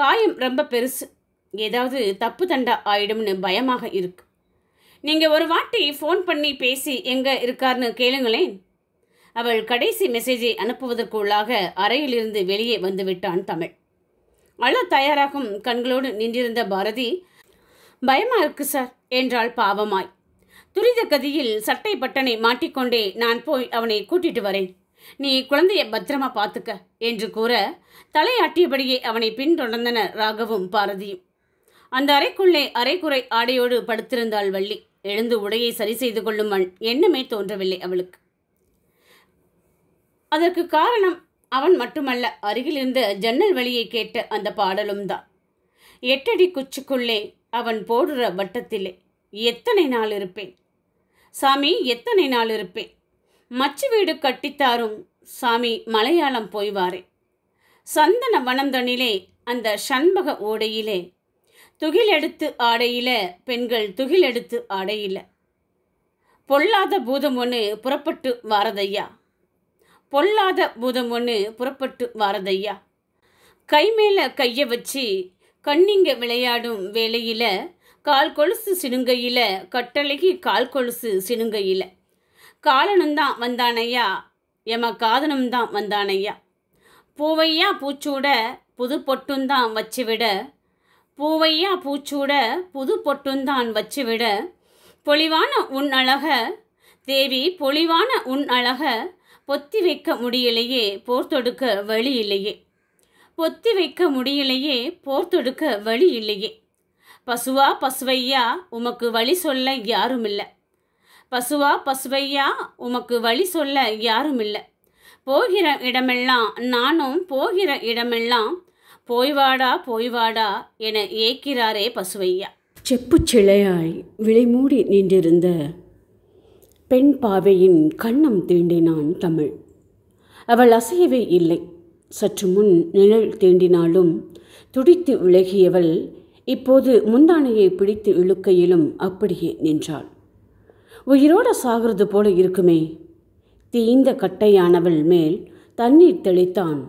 காயம் ரொம்ப பெருசு ஏதாவது தப்பு தண்டா ஆயிடும்னு பயமாக இருக்கு நீங்கள் ஒரு வாட்டி ஃபோன் பண்ணி பேசி எங்கே இருக்கார்னு கேளுங்களேன் அவள் கடைசி மெசேஜை அனுப்புவதற்குள்ளாக அறையிலிருந்து வெளியே வந்துவிட்டான் தமிழ் அழ தயாராகும் கண்களோடு நின்றிருந்த பாரதி பயமா இருக்கு சார் என்றாள் பாவமாய் துரித கதியில் சட்டை பட்டனை மாட்டிக்கொண்டே நான் போய் அவனை கூட்டிட்டு வரேன் நீ குழந்தைய பத்திரமா பார்த்துக்க என்று கூற தலையாட்டியபடியே அவனை பின்தொடர்ந்தனர் ராகவும் பாரதியும் அந்த அறைக்குள்ளே அரைக்குறை ஆடையோடு படுத்திருந்தாள் வள்ளி எழுந்து உடையை சரி செய்து கொள்ளும் எண்ணமே தோன்றவில்லை அவளுக்கு அதற்கு காரணம் அவன் மட்டுமல்ல அருகிலிருந்த ஜன்னல் வழியை கேட்ட அந்த பாடலும் தான் எட்டடி குச்சுக்குள்ளே அவன் போடுற வட்டத்திலே எத்தனை நாள் இருப்பேன் சாமி எத்தனை நாள் இருப்பேன் மச்சு வீடு கட்டித்தாரும் சாமி மலையாளம் போய்வாரே சந்தன வனந்தனிலே அந்த சண்பக ஓடையிலே துகிலெடுத்து ஆடையில பெண்கள் துகிலெடுத்து ஆடையில பொல்லாத பூதம் ஒன்று புறப்பட்டு வாரதையா பொல்லாத பூதம் ஒன்று புறப்பட்டு வாரதையா கை மேலே கையை வச்சு கண்ணிங்க விளையாடும் வேலையில் கால் கொலுசு சினுங்கையில் கட்டளைக்கு கால் கொலுசு சினுங்கையில் காலனும்தான் வந்தானையா எம காதனும்தான் வந்தானையா பூவையா பூச்சூட புது பொட்டுந்தான் வச்சுவிட பூவையா பூச்சூட புது பொட்டுந்தான் வச்சுவிட பொலிவான உன் அழக தேவி பொலிவான உன் அழக பொத்தி வைக்க முடியலையே போர் தொடுக்க வழி இல்லையே பொத்தி வைக்க முடியலையே போர் தொடுக்க வழி இல்லையே பசுவா பசுவையா உமக்கு வழி சொல்ல யாரும் இல்லை பசுவா பசுவையா உமக்கு வழி சொல்ல யாரும் இல்லை போகிற இடமெல்லாம் நானும் போகிற இடமெல்லாம் போய்வாடா போய்வாடா என ஏக்கிறாரே பசுவையா செப்பு சிலையாய் விலைமூடி நின்றிருந்த பெண் பாவையின் கண்ணம் தீண்டினான் தமிழ் அவள் அசையவே இல்லை சற்று முன் நிழல் தீண்டினாலும் துடித்து விலகியவள் இப்போது முந்தானையை பிடித்து இழுக்கையிலும் அப்படியே நின்றாள் உயிரோட சாகிறது போல இருக்குமே தீந்த கட்டையானவள் மேல் தண்ணீர் தெளித்தான்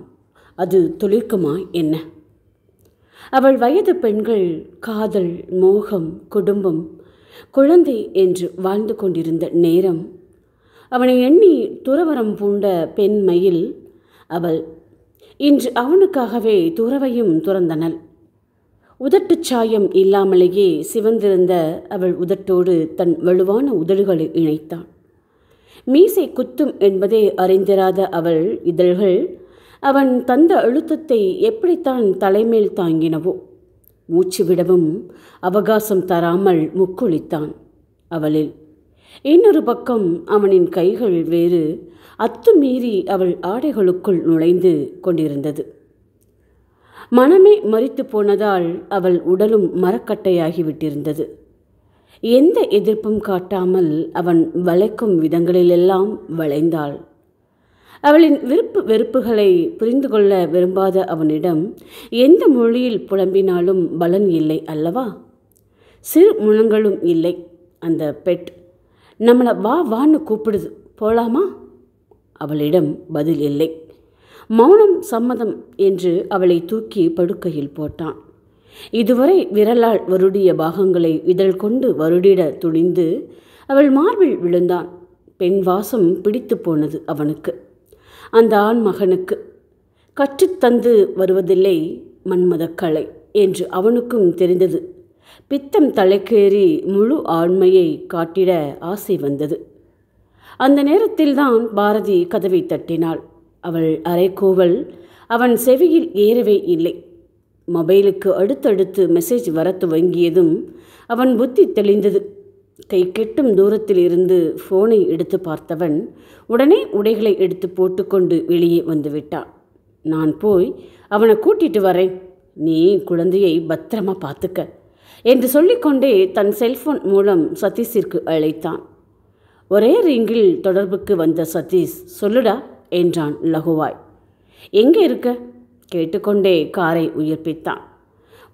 அது துளிர்க்குமா என்ன அவள் வயது பெண்கள் காதல் மோகம் குடும்பம் குழந்தை என்று வாழ்ந்து கொண்டிருந்த நேரம் அவனை எண்ணி துறவரம் பூண்ட பெண்மையில் அவள் இன்று அவனுக்காகவே துறவையும் துறந்தனள் உதட்டுச் சாயம் இல்லாமலேயே சிவந்திருந்த அவள் உதட்டோடு தன் வலுவான உதடுகளை இணைத்தான் மீசை குத்தும் என்பதே அறிந்திராத அவள் இதழ்கள் அவன் தந்த அழுத்தத்தை எப்படித்தான் தலைமேல் தாங்கினவோ மூச்சு விடவும் அவகாசம் தராமல் முக்குளித்தான் அவளில் இன்னொரு பக்கம் அவனின் கைகள் வேறு அத்துமீறி அவள் ஆடைகளுக்குள் நுழைந்து கொண்டிருந்தது மனமே மறித்து போனதால் அவள் உடலும் மரக்கட்டையாகிவிட்டிருந்தது எந்த எதிர்ப்பும் காட்டாமல் அவன் வளைக்கும் விதங்களிலெல்லாம் வளைந்தாள் அவளின் விருப்பு வெறுப்புகளை புரிந்து கொள்ள விரும்பாத அவனிடம் எந்த மொழியில் புலம்பினாலும் பலன் இல்லை அல்லவா சிறு முழங்களும் இல்லை அந்த பெட் நம்மளை வா வான்னு கூப்பிடுது போலாமா அவளிடம் பதில் இல்லை மௌனம் சம்மதம் என்று அவளை தூக்கி படுக்கையில் போட்டான் இதுவரை விரலால் வருடிய பாகங்களை இதழ் கொண்டு வருடிட துணிந்து அவள் மார்பில் விழுந்தான் பெண் வாசம் பிடித்து போனது அவனுக்கு அந்த ஆண் மகனுக்கு கற்றுத்தந்து வருவதில்லை மன்மதக்கலை என்று அவனுக்கும் தெரிந்தது பித்தம் தலைக்கேறி முழு ஆண்மையை காட்டிட ஆசை வந்தது அந்த நேரத்தில்தான் பாரதி கதவை தட்டினாள் அவள் அரைக்கூவல் அவன் செவியில் ஏறவே இல்லை மொபைலுக்கு அடுத்தடுத்து மெசேஜ் வர துவங்கியதும் அவன் புத்தி தெளிந்தது கை கெட்டும் தூரத்தில் இருந்து ஃபோனை எடுத்து பார்த்தவன் உடனே உடைகளை எடுத்து போட்டுக்கொண்டு வெளியே வந்துவிட்டான் நான் போய் அவனை கூட்டிட்டு வரேன் நீ குழந்தையை பத்திரமா பார்த்துக்க என்று சொல்லிக்கொண்டே தன் செல்போன் மூலம் சதீஷிற்கு அழைத்தான் ஒரே ரிங்கில் தொடர்புக்கு வந்த சதீஷ் சொல்லுடா என்றான் லகுவாய் எங்கே இருக்க கேட்டுக்கொண்டே காரை உயிர்ப்பித்தான்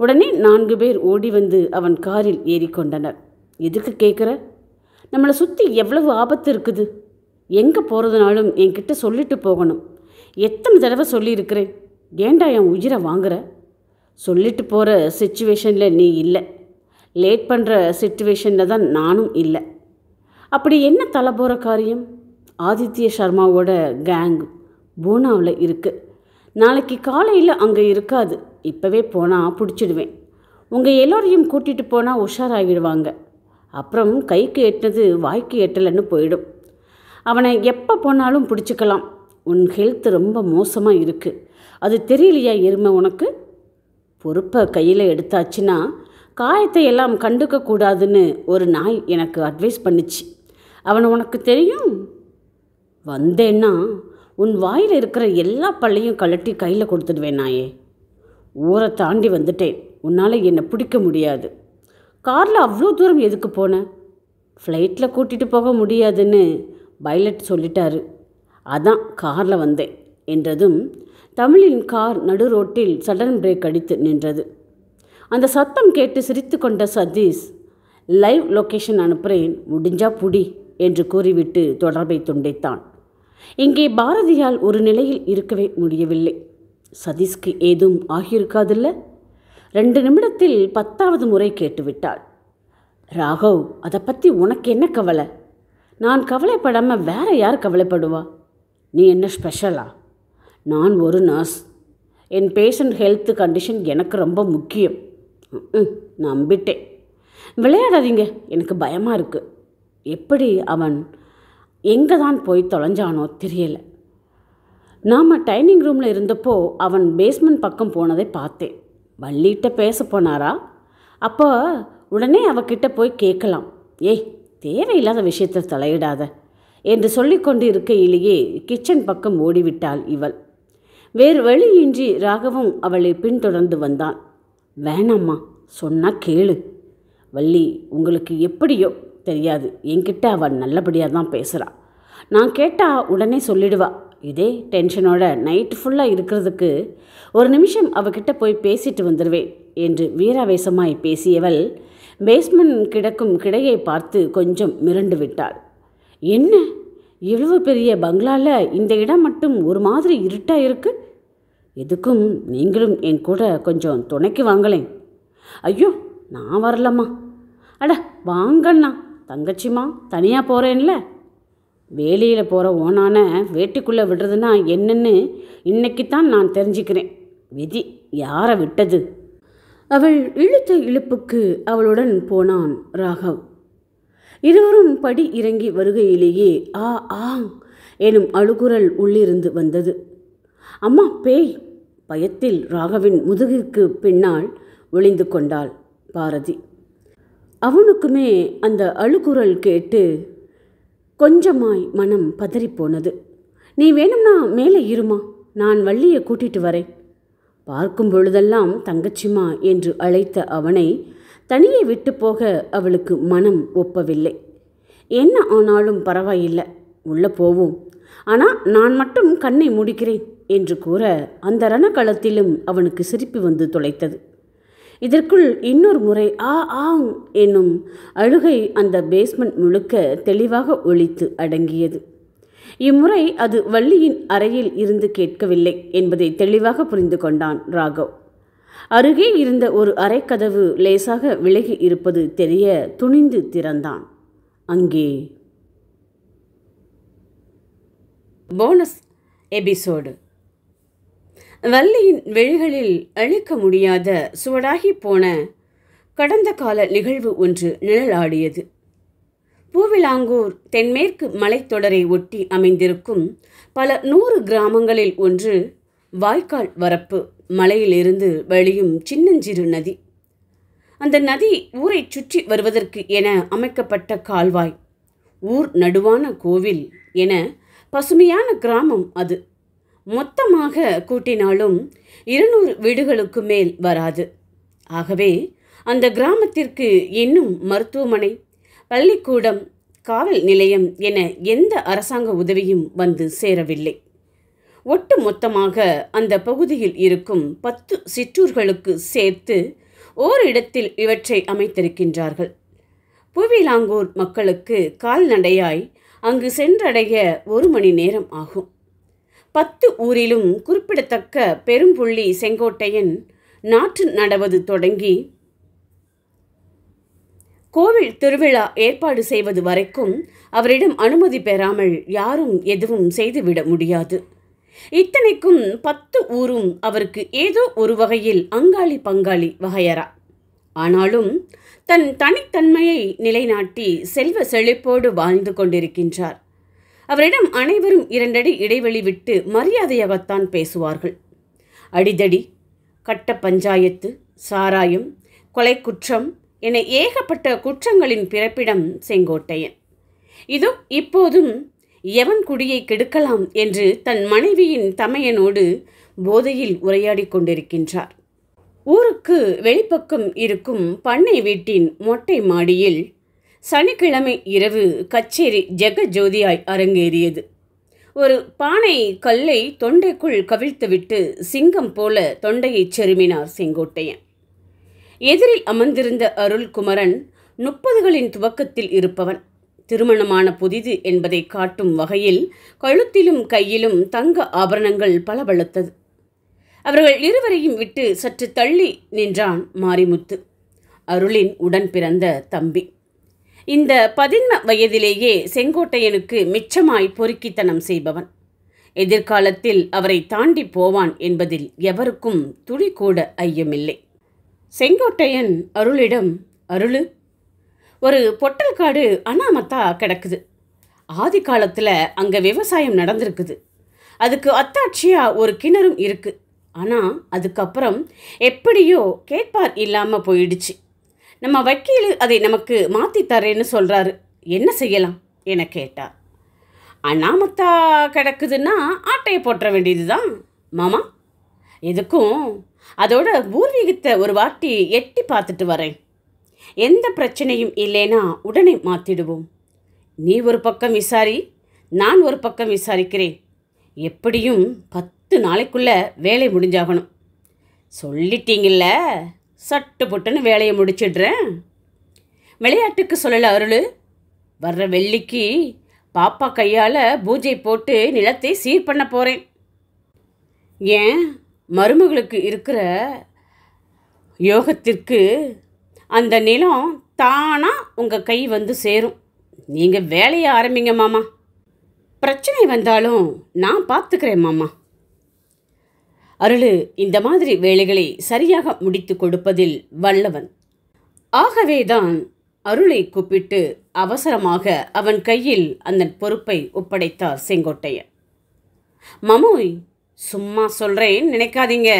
உடனே நான்கு பேர் ஓடி வந்து அவன் காரில் ஏறிக்கொண்டனர் எதுக்கு கேட்குற நம்மளை சுற்றி எவ்வளவு ஆபத்து இருக்குது எங்கே போகிறதுனாலும் என்கிட்ட சொல்லிட்டு போகணும் எத்தனை தடவை சொல்லியிருக்கிறேன் ஏண்டா என் உயிரை வாங்குற சொல்லிட்டு போகிற சுச்சுவேஷனில் நீ இல்லை லேட் பண்ணுற சுச்சுவேஷனில் தான் நானும் இல்லை அப்படி என்ன தலை போகிற காரியம் ஆதித்ய சர்மாவோட கேங் பூனாவில் இருக்குது நாளைக்கு காலையில் அங்கே இருக்காது இப்போவே போனால் பிடிச்சிடுவேன் உங்கள் எல்லோரையும் கூட்டிகிட்டு போனால் உஷாராகிடுவாங்க அப்புறம் கைக்கு எட்டினது வாய்க்கு எட்டலைன்னு போயிடும் அவனை எப்போ போனாலும் பிடிச்சிக்கலாம் உன் ஹெல்த் ரொம்ப மோசமாக இருக்குது அது தெரியலையா எருமை உனக்கு பொறுப்பை கையில் எடுத்தாச்சுன்னா காயத்தை எல்லாம் கண்டுக்கக்கூடாதுன்னு ஒரு நாய் எனக்கு அட்வைஸ் பண்ணிச்சு அவனை உனக்கு தெரியும் வந்தேன்னா உன் வாயில் இருக்கிற எல்லா பள்ளையும் கழட்டி கையில் கொடுத்துடுவேன் நாயே ஊரை தாண்டி வந்துட்டேன் உன்னால் என்னை பிடிக்க முடியாது காரில் அவ்வளோ தூரம் எதுக்கு போனேன் ஃப்ளைட்டில் கூட்டிகிட்டு போக முடியாதுன்னு பைலட் சொல்லிட்டாரு அதான் காரில் வந்தேன் என்றதும் தமிழின் கார் நடு ரோட்டில் சடன் பிரேக் அடித்து நின்றது அந்த சத்தம் கேட்டு சிரித்து கொண்ட சதீஷ் லைவ் லொக்கேஷன் அனுப்புகிறேன் முடிஞ்சா புடி என்று கூறிவிட்டு தொடர்பை துண்டித்தான் இங்கே பாரதியால் ஒரு நிலையில் இருக்கவே முடியவில்லை சதீஷ்க்கு ஏதும் ஆகியிருக்காதுல்ல ரெண்டு நிமிடத்தில் பத்தாவது முறை கேட்டுவிட்டாள் ராகவ் அதை பற்றி உனக்கு என்ன கவலை நான் கவலைப்படாமல் வேற யார் கவலைப்படுவா நீ என்ன ஸ்பெஷலா நான் ஒரு நர்ஸ் என் பேஷண்ட் ஹெல்த் கண்டிஷன் எனக்கு ரொம்ப முக்கியம் நம்பிட்டேன் விளையாடாதீங்க எனக்கு பயமாக இருக்குது எப்படி அவன் எங்கே தான் போய் தொலைஞ்சானோ தெரியல நாம் டைனிங் ரூமில் இருந்தப்போ அவன் பேஸ்மெண்ட் பக்கம் போனதை பார்த்தேன் வள்ளிகிட்ட பேச போனாரா அப்போ உடனே அவகிட்ட போய் கேட்கலாம் ஏய் தேவையில்லாத விஷயத்தில் தலையிடாத என்று சொல்லிக்கொண்டு இருக்கையிலேயே கிச்சன் பக்கம் ஓடிவிட்டாள் இவள் வேறு வழியின்றி ராகவும் அவளை பின்தொடர்ந்து வந்தான் வேணாம்மா சொன்னால் கேளு வள்ளி உங்களுக்கு எப்படியோ தெரியாது என்கிட்ட அவள் நல்லபடியாக தான் பேசுகிறாள் நான் கேட்டால் உடனே சொல்லிடுவா இதே டென்ஷனோட நைட்டு ஃபுல்லாக இருக்கிறதுக்கு ஒரு நிமிஷம் அவகிட்ட போய் பேசிட்டு வந்துடுவேன் என்று வீராவேசமாய் பேசியவள் பேஸ்மெண்ட் கிடக்கும் கிடையை பார்த்து கொஞ்சம் மிரண்டு விட்டாள் என்ன இவ்வளவு பெரிய பங்களாவில் இந்த இடம் மட்டும் ஒரு மாதிரி இருட்டாக இருக்கு எதுக்கும் நீங்களும் என் கூட கொஞ்சம் துணைக்கு வாங்கலேன் ஐயோ நான் வரலம்மா அட வாங்கண்ணா தங்கச்சிமா தனியாக போகிறேன்ல வேலையில் போகிற ஓனான வேட்டிக்குள்ளே விடுறதுனா என்னன்னு இன்னைக்கு தான் நான் தெரிஞ்சுக்கிறேன் விதி யாரை விட்டது அவள் இழுத்த இழுப்புக்கு அவளுடன் போனான் ராகவ் இருவரும் படி இறங்கி வருகையிலேயே ஆ ஆ எனும் அழுகுரல் உள்ளிருந்து வந்தது அம்மா பேய் பயத்தில் ராகவின் முதுகுக்கு பின்னால் ஒளிந்து கொண்டாள் பாரதி அவனுக்குமே அந்த அழுகுரல் கேட்டு கொஞ்சமாய் மனம் பதறிப்போனது நீ வேணும்னா மேலே இருமா நான் வள்ளியை கூட்டிட்டு வரேன் பார்க்கும் பொழுதெல்லாம் தங்கச்சிமா என்று அழைத்த அவனை தனியே விட்டு போக அவளுக்கு மனம் ஒப்பவில்லை என்ன ஆனாலும் பரவாயில்லை உள்ளே போவோம் ஆனால் நான் மட்டும் கண்ணை முடிக்கிறேன் என்று கூற அந்த ரணக்களத்திலும் அவனுக்கு சிரிப்பு வந்து தொலைத்தது இதற்குள் இன்னொரு முறை ஆ ஆங் என்னும் அழுகை அந்த பேஸ்மெண்ட் முழுக்க தெளிவாக ஒழித்து அடங்கியது இம்முறை அது வள்ளியின் அறையில் இருந்து கேட்கவில்லை என்பதை தெளிவாக புரிந்து கொண்டான் ராகவ் அருகே இருந்த ஒரு அரைக்கதவு லேசாக விலகி இருப்பது தெரிய துணிந்து திறந்தான் அங்கே போனஸ் எபிசோடு வள்ளியின் வெளிகளில் அழிக்க முடியாத சுவடாகி போன கடந்த கால நிகழ்வு ஒன்று நிழலாடியது பூவிலாங்கூர் தென்மேற்கு மலைத்தொடரை ஒட்டி அமைந்திருக்கும் பல நூறு கிராமங்களில் ஒன்று வாய்க்கால் வரப்பு மலையிலிருந்து வழியும் சின்னஞ்சிறு நதி அந்த நதி ஊரை சுற்றி வருவதற்கு என அமைக்கப்பட்ட கால்வாய் ஊர் நடுவான கோவில் என பசுமையான கிராமம் அது மொத்தமாக கூட்டினாலும் இருநூறு வீடுகளுக்கு மேல் வராது ஆகவே அந்த கிராமத்திற்கு இன்னும் மருத்துவமனை பள்ளிக்கூடம் காவல் நிலையம் என எந்த அரசாங்க உதவியும் வந்து சேரவில்லை ஒட்டு மொத்தமாக அந்த பகுதியில் இருக்கும் பத்து சிற்றூர்களுக்கு சேர்த்து ஓரிடத்தில் இவற்றை அமைத்திருக்கின்றார்கள் புவிலாங்கூர் மக்களுக்கு கால்நடையாய் அங்கு சென்றடைய ஒரு மணி நேரம் ஆகும் பத்து ஊரிலும் குறிப்பிடத்தக்க பெரும்புள்ளி செங்கோட்டையன் நாற்று நடவது தொடங்கி கோவில் திருவிழா ஏற்பாடு செய்வது வரைக்கும் அவரிடம் அனுமதி பெறாமல் யாரும் எதுவும் செய்துவிட முடியாது இத்தனைக்கும் பத்து ஊரும் அவருக்கு ஏதோ ஒரு வகையில் அங்காளி பங்காளி வகையரா ஆனாலும் தன் தனித்தன்மையை நிலைநாட்டி செல்வ செழிப்போடு வாழ்ந்து கொண்டிருக்கின்றார் அவரிடம் அனைவரும் இரண்டடி இடைவெளி விட்டு மரியாதையாகத்தான் பேசுவார்கள் அடிதடி கட்ட பஞ்சாயத்து சாராயம் கொலை குற்றம் என ஏகப்பட்ட குற்றங்களின் பிறப்பிடம் செங்கோட்டையன் இதோ இப்போதும் எவன் குடியை கெடுக்கலாம் என்று தன் மனைவியின் தமையனோடு போதையில் உரையாடி கொண்டிருக்கின்றார் ஊருக்கு வெளிப்பக்கம் இருக்கும் பண்ணை வீட்டின் மொட்டை மாடியில் சனிக்கிழமை இரவு கச்சேரி ஜெகஜோதியாய் அரங்கேறியது ஒரு பானை கல்லை தொண்டைக்குள் கவிழ்த்துவிட்டு சிங்கம் போல தொண்டையைச் செருமினார் செங்கோட்டையன் எதிரில் அமர்ந்திருந்த அருள்குமரன் முப்பதுகளின் துவக்கத்தில் இருப்பவன் திருமணமான புதிது என்பதை காட்டும் வகையில் கழுத்திலும் கையிலும் தங்க ஆபரணங்கள் பளபளத்தது அவர்கள் இருவரையும் விட்டு சற்று தள்ளி நின்றான் மாரிமுத்து அருளின் உடன் பிறந்த தம்பி இந்த பதின்ம வயதிலேயே செங்கோட்டையனுக்கு மிச்சமாய் பொறுக்கித்தனம் செய்பவன் எதிர்காலத்தில் அவரை தாண்டி போவான் என்பதில் எவருக்கும் துளி கூட ஐயமில்லை செங்கோட்டையன் அருளிடம் அருளு ஒரு பொட்டல்காடு அனாமத்தா கிடக்குது ஆதி காலத்தில் அங்கே விவசாயம் நடந்திருக்குது அதுக்கு அத்தாட்சியாக ஒரு கிணறும் இருக்குது ஆனால் அதுக்கப்புறம் எப்படியோ கேட்பார் இல்லாமல் போயிடுச்சு நம்ம வக்கீல் அதை நமக்கு மாற்றி தரேன்னு சொல்கிறாரு என்ன செய்யலாம் என கேட்டார் அண்ணாமத்தா கிடக்குதுன்னா ஆட்டையை போட்ட வேண்டியது தான் மாமா எதுக்கும் அதோட பூர்வீகத்தை ஒரு வாட்டி எட்டி பார்த்துட்டு வரேன் எந்த பிரச்சனையும் இல்லைன்னா உடனே மாற்றிடுவோம் நீ ஒரு பக்கம் விசாரி நான் ஒரு பக்கம் விசாரிக்கிறேன் எப்படியும் பத்து நாளைக்குள்ளே வேலை முடிஞ்சாகணும் சொல்லிட்டீங்கல்ல சட்டு புட்டுன்னு வேலையை முடிச்சிடுறேன் விளையாட்டுக்கு சொல்லலை அருள் வர்ற வெள்ளிக்கு பாப்பா கையால் பூஜை போட்டு நிலத்தை சீர் பண்ண போகிறேன் ஏன் மருமகளுக்கு இருக்கிற யோகத்திற்கு அந்த நிலம் தானாக உங்கள் கை வந்து சேரும் நீங்கள் வேலையை ஆரம்பிங்க மாமா பிரச்சனை வந்தாலும் நான் பார்த்துக்கிறேன் மாமா அருளு இந்த மாதிரி வேலைகளை சரியாக முடித்து கொடுப்பதில் வல்லவன் ஆகவேதான் அருளை கூப்பிட்டு அவசரமாக அவன் கையில் அந்த பொறுப்பை ஒப்படைத்தார் செங்கோட்டையன் மமோய் சும்மா சொல்கிறேன் நினைக்காதீங்க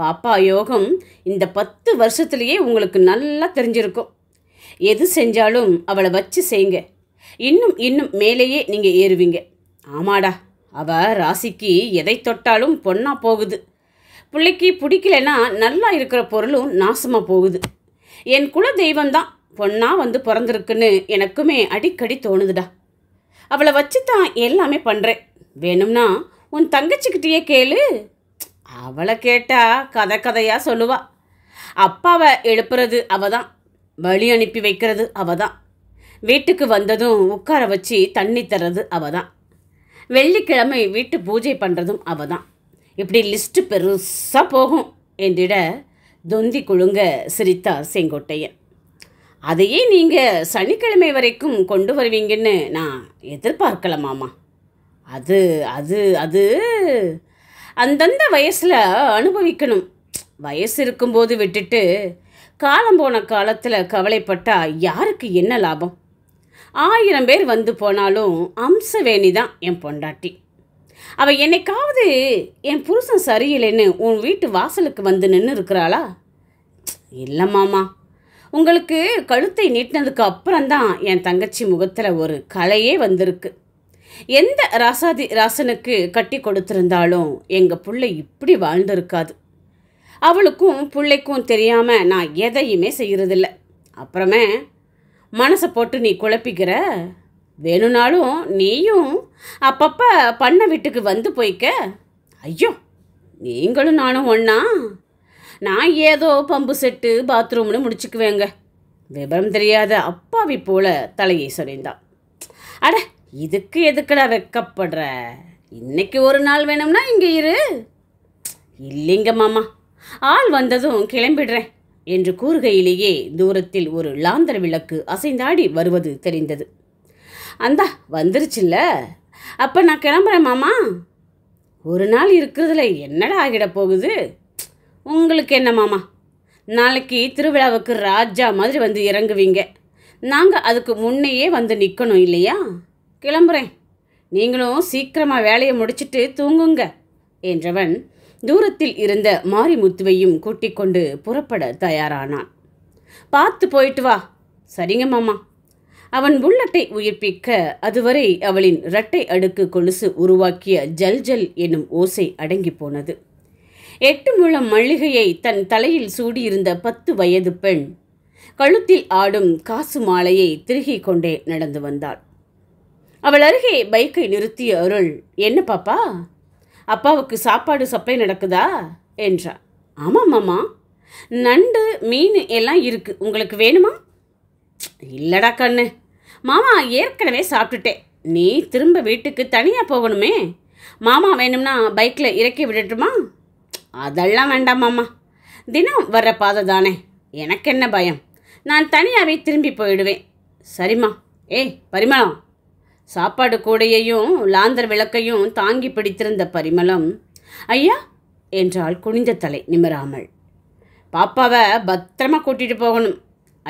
பாப்பா யோகம் இந்த பத்து வருஷத்துலேயே உங்களுக்கு நல்லா தெரிஞ்சிருக்கும் எது செஞ்சாலும் அவளை வச்சு செய்யுங்க இன்னும் இன்னும் மேலேயே நீங்கள் ஏறுவீங்க ஆமாடா அவ ராசிக்கு எதை தொட்டாலும் பொண்ணா போகுது பிள்ளைக்கு பிடிக்கலைன்னா நல்லா இருக்கிற பொருளும் நாசமாக போகுது என் குல தான் பொண்ணா வந்து பிறந்திருக்குன்னு எனக்குமே அடிக்கடி தோணுதுடா அவளை வச்சு தான் எல்லாமே பண்ணுறேன் வேணும்னா உன் தங்கச்சிக்கிட்டேயே கேளு அவளை கேட்டால் கதை கதையாக சொல்லுவா அப்பாவை எழுப்புறது அவ தான் வழி அனுப்பி வைக்கிறது அவ தான் வீட்டுக்கு வந்ததும் உட்கார வச்சு தண்ணி தர்றது அவ தான் வெள்ளிக்கிழமை வீட்டு பூஜை பண்ணுறதும் அவ தான் இப்படி லிஸ்ட்டு பெருசாக போகும் என்றிட தொந்தி குழுங்க சிரித்தார் செங்கோட்டையன் அதையே நீங்கள் சனிக்கிழமை வரைக்கும் கொண்டு வருவீங்கன்னு நான் எதிர்பார்க்கலாமாமா அது அது அது அந்தந்த வயசில் அனுபவிக்கணும் வயசு இருக்கும்போது விட்டுட்டு காலம் போன காலத்தில் கவலைப்பட்டால் யாருக்கு என்ன லாபம் ஆயிரம் பேர் வந்து போனாலும் அம்சவேணி தான் என் பொண்டாட்டி அவள் என்னைக்காவது என் புருஷன் சரியில்லைன்னு உன் வீட்டு வாசலுக்கு வந்து நின்று இருக்கிறாளா இல்லை மாமா உங்களுக்கு கழுத்தை நீட்டினதுக்கு அப்புறம்தான் என் தங்கச்சி முகத்தில் ஒரு கலையே வந்திருக்கு எந்த ராசாதி ராசனுக்கு கட்டி கொடுத்துருந்தாலும் எங்கள் பிள்ளை இப்படி வாழ்ந்திருக்காது அவளுக்கும் பிள்ளைக்கும் தெரியாமல் நான் எதையுமே செய்கிறதில்ல அப்புறமே மனசை போட்டு நீ குழப்பிக்கிற வேணும்னாலும் நீயும் அப்பப்போ பண்ண வீட்டுக்கு வந்து போய்க்க ஐயோ நீங்களும் நானும் ஒன்றா நான் ஏதோ பம்பு செட்டு பாத்ரூம்னு முடிச்சுக்குவேங்க விவரம் தெரியாத அப்பாவி போல தலையை சொரிந்தான் அட இதுக்கு எதுக்கடா வெக்கப்படுற இன்னைக்கு ஒரு நாள் வேணும்னா இங்கே இரு இல்லைங்க மாமா ஆள் வந்ததும் கிளம்பிடுறேன் என்று கூறுகையிலேயே தூரத்தில் ஒரு லாந்தர் விளக்கு அசைந்தாடி வருவது தெரிந்தது அந்தா வந்துருச்சுல்ல அப்போ நான் கிளம்புறேன் மாமா ஒரு நாள் இருக்கிறதுல என்னடா ஆகிட போகுது உங்களுக்கு என்ன மாமா நாளைக்கு திருவிழாவுக்கு ராஜா மாதிரி வந்து இறங்குவீங்க நாங்கள் அதுக்கு முன்னையே வந்து நிற்கணும் இல்லையா கிளம்புறேன் நீங்களும் சீக்கிரமாக வேலையை முடிச்சிட்டு தூங்குங்க என்றவன் தூரத்தில் இருந்த மாரிமுத்துவையும் கூட்டிக் கொண்டு புறப்பட தயாரானான் பார்த்து போயிட்டு வா சரிங்க மாமா அவன் புல்லட்டை உயிர்ப்பிக்க அதுவரை அவளின் இரட்டை அடுக்கு கொலுசு உருவாக்கிய ஜல் ஜல் எனும் ஓசை அடங்கி போனது எட்டு முழம் மல்லிகையை தன் தலையில் சூடியிருந்த பத்து வயது பெண் கழுத்தில் ஆடும் காசு மாலையை திருகிக் கொண்டே நடந்து வந்தாள் அவள் அருகே பைக்கை நிறுத்திய அருள் என்ன பாப்பா அப்பாவுக்கு சாப்பாடு சப்பை நடக்குதா என்றா ஆமாம் மாமா நண்டு மீன் எல்லாம் இருக்குது உங்களுக்கு வேணுமா இல்லடா கண்ணு மாமா ஏற்கனவே சாப்பிட்டுட்டேன் நீ திரும்ப வீட்டுக்கு தனியாக போகணுமே மாமா வேணும்னா பைக்கில் இறக்கி விடட்டுமா அதெல்லாம் வேண்டாம் மாமா தினம் வர்ற பாதை தானே எனக்கு என்ன பயம் நான் தனியாகவே திரும்பி போயிடுவேன் சரிம்மா ஏய் பரிமளம் சாப்பாடு கூடையையும் லாந்தர் விளக்கையும் தாங்கி பிடித்திருந்த பரிமளம் ஐயா என்றாள் குனிந்த தலை நிமிராமல் பாப்பாவை பத்திரமா கூட்டிகிட்டு போகணும்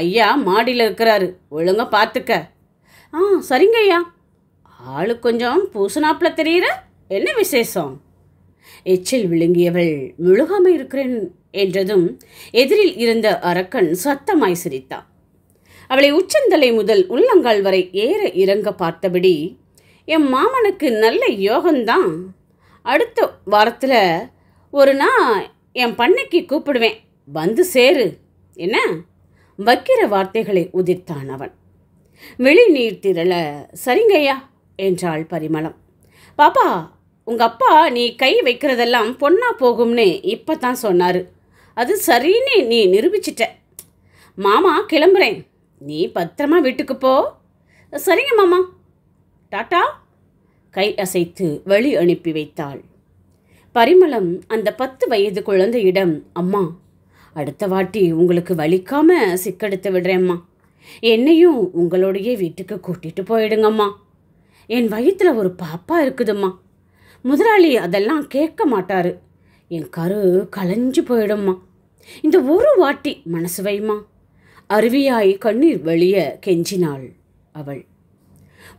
ஐயா மாடியில் இருக்கிறாரு ஒழுங்காக பார்த்துக்க ஆ சரிங்க ஐயா ஆளு கொஞ்சம் பூசனாப்பில் தெரியிற என்ன விசேஷம் எச்சில் விழுங்கியவள் முழுகாமல் இருக்கிறேன் என்றதும் எதிரில் இருந்த அரக்கன் சத்தமாய் சிரித்தான் அவளை உச்சந்தலை முதல் உள்ளங்கால் வரை ஏற இறங்க பார்த்தபடி என் மாமனுக்கு நல்ல யோகம்தான் அடுத்த வாரத்தில் ஒரு நாள் என் பண்ணைக்கு கூப்பிடுவேன் வந்து சேரு என்ன வக்கிர வார்த்தைகளை உதிர்த்தான் அவன் வெளி நீர் திரள சரிங்கய்யா என்றாள் பரிமளம் பாப்பா உங்கள் அப்பா நீ கை வைக்கிறதெல்லாம் பொண்ணாக போகும்னு இப்போ தான் சொன்னார் அது சரின்னு நீ நிரூபிச்சிட்ட மாமா கிளம்புறேன் நீ பத்திரமா வீட்டுக்கு போ சரிங்க மாமா டாட்டா கை அசைத்து வழி அனுப்பி வைத்தாள் பரிமளம் அந்த பத்து வயது குழந்தையிடம் அம்மா அடுத்த வாட்டி உங்களுக்கு வலிக்காம சிக்கெடுத்து விடுறேம்மா என்னையும் உங்களோடையே வீட்டுக்கு கூட்டிகிட்டு போயிடுங்கம்மா என் வயிற்றில் ஒரு பாப்பா இருக்குதும்மா முதலாளி அதெல்லாம் கேட்க மாட்டாரு என் கரு களைஞ்சு போயிடும்மா இந்த ஒரு வாட்டி மனசு வைமா அருவியாய் கண்ணீர் வழிய கெஞ்சினாள் அவள்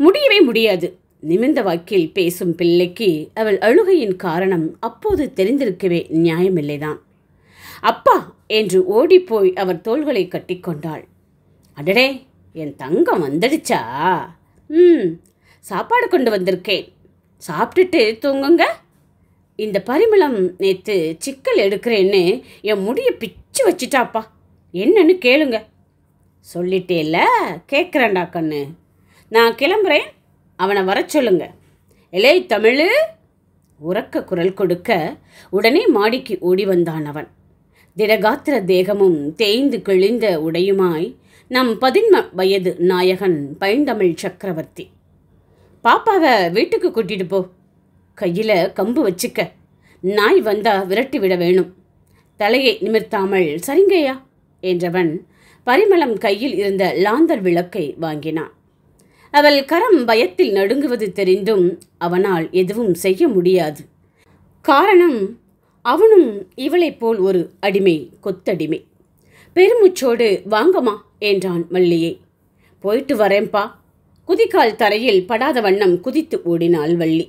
முடியவே முடியாது நிமிர்ந்த வாக்கில் பேசும் பிள்ளைக்கு அவள் அழுகையின் காரணம் அப்போது தெரிந்திருக்கவே நியாயமில்லைதான் அப்பா என்று ஓடிப்போய் அவர் தோள்களை கட்டிக்கொண்டாள் அடடே என் தங்கம் வந்துடுச்சா ம் சாப்பாடு கொண்டு வந்திருக்கேன் சாப்பிட்டுட்டு தூங்குங்க இந்த பரிமளம் நேற்று சிக்கல் எடுக்கிறேன்னு என் முடியை பிச்சு வச்சிட்டாப்பா என்னன்னு கேளுங்க சொல்லிட்டேல கேட்குறேன்டா கண்ணு நான் கிளம்புறேன் அவனை வர சொல்லுங்க எலே தமிழு உறக்க குரல் கொடுக்க உடனே மாடிக்கு ஓடி வந்தான் அவன் திடகாத்திர தேகமும் தேய்ந்து கிழிந்த உடையுமாய் நம் பதின்ம வயது நாயகன் பைந்தமிழ் சக்கரவர்த்தி பாப்பாவை வீட்டுக்கு கூட்டிட்டு போ கையில் கம்பு வச்சுக்க நாய் வந்தா விரட்டி விட வேணும் தலையை நிமிர்த்தாமல் சரிங்கய்யா என்றவன் பரிமளம் கையில் இருந்த லாந்தர் விளக்கை வாங்கினான் அவள் கரம் பயத்தில் நடுங்குவது தெரிந்தும் அவனால் எதுவும் செய்ய முடியாது காரணம் அவனும் இவளைப் போல் ஒரு அடிமை கொத்தடிமை பெருமுச்சோடு வாங்கமா என்றான் வள்ளியை போயிட்டு வரேன்பா குதிக்கால் தரையில் படாத வண்ணம் குதித்து ஓடினாள் வள்ளி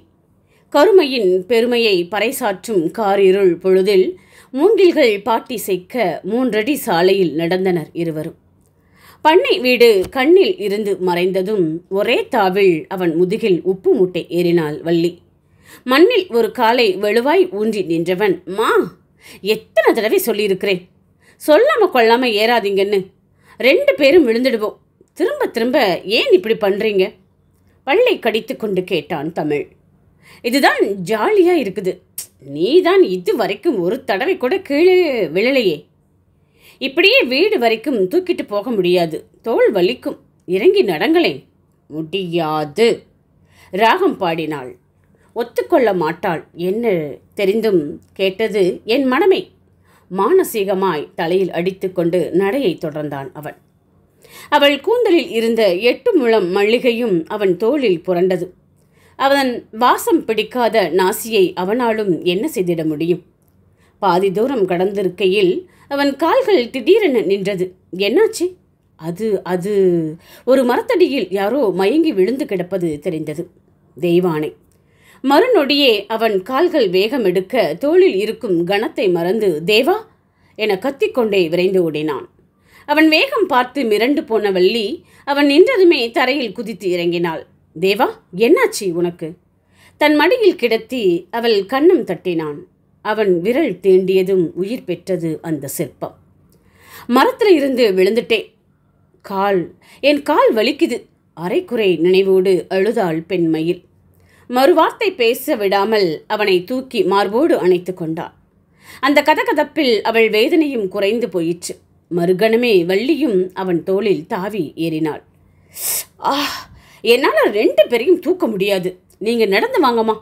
கருமையின் பெருமையை பறைசாற்றும் காரிருள் பொழுதில் மூங்கில்கள் பாட்டி சேர்க்க மூன்றடி சாலையில் நடந்தனர் இருவரும் பண்ணை வீடு கண்ணில் இருந்து மறைந்ததும் ஒரே தாவில் அவன் முதுகில் உப்பு மூட்டை ஏறினாள் வள்ளி மண்ணில் ஒரு காலை வலுவாய் ஊன்றி நின்றவன் மா எத்தனை தடவை சொல்லியிருக்கிறேன் சொல்லாம கொள்ளாம ஏறாதீங்கன்னு ரெண்டு பேரும் விழுந்துடுவோம் திரும்ப திரும்ப ஏன் இப்படி பண்ணுறீங்க பள்ளை கடித்து கொண்டு கேட்டான் தமிழ் இதுதான் ஜாலியாக இருக்குது நீதான் இது வரைக்கும் ஒரு தடவை கூட கீழே விழலையே இப்படியே வீடு வரைக்கும் தூக்கிட்டு போக முடியாது தோல் வலிக்கும் இறங்கி நடங்களே முடியாது ராகம் பாடினாள் ஒத்துக்கொள்ள மாட்டாள் என்ன தெரிந்தும் கேட்டது என் மனமே மானசீகமாய் தலையில் அடித்துக்கொண்டு நடையை தொடர்ந்தான் அவன் அவள் கூந்தலில் இருந்த எட்டு முழம் மல்லிகையும் அவன் தோளில் புரண்டது அவன் வாசம் பிடிக்காத நாசியை அவனாலும் என்ன செய்திட முடியும் பாதி தூரம் கடந்திருக்கையில் அவன் கால்கள் திடீரென நின்றது என்னாச்சு அது அது ஒரு மரத்தடியில் யாரோ மயங்கி விழுந்து கிடப்பது தெரிந்தது தெய்வானை மறுநொடியே அவன் கால்கள் வேகம் எடுக்க தோளில் இருக்கும் கணத்தை மறந்து தேவா என கத்திக்கொண்டே விரைந்து ஓடினான் அவன் வேகம் பார்த்து மிரண்டு போன வள்ளி அவன் நின்றதுமே தரையில் குதித்து இறங்கினாள் தேவா என்னாச்சு உனக்கு தன் மடியில் கிடத்தி அவள் கண்ணம் தட்டினான் அவன் விரல் தீண்டியதும் உயிர் பெற்றது அந்த சிற்பம் மரத்தில் இருந்து விழுந்துட்டேன் கால் என் கால் வலிக்குது அரைக்குறை நினைவோடு அழுதாள் பெண்மயில் மறுவார்த்தை பேச விடாமல் அவனை தூக்கி மார்போடு அணைத்து கொண்டாள் அந்த கதகதப்பில் அவள் வேதனையும் குறைந்து போயிற்று மறுகணமே வள்ளியும் அவன் தோளில் தாவி ஏறினாள் ஆ என்னால் ரெண்டு பேரையும் தூக்க முடியாது நீங்கள் நடந்து வாங்கம்மா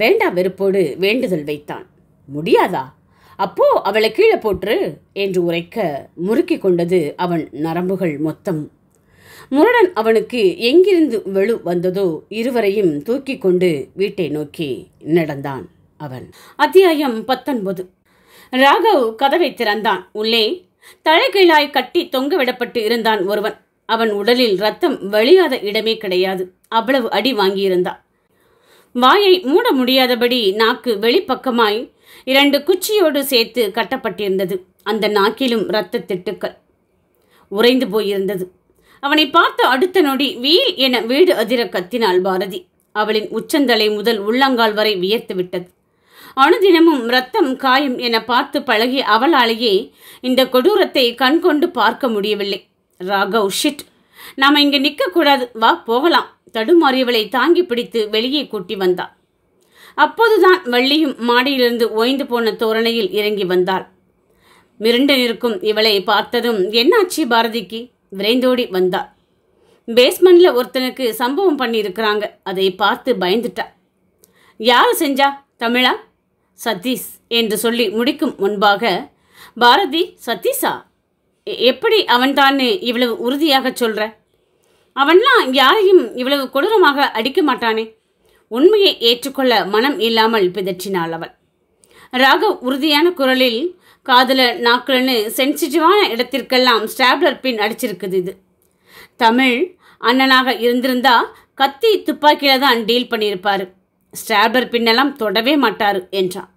வேண்டா வெறுப்போடு வேண்டுதல் வைத்தான் முடியாதா அப்போ அவளை கீழே போற்று என்று உரைக்க முறுக்கி கொண்டது அவன் நரம்புகள் மொத்தம் முரடன் அவனுக்கு எங்கிருந்து வெளு வந்ததோ இருவரையும் தூக்கி கொண்டு வீட்டை நோக்கி நடந்தான் அவன் அத்தியாயம் பத்தொன்பது ராகவ் கதவை திறந்தான் உள்ளே தலைகீழாய் கட்டி தொங்கவிடப்பட்டு இருந்தான் ஒருவன் அவன் உடலில் ரத்தம் வழியாத இடமே கிடையாது அவ்வளவு அடி வாங்கியிருந்தா வாயை மூட முடியாதபடி நாக்கு வெளிப்பக்கமாய் இரண்டு குச்சியோடு சேர்த்து கட்டப்பட்டிருந்தது அந்த நாக்கிலும் இரத்த திட்டுக்கள் உறைந்து போயிருந்தது அவனை பார்த்த அடுத்த நொடி வீல் என வீடு அதிர கத்தினாள் பாரதி அவளின் உச்சந்தலை முதல் உள்ளங்கால் வரை வியர்த்து விட்டது அணுதினமும் ரத்தம் காயம் என பார்த்து பழகிய அவளாலேயே இந்த கொடூரத்தை கண்கொண்டு பார்க்க முடியவில்லை ராகவ் ஷிட் நாம் இங்கே நிற்கக்கூடாது வா போகலாம் தடுமாறியவளை தாங்கி பிடித்து வெளியே கூட்டி வந்தா அப்போதுதான் வள்ளியும் மாடியிலிருந்து ஓய்ந்து போன தோரணையில் இறங்கி வந்தாள் மிரண்டு நிற்கும் இவளை பார்த்ததும் என்னாச்சு பாரதிக்கு விரைந்தோடி வந்தாள் பேஸ்மெண்டில் ஒருத்தனுக்கு சம்பவம் பண்ணியிருக்கிறாங்க அதை பார்த்து பயந்துட்டா யார் செஞ்சா தமிழா சதீஷ் என்று சொல்லி முடிக்கும் முன்பாக பாரதி சதீஷா எப்படி தான் இவ்வளவு உறுதியாக சொல்கிற அவன்லாம் யாரையும் இவ்வளவு கொடூரமாக அடிக்க மாட்டானே உண்மையை ஏற்றுக்கொள்ள மனம் இல்லாமல் பிதற்றினாள் அவள் ராகவ் உறுதியான குரலில் காதில் நாக்கள்னு சென்சிட்டிவான இடத்திற்கெல்லாம் ஸ்டாப்லர் பின் அடிச்சிருக்குது இது தமிழ் அண்ணனாக இருந்திருந்தா கத்தி துப்பாக்கியில் தான் டீல் பண்ணியிருப்பார் ஸ்டாப்லர் பின்னெல்லாம் தொடவே மாட்டார் என்றான்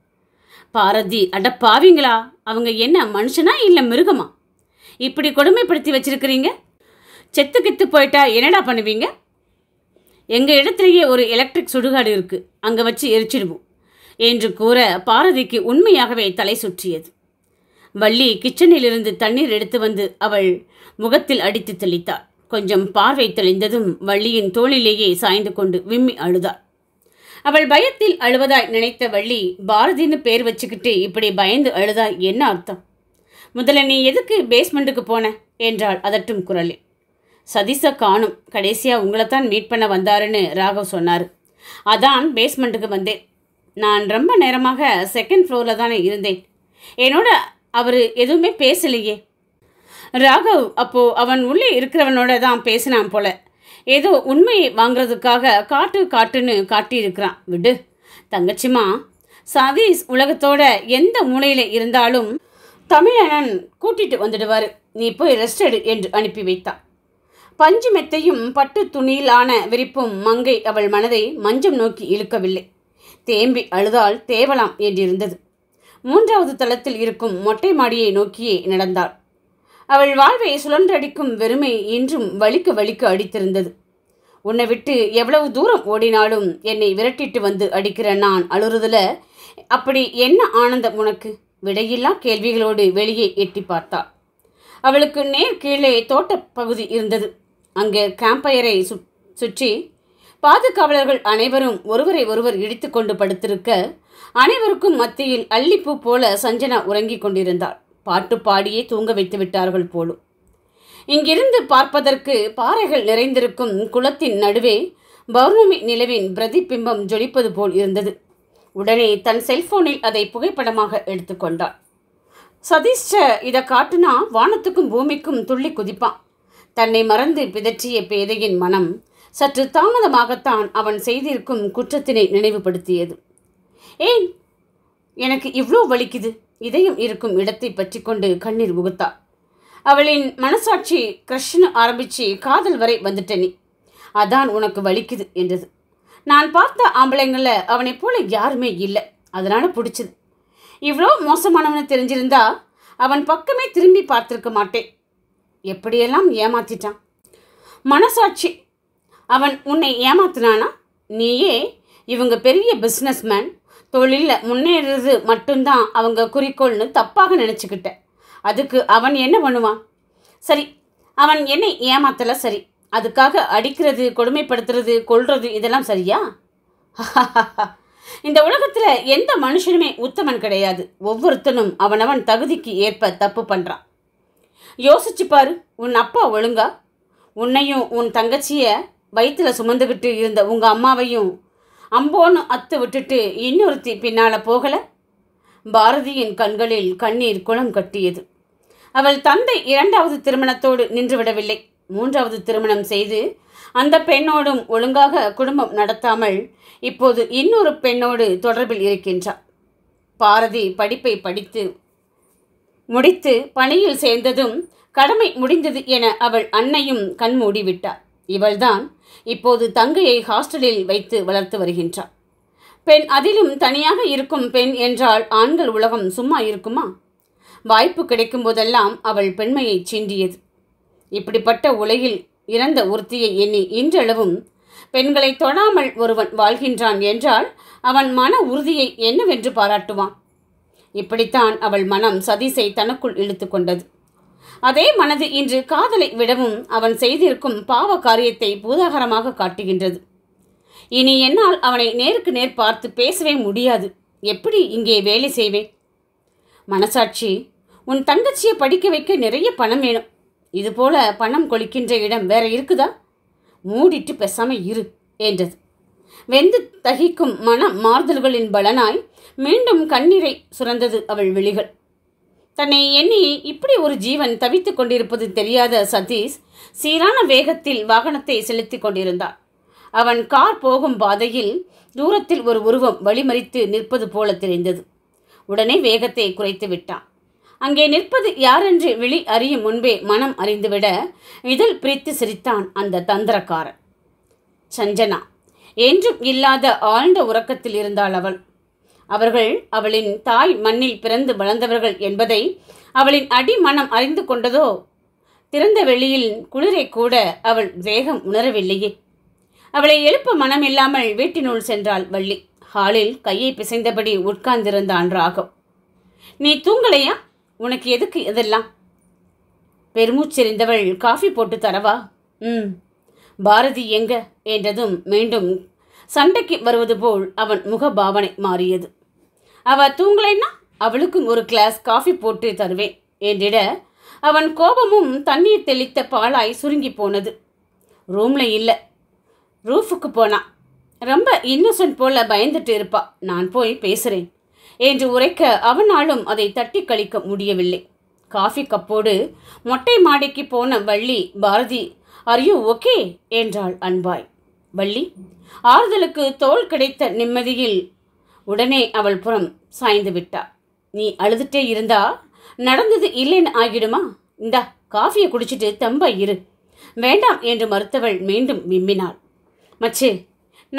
பாரதி பாவிங்களா அவங்க என்ன மனுஷனா இல்லை மிருகமா இப்படி கொடுமைப்படுத்தி வச்சிருக்கிறீங்க செத்து கித்து போயிட்டா என்னடா பண்ணுவீங்க எங்கள் இடத்துலேயே ஒரு எலக்ட்ரிக் சுடுகாடு இருக்குது அங்கே வச்சு எரிச்சிடுவோம் என்று கூற பாரதிக்கு உண்மையாகவே தலை சுற்றியது வள்ளி கிச்சனிலிருந்து தண்ணீர் எடுத்து வந்து அவள் முகத்தில் அடித்து தெளித்தாள் கொஞ்சம் பார்வை தெளிந்ததும் வள்ளியின் தோளிலேயே சாய்ந்து கொண்டு விம்மி அழுதாள் அவள் பயத்தில் அழுவதாய் நினைத்த வள்ளி பாரதின்னு பேர் வச்சுக்கிட்டு இப்படி பயந்து அழுதாய் என்ன அர்த்தம் முதல்ல நீ எதுக்கு பேஸ்மெண்ட்டுக்கு போன என்றாள் அதட்டும் குரலில் சதீஷை காணும் கடைசியாக உங்களைத்தான் மீட் பண்ண வந்தாருன்னு ராகவ் சொன்னார் அதான் பேஸ்மெண்ட்டுக்கு வந்தேன் நான் ரொம்ப நேரமாக செகண்ட் ஃப்ளோரில் தானே இருந்தேன் என்னோட அவர் எதுவுமே பேசலையே ராகவ் அப்போது அவன் உள்ளே இருக்கிறவனோட தான் பேசினான் போல ஏதோ உண்மையை வாங்குறதுக்காக காட்டு காட்டுன்னு காட்டியிருக்கிறான் விடு தங்கச்சிமா சதீஷ் உலகத்தோட எந்த மூலையில் இருந்தாலும் தமிழனன் கூட்டிட்டு வந்துடுவார் நீ போய் ரெஸ்ட் எடு என்று அனுப்பி வைத்தான் பஞ்சு மெத்தையும் பட்டு துணியிலான விரிப்பும் மங்கை அவள் மனதை மஞ்சம் நோக்கி இழுக்கவில்லை தேம்பி அழுதால் தேவலாம் என்றிருந்தது மூன்றாவது தளத்தில் இருக்கும் மொட்டை மாடியை நோக்கியே நடந்தாள் அவள் வாழ்வை சுழன்றடிக்கும் வெறுமை இன்றும் வலிக்கு வலிக்கு அடித்திருந்தது உன்னை விட்டு எவ்வளவு தூரம் ஓடினாலும் என்னை விரட்டிட்டு வந்து அடிக்கிற நான் அழுறுதில் அப்படி என்ன ஆனந்தம் உனக்கு விடையில்லா கேள்விகளோடு வெளியே எட்டி பார்த்தாள் அவளுக்கு நேர் கீழே தோட்டப்பகுதி இருந்தது அங்கே கேம்பயரை சு சுற்றி பாதுகாவலர்கள் அனைவரும் ஒருவரை ஒருவர் இடித்து கொண்டு படுத்திருக்க அனைவருக்கும் மத்தியில் அல்லிப்பூ போல சஞ்சனா உறங்கிக் கொண்டிருந்தாள் பாட்டு பாடியே தூங்க வைத்து விட்டார்கள் போலும் இங்கிருந்து பார்ப்பதற்கு பாறைகள் நிறைந்திருக்கும் குளத்தின் நடுவே பௌர்ணமி நிலவின் பிரதிபிம்பம் ஜொலிப்பது போல் இருந்தது உடனே தன் செல்போனில் அதை புகைப்படமாக எடுத்துக்கொண்டார் சதீஷ்ட இதை காட்டுனா வானத்துக்கும் பூமிக்கும் துள்ளி குதிப்பான் தன்னை மறந்து பிதற்றிய பேதையின் மனம் சற்று தாமதமாகத்தான் அவன் செய்திருக்கும் குற்றத்தினை நினைவுபடுத்தியது ஏன் எனக்கு இவ்வளோ வலிக்குது இதயம் இருக்கும் இடத்தை பற்றி கொண்டு கண்ணீர் உகுத்தாள் அவளின் மனசாட்சி கிருஷ்ண ஆரம்பித்து காதல் வரை வந்துட்டனி அதான் உனக்கு வலிக்குது என்றது நான் பார்த்த ஆம்பளைங்களில் அவனை போல யாருமே இல்லை அதனால் பிடிச்சது இவ்வளோ மோசமானவனு தெரிஞ்சிருந்தா அவன் பக்கமே திரும்பி பார்த்துருக்க மாட்டேன் எப்படியெல்லாம் ஏமாத்திட்டான் மனசாட்சி அவன் உன்னை ஏமாத்தினானா நீயே இவங்க பெரிய பிஸ்னஸ்மேன் தொழிலில் முன்னேறது மட்டும்தான் அவங்க குறிக்கோள்னு தப்பாக நினச்சிக்கிட்ட அதுக்கு அவன் என்ன பண்ணுவான் சரி அவன் என்னை ஏமாத்தலை சரி அதுக்காக அடிக்கிறது கொடுமைப்படுத்துறது கொள்றது இதெல்லாம் சரியா இந்த உலகத்தில் எந்த மனுஷனுமே உத்தமன் கிடையாது ஒவ்வொருத்தனும் அவனவன் தகுதிக்கு ஏற்ப தப்பு பண்ணுறான் யோசிச்சு பாரு உன் அப்பா ஒழுங்கா உன்னையும் உன் தங்கச்சியை வயிற்றில் சுமந்துக்கிட்டு இருந்த உங்கள் அம்மாவையும் அம்போன்னு அத்து விட்டுட்டு இன்னொருத்தி பின்னால் போகலை பாரதியின் கண்களில் கண்ணீர் குளம் கட்டியது அவள் தந்தை இரண்டாவது திருமணத்தோடு நின்றுவிடவில்லை மூன்றாவது திருமணம் செய்து அந்த பெண்ணோடும் ஒழுங்காக குடும்பம் நடத்தாமல் இப்போது இன்னொரு பெண்ணோடு தொடர்பில் இருக்கின்றார் பாரதி படிப்பை படித்து முடித்து பணியில் சேர்ந்ததும் கடமை முடிந்தது என அவள் அன்னையும் கண்மூடிவிட்டார் இவள்தான் இப்போது தங்கையை ஹாஸ்டலில் வைத்து வளர்த்து வருகின்றார் பெண் அதிலும் தனியாக இருக்கும் பெண் என்றால் ஆண்கள் உலகம் சும்மா இருக்குமா வாய்ப்பு கிடைக்கும் போதெல்லாம் அவள் பெண்மையை சீண்டியது இப்படிப்பட்ட உலகில் இறந்த உறுத்தியை எண்ணி இன்றளவும் பெண்களை தொடாமல் ஒருவன் வாழ்கின்றான் என்றால் அவன் மன உறுதியை என்னவென்று பாராட்டுவான் இப்படித்தான் அவள் மனம் சதீசை தனக்குள் இழுத்து கொண்டது அதே மனது இன்று காதலை விடவும் அவன் செய்திருக்கும் பாவ காரியத்தை பூதாகரமாக காட்டுகின்றது இனி என்னால் அவனை நேருக்கு நேர் பார்த்து பேசவே முடியாது எப்படி இங்கே வேலை செய்வேன் மனசாட்சி உன் தங்கச்சியை படிக்க வைக்க நிறைய பணம் வேணும் இதுபோல பணம் கொளிக்கின்ற இடம் வேற இருக்குதா மூடிட்டு பேசாமல் இரு என்றது வெந்து தகிக்கும் மன மாறுதல்களின் பலனாய் மீண்டும் கண்ணீரை சுரந்தது அவள் விழிகள் தன்னை எண்ணி இப்படி ஒரு ஜீவன் தவித்துக் கொண்டிருப்பது தெரியாத சதீஷ் சீரான வேகத்தில் வாகனத்தை செலுத்தி கொண்டிருந்தார் அவன் கார் போகும் பாதையில் தூரத்தில் ஒரு உருவம் வழிமறித்து நிற்பது போல தெரிந்தது உடனே வேகத்தை குறைத்து விட்டான் அங்கே நிற்பது யாரென்று வெளி அறியும் முன்பே மனம் அறிந்துவிட இதில் பிரித்து சிரித்தான் அந்த தந்திரக்காரன் சஞ்சனா என்றும் இல்லாத ஆழ்ந்த உறக்கத்தில் இருந்தாள் அவள் அவர்கள் அவளின் தாய் மண்ணில் பிறந்து வளர்ந்தவர்கள் என்பதை அவளின் அடி மனம் அறிந்து கொண்டதோ திறந்த வெளியில் குளிரை கூட அவள் வேகம் உணரவில்லையே அவளை எழுப்ப மனம் இல்லாமல் வீட்டினுள் சென்றாள் வள்ளி ஹாலில் கையை பிசைந்தபடி உட்கார்ந்திருந்தான் ராகவ் நீ தூங்கலையா உனக்கு எதுக்கு இதெல்லாம் பெருமூச்செறிந்தவள் காஃபி போட்டு தரவா ம் பாரதி எங்க என்றதும் மீண்டும் சண்டைக்கு வருவது போல் அவன் முகபாவனை மாறியது அவ தூங்கலைன்னா அவளுக்கும் ஒரு கிளாஸ் காஃபி போட்டு தருவேன் என்றிட அவன் கோபமும் தண்ணீர் தெளித்த பாலாய் சுருங்கி போனது ரூமில் இல்லை ரூஃபுக்கு போனா ரொம்ப இன்னசென்ட் போல பயந்துட்டு இருப்பா நான் போய் பேசுகிறேன் என்று உரைக்க அவனாலும் அதை தட்டி கழிக்க முடியவில்லை காஃபி கப்போடு மொட்டை மாடிக்கு போன வள்ளி பாரதி ஆர் ஓகே என்றாள் அன்பாய் வள்ளி ஆறுதலுக்கு தோல் கிடைத்த நிம்மதியில் உடனே அவள் புறம் சாய்ந்து விட்டாள் நீ அழுதுட்டே இருந்தா நடந்தது இல்லைன்னு ஆகிடுமா இந்தா காஃபியை குடிச்சிட்டு தம்ப இரு வேண்டாம் என்று மறுத்தவள் மீண்டும் விம்மினாள் மச்சு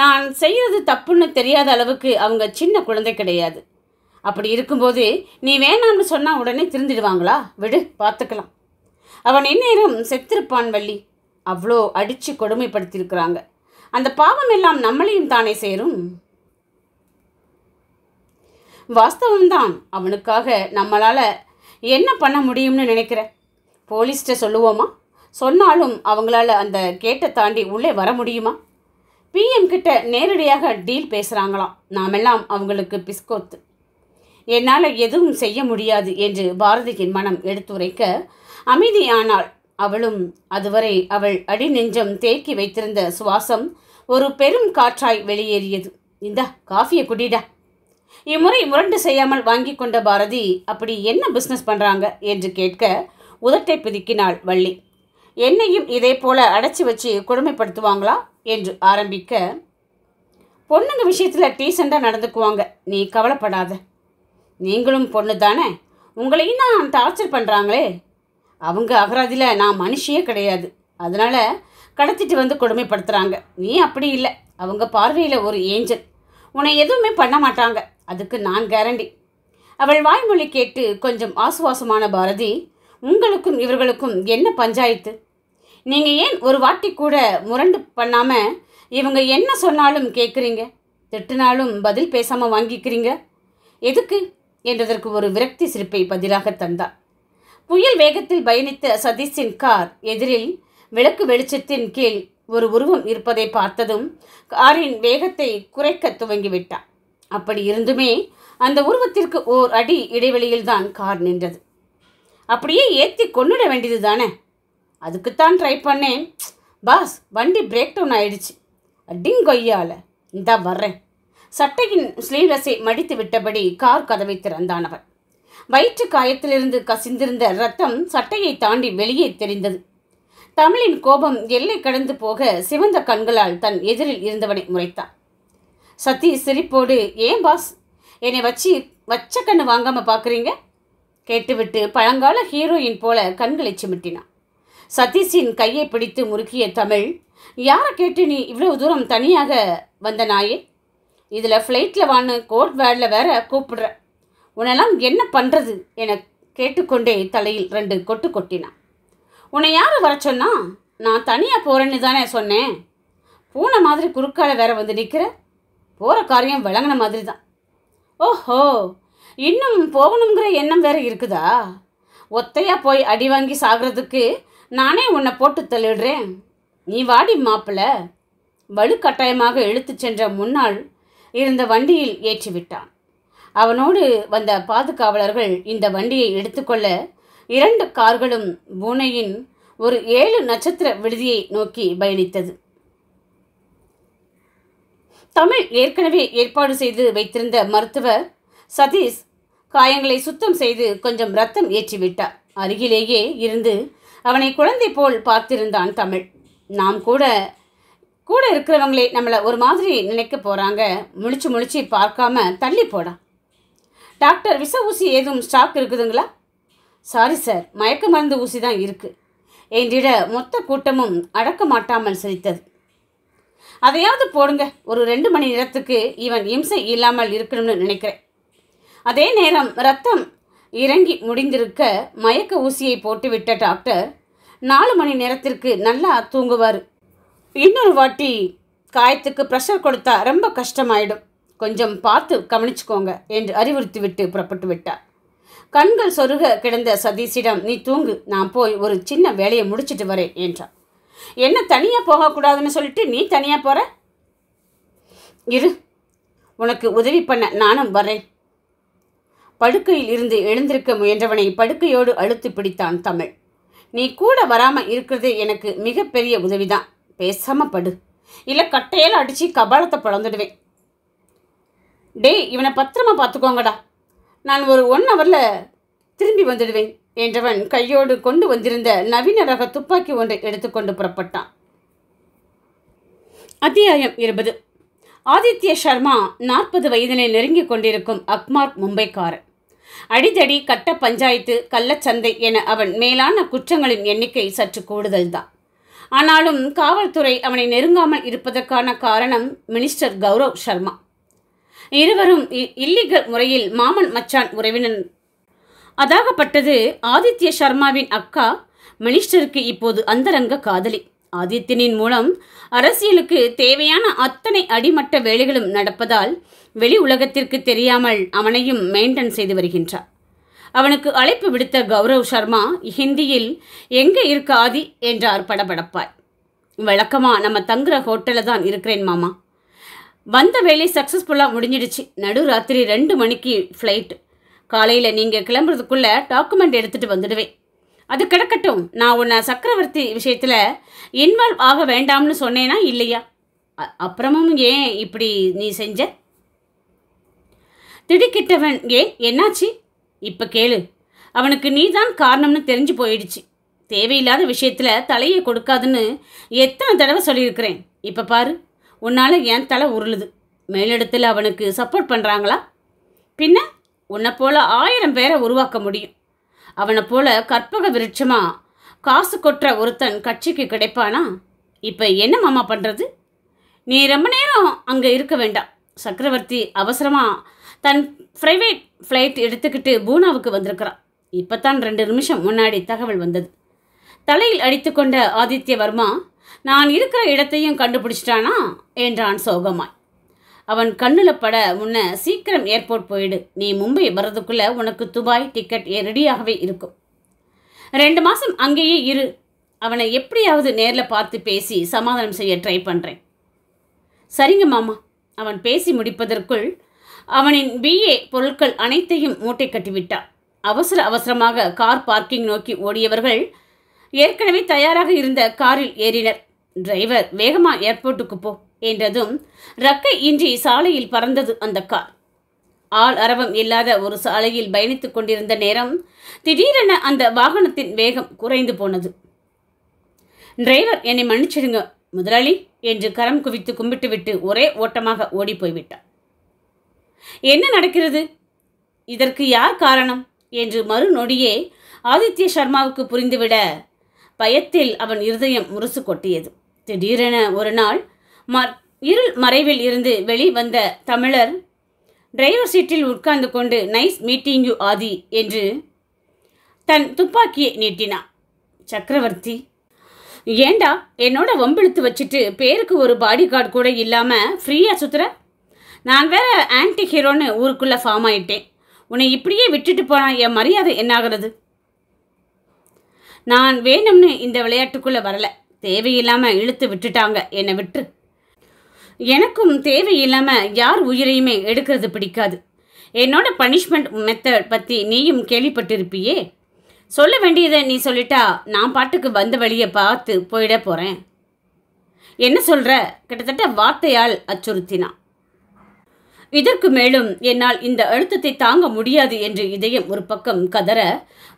நான் செய்யறது தப்புன்னு தெரியாத அளவுக்கு அவங்க சின்ன குழந்தை கிடையாது அப்படி இருக்கும்போது நீ வேணாம்னு சொன்னால் உடனே திருந்திடுவாங்களா விடு பார்த்துக்கலாம் அவன் இந்நேரம் செத்திருப்பான் வள்ளி அவ்வளோ அடித்து கொடுமைப்படுத்தியிருக்கிறாங்க அந்த பாவம் எல்லாம் நம்மளையும் தானே சேரும் வாஸ்தவம்தான் அவனுக்காக நம்மளால் என்ன பண்ண முடியும்னு நினைக்கிற போலீஸ்கிட்ட சொல்லுவோமா சொன்னாலும் அவங்களால அந்த கேட்டை தாண்டி உள்ளே வர முடியுமா பிஎம் கிட்ட நேரடியாக டீல் பேசுகிறாங்களாம் நாமெல்லாம் அவங்களுக்கு பிஸ்கோத்து என்னால் எதுவும் செய்ய முடியாது என்று பாரதியின் மனம் எடுத்துரைக்க அமைதியானாள் அவளும் அதுவரை அவள் அடி நெஞ்சம் தேக்கி வைத்திருந்த சுவாசம் ஒரு பெரும் காற்றாய் வெளியேறியது இந்தா காஃபியை குடிடா இம்முறை முரண்டு செய்யாமல் வாங்கி கொண்ட பாரதி அப்படி என்ன பிஸ்னஸ் பண்ணுறாங்க என்று கேட்க உதட்டை பிதுக்கினாள் வள்ளி என்னையும் இதே போல அடைச்சி வச்சு கொடுமைப்படுத்துவாங்களா என்று ஆரம்பிக்க பொண்ணுங்க விஷயத்தில் டீசெண்டாக நடந்துக்குவாங்க நீ கவலைப்படாத நீங்களும் பொண்ணு தானே உங்களையும் நான் டார்ச்சர் பண்ணுறாங்களே அவங்க அகராதியில் நான் மனுஷியே கிடையாது அதனால் கடத்திட்டு வந்து கொடுமைப்படுத்துகிறாங்க நீ அப்படி இல்லை அவங்க பார்வையில் ஒரு ஏஞ்சல் உன்னை எதுவுமே பண்ண மாட்டாங்க அதுக்கு நான் கேரண்டி அவள் வாய்மொழி கேட்டு கொஞ்சம் ஆசுவாசமான பாரதி உங்களுக்கும் இவர்களுக்கும் என்ன பஞ்சாயத்து நீங்கள் ஏன் ஒரு வாட்டி கூட முரண்டு பண்ணாமல் இவங்க என்ன சொன்னாலும் கேட்குறீங்க திட்டுனாலும் பதில் பேசாமல் வாங்கிக்கிறீங்க எதுக்கு என்றதற்கு ஒரு விரக்தி சிரிப்பை பதிலாக தந்தார் புயல் வேகத்தில் பயணித்த சதீஷின் கார் எதிரில் விளக்கு வெளிச்சத்தின் கீழ் ஒரு உருவம் இருப்பதை பார்த்ததும் காரின் வேகத்தை குறைக்க துவங்கிவிட்டார் அப்படி இருந்துமே அந்த உருவத்திற்கு ஓர் அடி இடைவெளியில் தான் கார் நின்றது அப்படியே ஏற்றி கொண்டுட வேண்டியது தானே அதுக்குத்தான் ட்ரை பண்ணேன் பாஸ் வண்டி பிரேக் டவுன் ஆயிடுச்சு அடிங்கொய்யால இந்தா வர்றேன் சட்டையின் ஸ்லீவ்லெஸை மடித்து விட்டபடி கார் கதவை திறந்தான் அவன் வயிற்று காயத்திலிருந்து கசிந்திருந்த ரத்தம் சட்டையை தாண்டி வெளியே தெரிந்தது தமிழின் கோபம் எல்லை கடந்து போக சிவந்த கண்களால் தன் எதிரில் இருந்தவனை முறைத்தான் சத்தி சிரிப்போடு ஏன் பாஸ் என்னை வச்சு வச்ச கண்ணு வாங்காமல் பார்க்குறீங்க கேட்டுவிட்டு பழங்கால ஹீரோயின் போல கண்களை சிமிட்டினான் சதீஷின் கையை பிடித்து முறுக்கிய தமிழ் யாரை கேட்டு நீ இவ்வளவு தூரம் தனியாக வந்த நாயே இதில் ஃப்ளைட்டில் வான்னு கோட் வேர்டில் வேற கூப்பிடுற உன்னெல்லாம் என்ன பண்ணுறது என கேட்டுக்கொண்டே தலையில் ரெண்டு கொட்டு கொட்டினான் உன்னை யார் வர சொன்னா நான் தனியாக போகிறேன்னு தானே சொன்னேன் பூனை மாதிரி குறுக்கால வேற வந்து நிற்கிற போகிற காரியம் விளங்கின மாதிரி தான் ஓஹோ இன்னும் போகணுங்கிற எண்ணம் வேற இருக்குதா ஒத்தையாக போய் அடி வாங்கி சாகிறதுக்கு நானே உன்னை போட்டு தள்ளிடுறேன் நீ வாடி மாப்பிள்ள வலுக்கட்டாயமாக இழுத்து சென்ற முன்னாள் இருந்த வண்டியில் ஏற்றிவிட்டான் அவனோடு வந்த பாதுகாவலர்கள் இந்த வண்டியை எடுத்துக்கொள்ள இரண்டு கார்களும் பூனையின் ஒரு ஏழு நட்சத்திர விடுதியை நோக்கி பயணித்தது தமிழ் ஏற்கனவே ஏற்பாடு செய்து வைத்திருந்த மருத்துவர் சதீஷ் காயங்களை சுத்தம் செய்து கொஞ்சம் ரத்தம் ஏற்றிவிட்டார் அருகிலேயே இருந்து அவனை குழந்தை போல் பார்த்திருந்தான் தமிழ் நாம் கூட கூட இருக்கிறவங்களே நம்மளை ஒரு மாதிரி நினைக்க போகிறாங்க முழிச்சு முழிச்சு பார்க்காம தள்ளி போடா டாக்டர் விஷ ஊசி ஏதும் ஸ்டாக் இருக்குதுங்களா சாரி சார் மயக்க மருந்து ஊசி தான் இருக்குது என்றிட மொத்த கூட்டமும் அடக்க மாட்டாமல் சிரித்தது அதையாவது போடுங்க ஒரு ரெண்டு மணி நேரத்துக்கு இவன் இம்சை இல்லாமல் இருக்கணும்னு நினைக்கிறேன் அதே நேரம் ரத்தம் இறங்கி முடிந்திருக்க மயக்க ஊசியை போட்டுவிட்ட டாக்டர் நாலு மணி நேரத்திற்கு நல்லா தூங்குவார் இன்னொரு வாட்டி காயத்துக்கு ப்ரெஷர் கொடுத்தா ரொம்ப கஷ்டமாயிடும் கொஞ்சம் பார்த்து கவனிச்சுக்கோங்க என்று அறிவுறுத்திவிட்டு புறப்பட்டு விட்டார் கண்கள் சொருக கிடந்த சதீஷிடம் நீ தூங்கு நான் போய் ஒரு சின்ன வேலையை முடிச்சிட்டு வரேன் என்றார் என்ன தனியாக போகக்கூடாதுன்னு சொல்லிட்டு நீ தனியாக போகிற இரு உனக்கு உதவி பண்ண நானும் வரேன் படுக்கையில் இருந்து எழுந்திருக்க முயன்றவனை படுக்கையோடு அழுத்து பிடித்தான் தமிழ் நீ கூட வராமல் இருக்கிறது எனக்கு மிகப்பெரிய உதவிதான் பேசாமல் படு இல்லை கட்டையால் அடித்து கபாலத்தை பழந்துடுவேன் டேய் இவனை பத்திரமா பார்த்துக்கோங்கடா நான் ஒரு ஒன் ஹவரில் திரும்பி வந்துடுவேன் என்றவன் கையோடு கொண்டு வந்திருந்த நவீன ரக துப்பாக்கி ஒன்றை எடுத்துக்கொண்டு புறப்பட்டான் அத்தியாயம் இருபது ஆதித்ய சர்மா நாற்பது வயதினை நெருங்கி கொண்டிருக்கும் அக்மார்க் மும்பைக்காரன் அடிதடி கட்ட பஞ்சாயத்து கள்ளச்சந்தை என அவன் மேலான குற்றங்களின் எண்ணிக்கை சற்று கூடுதல்தான் ஆனாலும் காவல்துறை அவனை நெருங்காமல் இருப்பதற்கான காரணம் மினிஸ்டர் கௌரவ் சர்மா இருவரும் இல்லீகல் முறையில் மாமன் மச்சான் உறவினன் அதாகப்பட்டது ஆதித்ய சர்மாவின் அக்கா மினிஸ்டருக்கு இப்போது அந்தரங்க காதலி ஆதித்யனின் மூலம் அரசியலுக்கு தேவையான அத்தனை அடிமட்ட வேலைகளும் நடப்பதால் வெளி உலகத்திற்கு தெரியாமல் அவனையும் மெயின்டைன் செய்து வருகின்றார் அவனுக்கு அழைப்பு விடுத்த கௌரவ் சர்மா ஹிந்தியில் எங்கே இருக்க ஆதி என்றார் படபடப்பாய் வழக்கமாக நம்ம தங்குற ஹோட்டலில் தான் இருக்கிறேன் மாமா வந்த வேலை சக்ஸஸ்ஃபுல்லாக முடிஞ்சிடுச்சு நடு ராத்திரி ரெண்டு மணிக்கு ஃப்ளைட் காலையில் நீங்கள் கிளம்புறதுக்குள்ளே டாக்குமெண்ட் எடுத்துகிட்டு வந்துடுவேன் அது கிடக்கட்டும் நான் உன்னை சக்கரவர்த்தி விஷயத்தில் இன்வால்வ் ஆக வேண்டாம்னு சொன்னேனா இல்லையா அப்புறமும் ஏன் இப்படி நீ செஞ்ச திடுக்கிட்டவன் ஏன் என்னாச்சு இப்போ கேளு அவனுக்கு நீதான் காரணம்னு தெரிஞ்சு போயிடுச்சு தேவையில்லாத விஷயத்தில் தலையை கொடுக்காதுன்னு எத்தனை தடவை சொல்லியிருக்கிறேன் இப்போ பாரு உன்னால் என் தலை உருளுது மேலிடத்தில் அவனுக்கு சப்போர்ட் பண்ணுறாங்களா பின்ன உன்னை போல் ஆயிரம் பேரை உருவாக்க முடியும் அவனை போல் கற்பக விருட்சமாக காசு கொற்ற ஒருத்தன் கட்சிக்கு கிடைப்பானா இப்போ என்ன மாமா பண்ணுறது நீ ரொம்ப நேரம் அங்கே இருக்க வேண்டாம் சக்கரவர்த்தி அவசரமாக தன் ப்ரைவேட் ஃப்ளைட் எடுத்துக்கிட்டு பூனாவுக்கு வந்திருக்கிறான் இப்போ தான் ரெண்டு நிமிஷம் முன்னாடி தகவல் வந்தது தலையில் அடித்துக்கொண்ட ஆதித்யவர்மா நான் இருக்கிற இடத்தையும் கண்டுபிடிச்சிட்டானா என்றான் சோகமாய் அவன் கண்ணில் பட முன்ன சீக்கிரம் ஏர்போர்ட் போயிடு நீ மும்பை வர்றதுக்குள்ளே உனக்கு துபாய் டிக்கெட் ரெடியாகவே இருக்கும் ரெண்டு மாதம் அங்கேயே இரு அவனை எப்படியாவது நேரில் பார்த்து பேசி சமாதானம் செய்ய ட்ரை பண்ணுறேன் சரிங்க மாமா அவன் பேசி முடிப்பதற்குள் அவனின் பிஏ பொருட்கள் அனைத்தையும் மூட்டை கட்டிவிட்டார் அவசர அவசரமாக கார் பார்க்கிங் நோக்கி ஓடியவர்கள் ஏற்கனவே தயாராக இருந்த காரில் ஏறினர் டிரைவர் வேகமா ஏர்போர்ட்டுக்கு போ என்றதும் ரக்கை இன்றி சாலையில் பறந்தது அந்த கார் ஆள் அரவம் இல்லாத ஒரு சாலையில் பயணித்துக் கொண்டிருந்த நேரம் திடீரென அந்த வாகனத்தின் வேகம் குறைந்து போனது டிரைவர் என்னை மன்னிச்சிடுங்க முதலாளி என்று கரம் குவித்து கும்பிட்டுவிட்டு ஒரே ஓட்டமாக ஓடி போய்விட்டார் என்ன நடக்கிறது இதற்கு யார் காரணம் என்று மறுநொடியே ஆதித்ய சர்மாவுக்கு புரிந்துவிட பயத்தில் அவன் இருதயம் முரசு கொட்டியது திடீரென ஒரு நாள் மர் இருள் மறைவில் இருந்து வெளிவந்த தமிழர் டிரைவர் சீட்டில் உட்கார்ந்து கொண்டு நைஸ் மீட்டிங் யூ ஆதி என்று தன் துப்பாக்கியை நீட்டினான் சக்கரவர்த்தி ஏண்டா என்னோட வம்பிழுத்து வச்சுட்டு பேருக்கு ஒரு பாடி கார்டு கூட இல்லாமல் ஃப்ரீயாக சுற்றுற நான் வேற ஆன்டி ஹீரோன்னு ஊருக்குள்ளே ஃபார்ம் ஆயிட்டேன் உன்னை இப்படியே விட்டுட்டு போனால் என் மரியாதை என்னாகிறது நான் வேணும்னு இந்த விளையாட்டுக்குள்ளே வரலை தேவையில்லாமல் இழுத்து விட்டுட்டாங்க என்னை விட்டு எனக்கும் தேவையில்லாமல் யார் உயிரையுமே எடுக்கிறது பிடிக்காது என்னோட பனிஷ்மெண்ட் மெத்தட் பற்றி நீயும் கேள்விப்பட்டிருப்பியே சொல்ல வேண்டியதை நீ சொல்லிட்டா நான் பாட்டுக்கு வந்த வழியை பார்த்து போயிட போகிறேன் என்ன சொல்கிற கிட்டத்தட்ட வார்த்தையால் அச்சுறுத்தினான் இதற்கு மேலும் என்னால் இந்த அழுத்தத்தை தாங்க முடியாது என்று இதயம் ஒரு பக்கம் கதற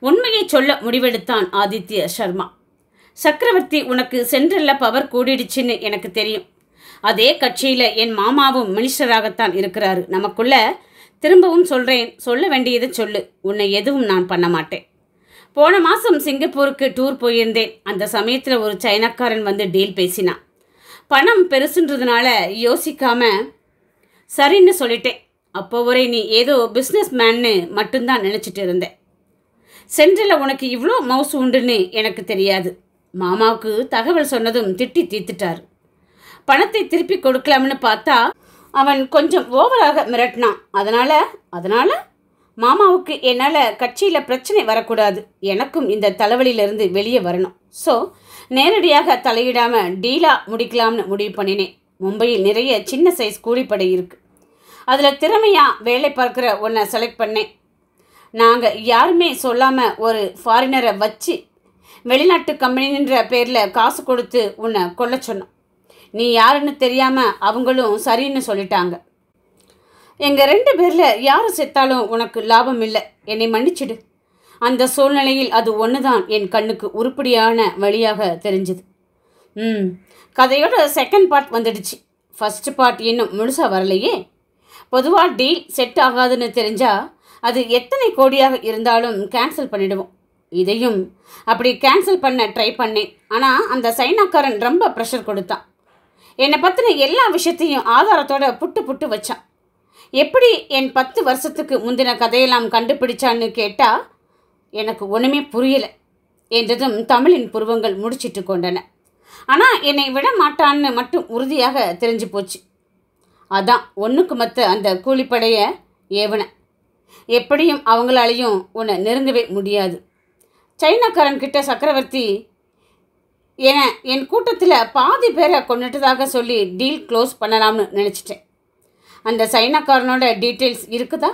உண்மையை சொல்ல முடிவெடுத்தான் ஆதித்ய சர்மா சக்கரவர்த்தி உனக்கு சென்ட்ரல்ல பவர் கூடிடுச்சுன்னு எனக்கு தெரியும் அதே கட்சியில் என் மாமாவும் மினிஸ்டராகத்தான் இருக்கிறாரு நமக்குள்ள திரும்பவும் சொல்கிறேன் சொல்ல வேண்டியதை சொல்லு உன்னை எதுவும் நான் பண்ண மாட்டேன் போன மாதம் சிங்கப்பூருக்கு டூர் போயிருந்தேன் அந்த சமயத்தில் ஒரு சைனாக்காரன் வந்து டீல் பேசினான் பணம் பெருசுன்றதுனால யோசிக்காமல் சரின்னு சொல்லிட்டேன் அப்போ வரை நீ ஏதோ பிஸ்னஸ் மேன்னு மட்டும்தான் நினச்சிட்டு இருந்தேன் சென்ட்ரலில் உனக்கு இவ்வளோ மவுஸ் உண்டுன்னு எனக்கு தெரியாது மாமாவுக்கு தகவல் சொன்னதும் திட்டி தீத்துட்டார் பணத்தை திருப்பி கொடுக்கலாம்னு பார்த்தா அவன் கொஞ்சம் ஓவராக மிரட்டினான் அதனால் அதனால் மாமாவுக்கு என்னால் கட்சியில் பிரச்சனை வரக்கூடாது எனக்கும் இந்த தலைவலியிலிருந்து வெளியே வரணும் ஸோ நேரடியாக தலையிடாமல் டீலாக முடிக்கலாம்னு முடிவு பண்ணினேன் மும்பையில் நிறைய சின்ன சைஸ் கூலிப்படை இருக்குது அதில் திறமையாக வேலை பார்க்குற ஒன்றை செலக்ட் பண்ணேன் நாங்கள் யாருமே சொல்லாமல் ஒரு ஃபாரினரை வச்சு வெளிநாட்டு கம்பெனின்ற பேரில் காசு கொடுத்து உன்னை கொல்ல சொன்னோம் நீ யாருன்னு தெரியாமல் அவங்களும் சரின்னு சொல்லிட்டாங்க எங்கள் ரெண்டு பேரில் யார் செத்தாலும் உனக்கு லாபம் இல்லை என்னை மன்னிச்சிடு அந்த சூழ்நிலையில் அது ஒன்று தான் என் கண்ணுக்கு உருப்படியான வழியாக தெரிஞ்சுது ம் கதையோட செகண்ட் பார்ட் வந்துடுச்சு ஃபஸ்ட் பார்ட் இன்னும் முழுசாக வரலையே பொதுவாக டீல் செட் ஆகாதுன்னு தெரிஞ்சால் அது எத்தனை கோடியாக இருந்தாலும் கேன்சல் பண்ணிடுவோம் இதையும் அப்படி கேன்சல் பண்ண ட்ரை பண்ணேன் ஆனால் அந்த சைனாக்காரன் ரொம்ப ப்ரெஷர் கொடுத்தான் என்னை பற்றின எல்லா விஷயத்தையும் ஆதாரத்தோடு புட்டு புட்டு வச்சான் எப்படி என் பத்து வருஷத்துக்கு முந்தின கதையெல்லாம் கண்டுபிடிச்சான்னு கேட்டால் எனக்கு ஒன்றுமே புரியலை என்றதும் தமிழின் புருவங்கள் முடிச்சிட்டு கொண்டன ஆனால் என்னை விட மாட்டான்னு மட்டும் உறுதியாக தெரிஞ்சு போச்சு அதான் ஒன்றுக்கு மற்ற அந்த கூலிப்படைய ஏவனை எப்படியும் அவங்களாலையும் உன்னை நெருங்கவே முடியாது சைனாக்காரன் கிட்ட சக்கரவர்த்தி என என் கூட்டத்தில் பாதி பேரை கொண்டுட்டதாக சொல்லி டீல் க்ளோஸ் பண்ணலாம்னு நினச்சிட்டேன் அந்த சைனாக்காரனோட டீட்டெயில்ஸ் இருக்குதா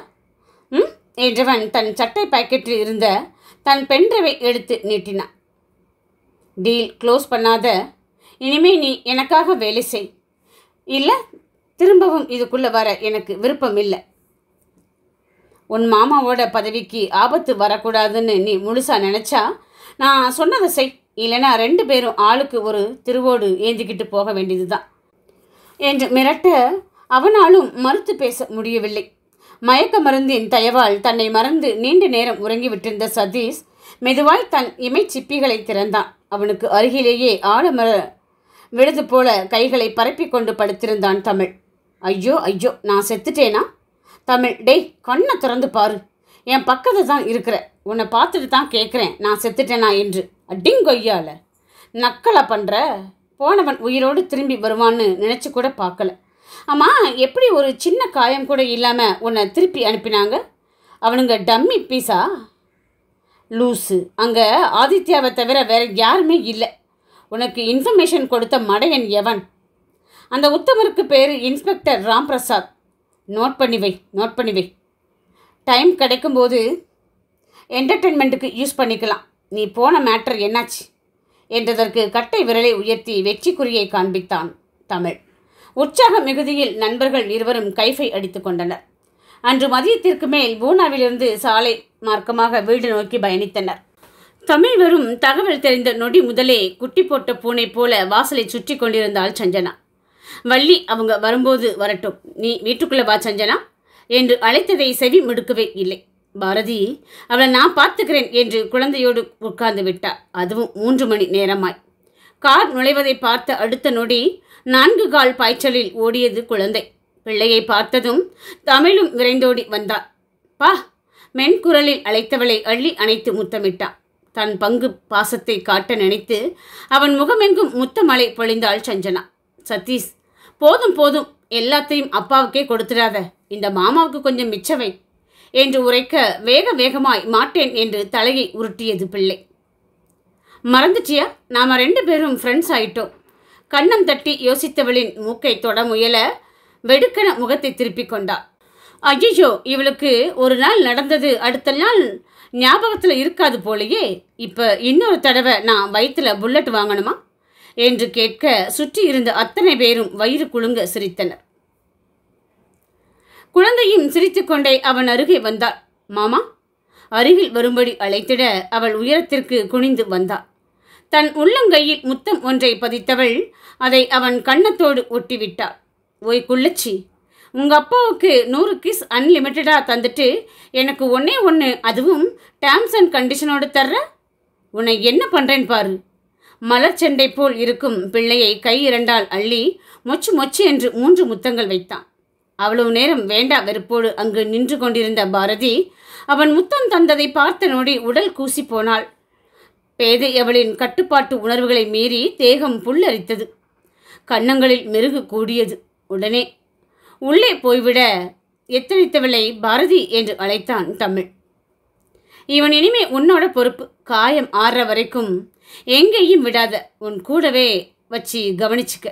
ம் என்றவன் தன் சட்டை பாக்கெட்டில் இருந்த தன் பென்றவை எடுத்து நீட்டினான் டீல் க்ளோஸ் பண்ணாத இனிமே நீ எனக்காக வேலை செய் இல்லை திரும்பவும் இதுக்குள்ளே வர எனக்கு விருப்பம் இல்லை உன் மாமாவோட பதவிக்கு ஆபத்து வரக்கூடாதுன்னு நீ முழுசாக நினச்சா நான் சொன்னதை செய் இல்லைனா ரெண்டு பேரும் ஆளுக்கு ஒரு திருவோடு ஏந்திக்கிட்டு போக வேண்டியது தான் என்று மிரட்ட அவனாலும் மறுத்து பேச முடியவில்லை மயக்க மருந்தின் தயவால் தன்னை மறந்து நீண்ட நேரம் உறங்கிவிட்டிருந்த சதீஷ் மெதுவாய் தன் இமை சிப்பிகளை திறந்தான் அவனுக்கு அருகிலேயே ஆழமர விழுது போல கைகளை பரப்பிக்கொண்டு படுத்திருந்தான் தமிழ் ஐயோ ஐயோ நான் செத்துட்டேனா தமிழ் டேய் கண்ணை திறந்து பாரு என் பக்கத்தில் தான் இருக்கிற உன்னை பார்த்துட்டு தான் கேட்குறேன் நான் செத்துட்டேனா என்று அடிங்கொய்யால நக்கலை பண்ணுற போனவன் உயிரோடு திரும்பி வருவான்னு நினச்சி கூட பார்க்கல ஆமாம் எப்படி ஒரு சின்ன காயம் கூட இல்லாமல் உன்னை திருப்பி அனுப்பினாங்க அவனுங்க டம்மி பீஸா லூஸு அங்கே ஆதித்யாவை தவிர வேறு யாருமே இல்லை உனக்கு இன்ஃபர்மேஷன் கொடுத்த மடையன் எவன் அந்த உத்தமருக்கு பேர் இன்ஸ்பெக்டர் ராம் பிரசாத் நோட் பண்ணிவை நோட் பண்ணிவை டைம் கிடைக்கும்போது என்டர்டெயின்மெண்ட்டுக்கு யூஸ் பண்ணிக்கலாம் நீ போன மேட்டர் என்னாச்சு என்றதற்கு கட்டை விரலை உயர்த்தி வெற்றிக்குறியை காண்பித்தான் தமிழ் உற்சாக மிகுதியில் நண்பர்கள் இருவரும் கைஃபை அடித்து கொண்டனர் அன்று மதியத்திற்கு மேல் பூனாவிலிருந்து சாலை மார்க்கமாக வீடு நோக்கி பயணித்தனர் தமிழ் வரும் தகவல் தெரிந்த நொடி முதலே குட்டி போட்ட பூனை போல வாசலை சுற்றி கொண்டிருந்தாள் சஞ்சனா வள்ளி அவங்க வரும்போது வரட்டும் நீ வீட்டுக்குள்ளே வா சஞ்சனா என்று அழைத்ததை செவி மிடுக்கவே இல்லை பாரதி அவளை நான் பார்த்துக்கிறேன் என்று குழந்தையோடு உட்கார்ந்து விட்டார் அதுவும் மூன்று மணி நேரமாய் கார் நுழைவதை பார்த்த அடுத்த நொடி நான்கு கால் பாய்ச்சலில் ஓடியது குழந்தை பிள்ளையை பார்த்ததும் தமிழும் விரைந்தோடி வந்தார் பா மென்குரலில் அழைத்தவளை அள்ளி அணைத்து முத்தமிட்டான் தன் பங்கு பாசத்தை காட்ட நினைத்து அவன் முகமெங்கும் முத்தமலை பொழிந்தாள் சஞ்சனா சதீஷ் போதும் போதும் எல்லாத்தையும் அப்பாவுக்கே கொடுத்துடாத இந்த மாமாவுக்கு கொஞ்சம் மிச்சவை என்று உரைக்க வேக வேகமாய் மாட்டேன் என்று தலையை உருட்டியது பிள்ளை மறந்துச்சியா நாம் ரெண்டு பேரும் ஃப்ரெண்ட்ஸ் ஆயிட்டோம் கண்ணம் தட்டி யோசித்தவளின் மூக்கை தொட முயல வெடுக்கன முகத்தை திருப்பி கொண்டா ஐயோ இவளுக்கு ஒரு நாள் நடந்தது அடுத்த நாள் ஞாபகத்தில் இருக்காது போலயே இப்போ இன்னொரு தடவை நான் வயிற்றில் புல்லட் வாங்கணுமா என்று கேட்க சுற்றியிருந்த அத்தனை பேரும் வயிறு குலுங்க சிரித்தனர் குழந்தையும் சிரித்துக்கொண்டே அவன் அருகே வந்தாள் மாமா அருகில் வரும்படி அழைத்திட அவள் உயரத்திற்கு குனிந்து வந்தாள் தன் உள்ளங்கையில் முத்தம் ஒன்றை பதித்தவள் அதை அவன் கன்னத்தோடு ஒட்டிவிட்டாள் ஓய் குள்ளச்சி உங்க அப்பாவுக்கு நூறு கிஸ் அன்லிமிட்டடாக தந்துட்டு எனக்கு ஒன்னே ஒன்று அதுவும் டேர்ம்ஸ் அண்ட் கண்டிஷனோடு தர்ற உன்னை என்ன பண்ணுறேன் பாரு மலர் போல் இருக்கும் பிள்ளையை கை இரண்டால் அள்ளி மொச்சு மொச்சு என்று மூன்று முத்தங்கள் வைத்தான் அவ்வளவு நேரம் வேண்டா வெறுப்போடு அங்கு நின்று கொண்டிருந்த பாரதி அவன் முத்தம் தந்ததை பார்த்த நொடி உடல் கூசி போனாள் பேதையவளின் கட்டுப்பாட்டு உணர்வுகளை மீறி தேகம் புல்லரித்தது கன்னங்களில் மெருகு கூடியது உடனே உள்ளே போய்விட எத்தனைத்தவளை பாரதி என்று அழைத்தான் தமிழ் இவன் இனிமே உன்னோட பொறுப்பு காயம் ஆறுற வரைக்கும் எங்கேயும் விடாத உன் கூடவே வச்சு கவனிச்சுக்க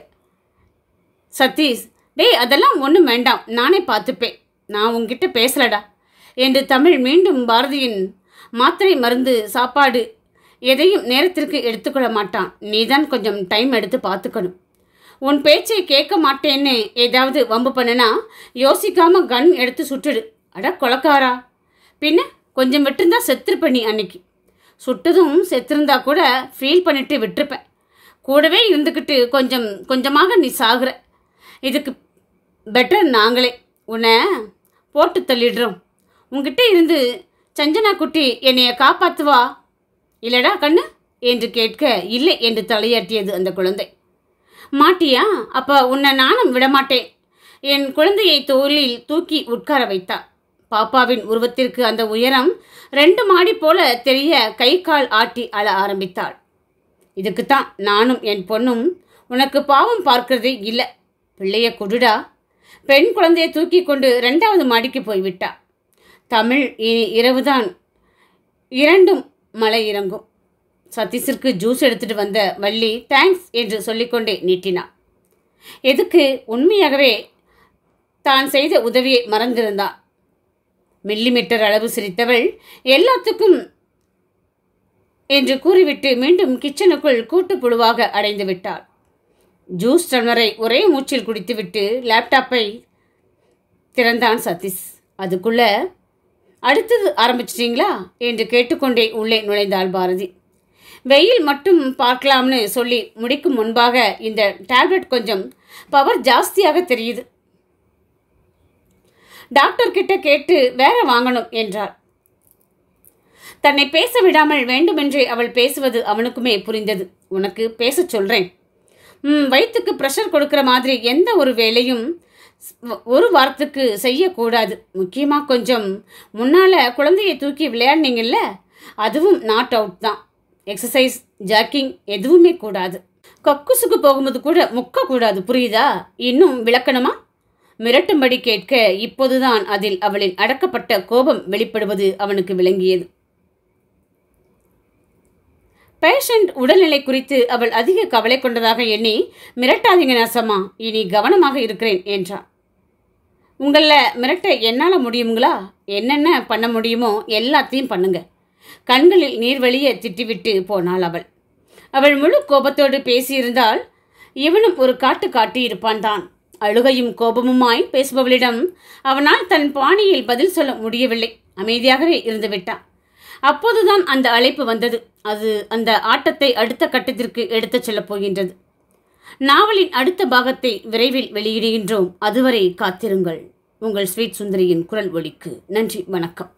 சதீஷ் டேய் அதெல்லாம் ஒன்றும் வேண்டாம் நானே பார்த்துப்பேன் நான் உங்ககிட்ட பேசலடா என்று தமிழ் மீண்டும் பாரதியின் மாத்திரை மருந்து சாப்பாடு எதையும் நேரத்திற்கு எடுத்துக்கொள்ள மாட்டான் நீதான் கொஞ்சம் டைம் எடுத்து பார்த்துக்கணும் உன் பேச்சை கேட்க மாட்டேன்னு ஏதாவது வம்பு பண்ணுனா யோசிக்காமல் கன் எடுத்து சுட்டுடு அட கொலக்காரா பின்ன கொஞ்சம் விட்டுருந்தா செத்துருப்ப நீ அன்னைக்கு சுட்டதும் செத்திருந்தா கூட ஃபீல் பண்ணிட்டு விட்டுருப்பேன் கூடவே இருந்துக்கிட்டு கொஞ்சம் கொஞ்சமாக நீ சாகுற இதுக்கு பெட்டர் நாங்களே உன்னை போட்டு தள்ளிடுறோம் உங்ககிட்ட இருந்து சஞ்சனா குட்டி என்னைய காப்பாற்றுவா இல்லடா கண்ணு என்று கேட்க இல்லை என்று தலையாட்டியது அந்த குழந்தை மாட்டியா அப்போ உன்னை நானும் விடமாட்டேன் என் குழந்தையை தோளில் தூக்கி உட்கார வைத்தாள் பாப்பாவின் உருவத்திற்கு அந்த உயரம் ரெண்டு மாடி போல தெரிய கை கால் ஆட்டி அழ ஆரம்பித்தாள் இதுக்குத்தான் நானும் என் பொண்ணும் உனக்கு பாவம் பார்க்கறதே இல்லை பிள்ளைய குடுடா பெண் குழந்தையை தூக்கி கொண்டு ரெண்டாவது மாடிக்கு போய்விட்டா தமிழ் இனி இரவுதான் இரண்டும் மலை இறங்கும் சதீஷிற்கு ஜூஸ் எடுத்துட்டு வந்த வள்ளி தேங்க்ஸ் என்று சொல்லிக்கொண்டே நீட்டினாள் எதுக்கு உண்மையாகவே தான் செய்த உதவியை மறந்திருந்தான் மில்லிமீட்டர் அளவு சிரித்தவள் எல்லாத்துக்கும் என்று கூறிவிட்டு மீண்டும் கிச்சனுக்குள் கூட்டு புழுவாக அடைந்து விட்டாள் ஜூஸ் டன்னரை ஒரே மூச்சில் குடித்துவிட்டு லேப்டாப்பை திறந்தான் சதீஷ் அதுக்குள்ள அடுத்தது ஆரம்பிச்சிட்டிங்களா என்று கேட்டுக்கொண்டே உள்ளே நுழைந்தாள் பாரதி வெயில் மட்டும் பார்க்கலாம்னு சொல்லி முடிக்கும் முன்பாக இந்த டேப்லெட் கொஞ்சம் பவர் ஜாஸ்தியாக தெரியுது டாக்டர் கிட்ட கேட்டு வேற வாங்கணும் என்றார் தன்னை பேச விடாமல் வேண்டுமென்றே அவள் பேசுவது அவனுக்குமே புரிந்தது உனக்கு பேச சொல்கிறேன் வயிற்றுக்கு ப்ரெஷர் கொடுக்குற மாதிரி எந்த ஒரு வேலையும் ஒரு வாரத்துக்கு செய்யக்கூடாது முக்கியமாக கொஞ்சம் முன்னால் குழந்தையை தூக்கி விளையாடினீங்கல்ல அதுவும் நாட் அவுட் தான் எக்ஸசைஸ் ஜாக்கிங் எதுவுமே கூடாது கக்குசுக்கு போகும்போது கூட முக்க கூடாது புரியுதா இன்னும் விளக்கணுமா மிரட்டும்படி கேட்க இப்போதுதான் அதில் அவளின் அடக்கப்பட்ட கோபம் வெளிப்படுவது அவனுக்கு விளங்கியது பேஷண்ட் உடல்நிலை குறித்து அவள் அதிக கவலை கொண்டதாக எண்ணி மிரட்டாதீங்க நாசம்மா இனி கவனமாக இருக்கிறேன் என்றான் உங்களில் மிரட்ட என்னால் முடியுங்களா என்னென்ன பண்ண முடியுமோ எல்லாத்தையும் பண்ணுங்க கண்களில் நீர்வழிய திட்டிவிட்டு போனாள் அவள் அவள் முழு கோபத்தோடு பேசியிருந்தால் இவனும் ஒரு காட்டு காட்டி இருப்பான் தான் அழுகையும் கோபமுமாய் பேசுபவளிடம் அவனால் தன் பாணியில் பதில் சொல்ல முடியவில்லை அமைதியாகவே இருந்துவிட்டான் அப்போதுதான் அந்த அழைப்பு வந்தது அது அந்த ஆட்டத்தை அடுத்த கட்டத்திற்கு எடுத்துச் செல்லப் போகின்றது நாவலின் அடுத்த பாகத்தை விரைவில் வெளியிடுகின்றோம் அதுவரை காத்திருங்கள் உங்கள் ஸ்வீட் சுந்தரியின் குரல் ஒலிக்கு நன்றி வணக்கம்